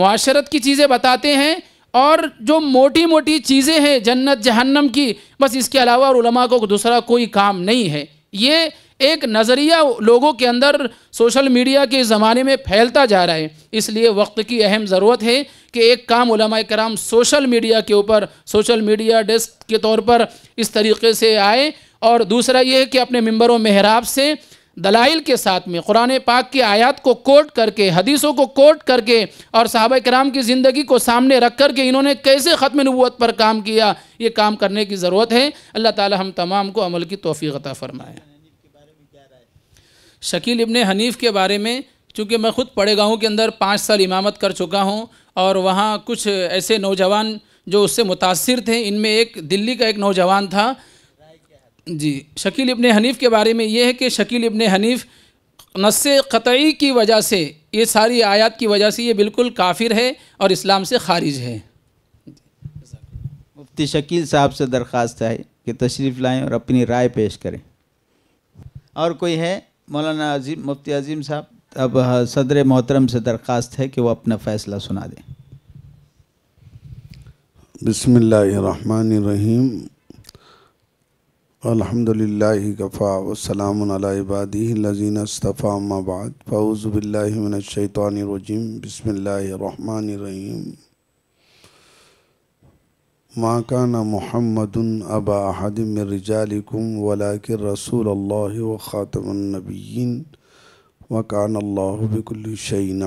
माशरत की चीज़ें बताते हैं और जो मोटी मोटी चीज़ें हैं जन्नत जहन्नम की बस इसके अलावा और को दूसरा कोई काम नहीं है ये एक नज़रिया लोगों के अंदर सोशल मीडिया के ज़माने में फैलता जा रहा है इसलिए वक्त की अहम ज़रूरत है कि एक काम उलमा कराम सोशल मीडिया के ऊपर सोशल मीडिया डेस्क के तौर पर इस तरीके से आए और दूसरा ये है कि अपने मंबरों महराब से दलाइल के साथ में कुरान पाक की आयत को कोट करके हदीसों को कोट करके और साहब कराम की ज़िंदगी को सामने रख कर के इन्होंने कैसे ख़त्म नबूत पर काम किया ये काम करने की ज़रूरत है अल्लाह ताली हम तमाम को अमल की तोफ़ी फ़रमाए शकील इबन हनीफ़ के बारे में चूँकि मैं ख़ुद पड़े गाँव के अंदर पाँच साल इमामत कर चुका हूँ और वहाँ कुछ ऐसे नौजवान जो उससे मुतासर थे इनमें एक दिल्ली का एक नौजवान था जी शकील इबन हनीफ के बारे में ये है कि शकील इबन हनीफ नस क़तई की वजह से ये सारी आयत की वजह से ये बिल्कुल काफिर है और इस्लाम से खारिज है मुफ्ती शकील साहब से दरख्वास्त है कि तशरीफ़ लाएँ और अपनी राय पेश करें और कोई है मौलाना अजीम मुफ्ती अजीम साहब अब सदर मोहतरम से दरख्वास्त है कि वह अपना फ़ैसला सुना दें बसमीम अल्हम्दुलिल्लाह गफ़ा वसलामबादी लजीन अस्तफ़ा मबाद फ़ौज़बिल्लिमिनशैतरजीम बसमीम माँ का न मोहम्मद रसूल अल्लाह व ख़ातमनबीन वकान अल्लाह बिकुल्लशन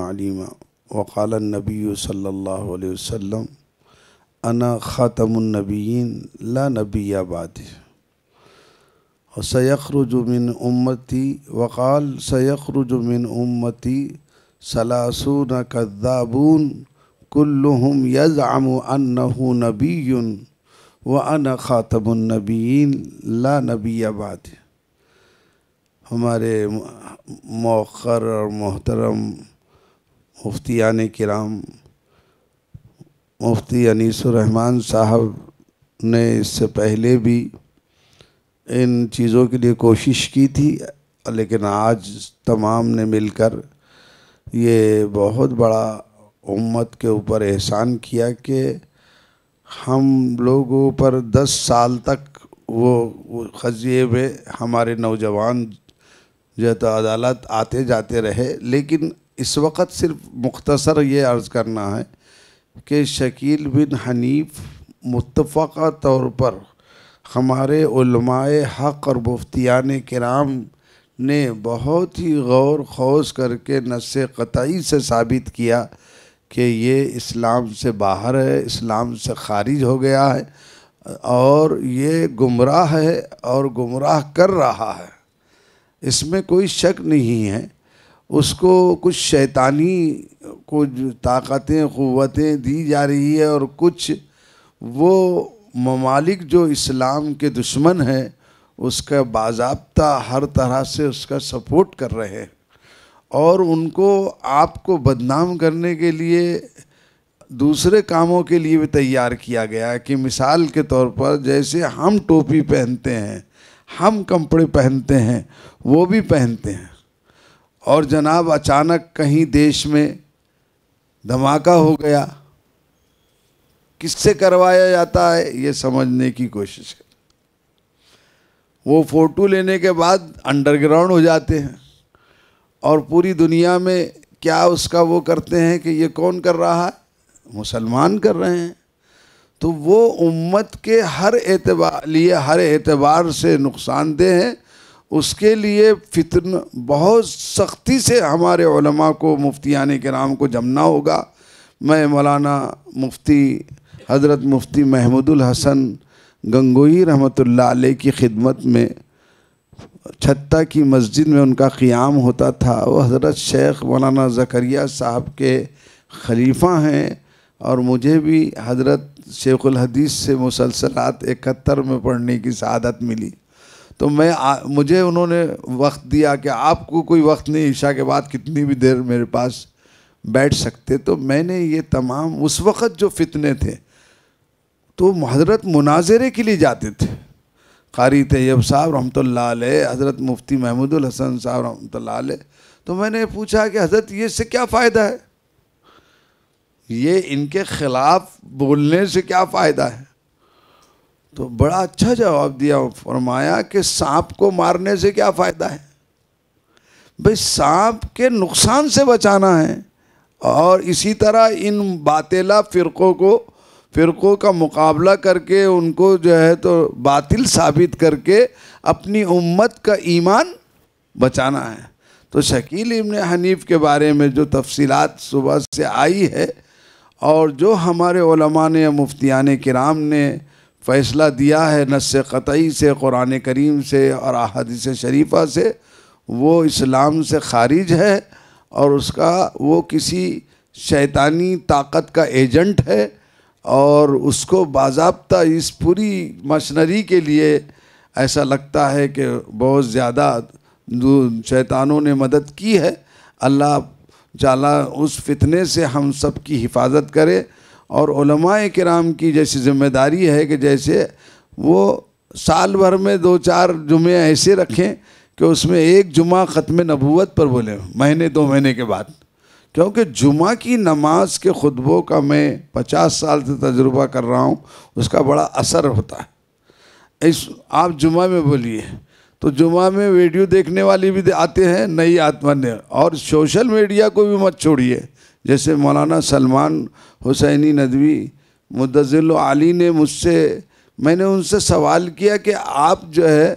वकाल नबी सल्ला वसम अना ख़ातमनबीन ला नबी आबादी और जुमिन उम्मती वक़ाल जुमिन उम्मती सलासून कद्दाबून यज़ यज़ाम अनहू नबी व अन ख़ातबुलनबीन ला नबी आबाद हमारे मौखर और मोहतरम मुफ्तियान कराम मुफ्ती अनीसुररहमान साहब ने इससे पहले भी इन चीज़ों के लिए कोशिश की थी लेकिन आज तमाम ने मिलकर ये बहुत बड़ा उम्मत के ऊपर एहसान किया कि हम लोगों पर दस साल तक वो खजिए में हमारे नौजवान जो तो अदालत आते जाते रहे लेकिन इस वक्त सिर्फ मुख्तसर ये अर्ज़ करना है कि शकील बिन हनीफ मुतफ़ा तौर पर हमारे उलमाए हक़ और मुफ्तियान कराम ने बहुत ही गौर खोज करके नस कतई से साबित किया कि ये इस्लाम से बाहर है इस्लाम से खारिज हो गया है और ये गुमराह है और गुमराह कर रहा है इसमें कोई शक नहीं है उसको कुछ शैतानी कुछ ताकतें क़वतें दी जा रही है और कुछ वो ममालिक जो इस्लाम के दुश्मन है उसका बाजाबता हर तरह से उसका सपोर्ट कर रहे हैं और उनको आपको बदनाम करने के लिए दूसरे कामों के लिए भी तैयार किया गया है कि मिसाल के तौर पर जैसे हम टोपी पहनते हैं हम कपड़े पहनते हैं वो भी पहनते हैं और जनाब अचानक कहीं देश में धमाका हो गया किससे करवाया जाता है ये समझने की कोशिश कर वो फ़ोटो लेने के बाद अंडरग्राउंड हो जाते हैं और पूरी दुनिया में क्या उसका वो करते हैं कि ये कौन कर रहा है मुसलमान कर रहे हैं तो वो उम्मत के हर एतबार लिए हर एतबार से नुकसानदेह हैं उसके लिए फितन बहुत सख्ती से हमारे को मुफ्तियान के नाम को जमना होगा मैं मौलाना मुफ्ती हज़रत मुफ्ती महमूदुल हसन गंगोई रहमतुल्लाह की खिदमत में छत्ता की मस्जिद में उनका क़ियाम होता था वो हज़रत शेख मौलाना ज़करिया साहब के खलीफ़ा हैं और मुझे भी हज़रत शेखुलहदीस से मुसलसलात इकहत्तर में पढ़ने की शहादत मिली तो मैं आ, मुझे उन्होंने वक्त दिया कि आपको कोई वक्त नहीं ईशा के बाद कितनी भी देर मेरे पास बैठ सकते तो मैंने ये तमाम उस वक़्त जो फितने थे तो हज़रत मुनाजरे के लिए जाते थे कारी तैयब साहब रहमत हज़रत मुफ्ती महमूदुल हसन साहब रहमत तो मैंने पूछा कि हज़रत ये से क्या फ़ायदा है ये इनके ख़िलाफ़ बोलने से क्या फ़ायदा है तो बड़ा अच्छा जवाब दिया फरमाया कि सांप को मारने से क्या फ़ायदा है भाई सांप के नुकसान से बचाना है और इसी तरह इन बातेला फ़िरक़ों को फ़िरक़ों का मुकाबला करके उनको जो है तो बातिल साबित करके अपनी उम्मत का ईमान बचाना है तो शकील इबन हनीफ के बारे में जो तफसीलात सुबह से आई है और जो हमारे ने मुफ्तियान कराम ने फ़ैसला दिया है नस क़तई से कुरान करीम से और अहादीस शरीफ़ा से वो इस्लाम से खारिज है और उसका वो किसी शैतानी ताकत का एजेंट है और उसको बाजाबता इस पूरी मशनरी के लिए ऐसा लगता है कि बहुत ज़्यादा शैतानों ने मदद की है अल्लाह जाला उस फितने से हम सब की हिफाजत करे और कराम की जैसी जिम्मेदारी है कि जैसे वो साल भर में दो चार जुमे ऐसे रखें कि उसमें एक जुमा ख़त्म नबूत पर बोले महीने दो महीने के बाद क्योंकि जुमा की नमाज के खुतबों का मैं पचास साल से तजुर्बा कर रहा हूँ उसका बड़ा असर होता है इस आप जुमा में बोलिए तो जुमा में वीडियो देखने वाले भी आते हैं नई आत्मा ने और सोशल मीडिया को भी मत छोड़िए जैसे मौलाना सलमान हुसैनी नदवी मुदजिल आली ने मुझसे मैंने उनसे सवाल किया कि आप जो है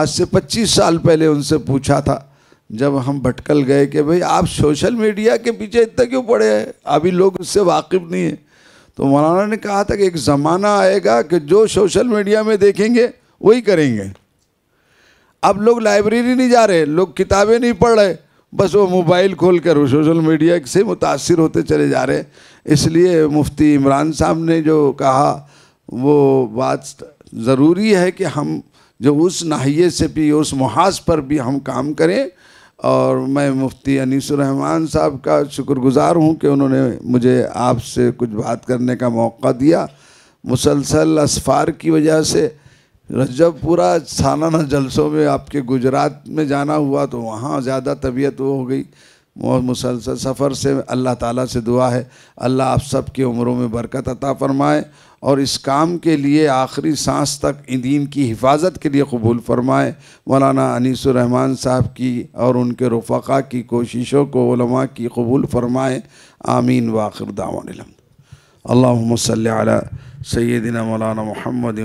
आज से 25 साल पहले उनसे पूछा था जब हम भटकल गए कि भाई आप सोशल मीडिया के पीछे इतना क्यों पड़े हैं अभी लोग उससे वाकिफ़ नहीं है तो मौलाना ने कहा था कि एक ज़माना आएगा कि जो सोशल मीडिया में देखेंगे वही करेंगे अब लोग लाइब्रेरी नहीं जा रहे लोग किताबें नहीं पढ़ रहे बस वो मोबाइल खोल कर सोशल मीडिया से मुतासर होते चले जा रहे इसलिए मुफ्ती इमरान साहब ने जो कहा वो बात ज़रूरी है कि हम जो उस नाहिए से भी उस मुहाज पर भी हम काम करें और मैं मुफ्ती अनीसरहमान साहब का शुक्रगुज़ार हूँ कि उन्होंने मुझे आपसे कुछ बात करने का मौका दिया मुसलसल असफ़ार की वजह से जब पूरा सालाना जलसों में आपके गुजरात में जाना हुआ तो वहाँ ज़्यादा तबीयत वो हो गई और मुसलसल सफ़र से अल्लाह ताला से दुआ है अल्लाह आप सब की उम्रों में बरकत अता फ़रमाए और इस काम के लिए आखिरी सांस तक दीन की हिफाजत के लिए कबूल फरमाए मौलाना अनीसरहमान साहब की और उनके रफ़ा की कोशिशों को की कबूल फरमाए आमीन वाखिर दाम अल्लासल सल सैदिना मौलाना महमद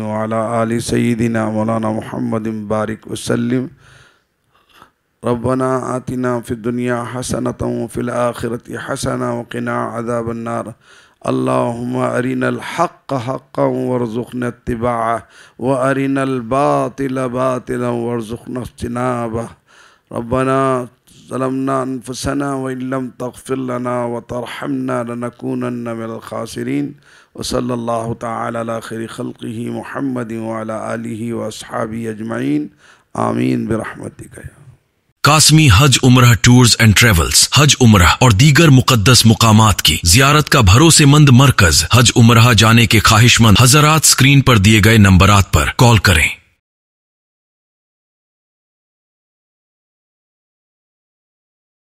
आल सदिन मौलाना महमद बारिक वसलम रबना आतना फ़िर दुनिया हसनतों फ़िल आखिरत हसना वक़ना अदाबन्नार اللهم अरिन الحق حقا وارزقنا اتباعه व الباطل باطلا وارزقنا اجتنابه ربنا ظلمنا أنفسنا وإن لم تغفر لنا وترحمنا لنكونن من الخاسرين وصلى الله تعالى على خير خلقه محمد وعلى آله وأصحابه أجمعين آمين برحمتك يا رب कासमी हज उम्र टूर्स एंड ट्रेवल्स हज उम्र और दीगर मुकदस मुकाम की जियारत का भरोसेमंद मरकज हज उम्र जाने के ख्वाहिशमंद हजरात स्क्रीन पर दिए गए नंबर पर कॉल करें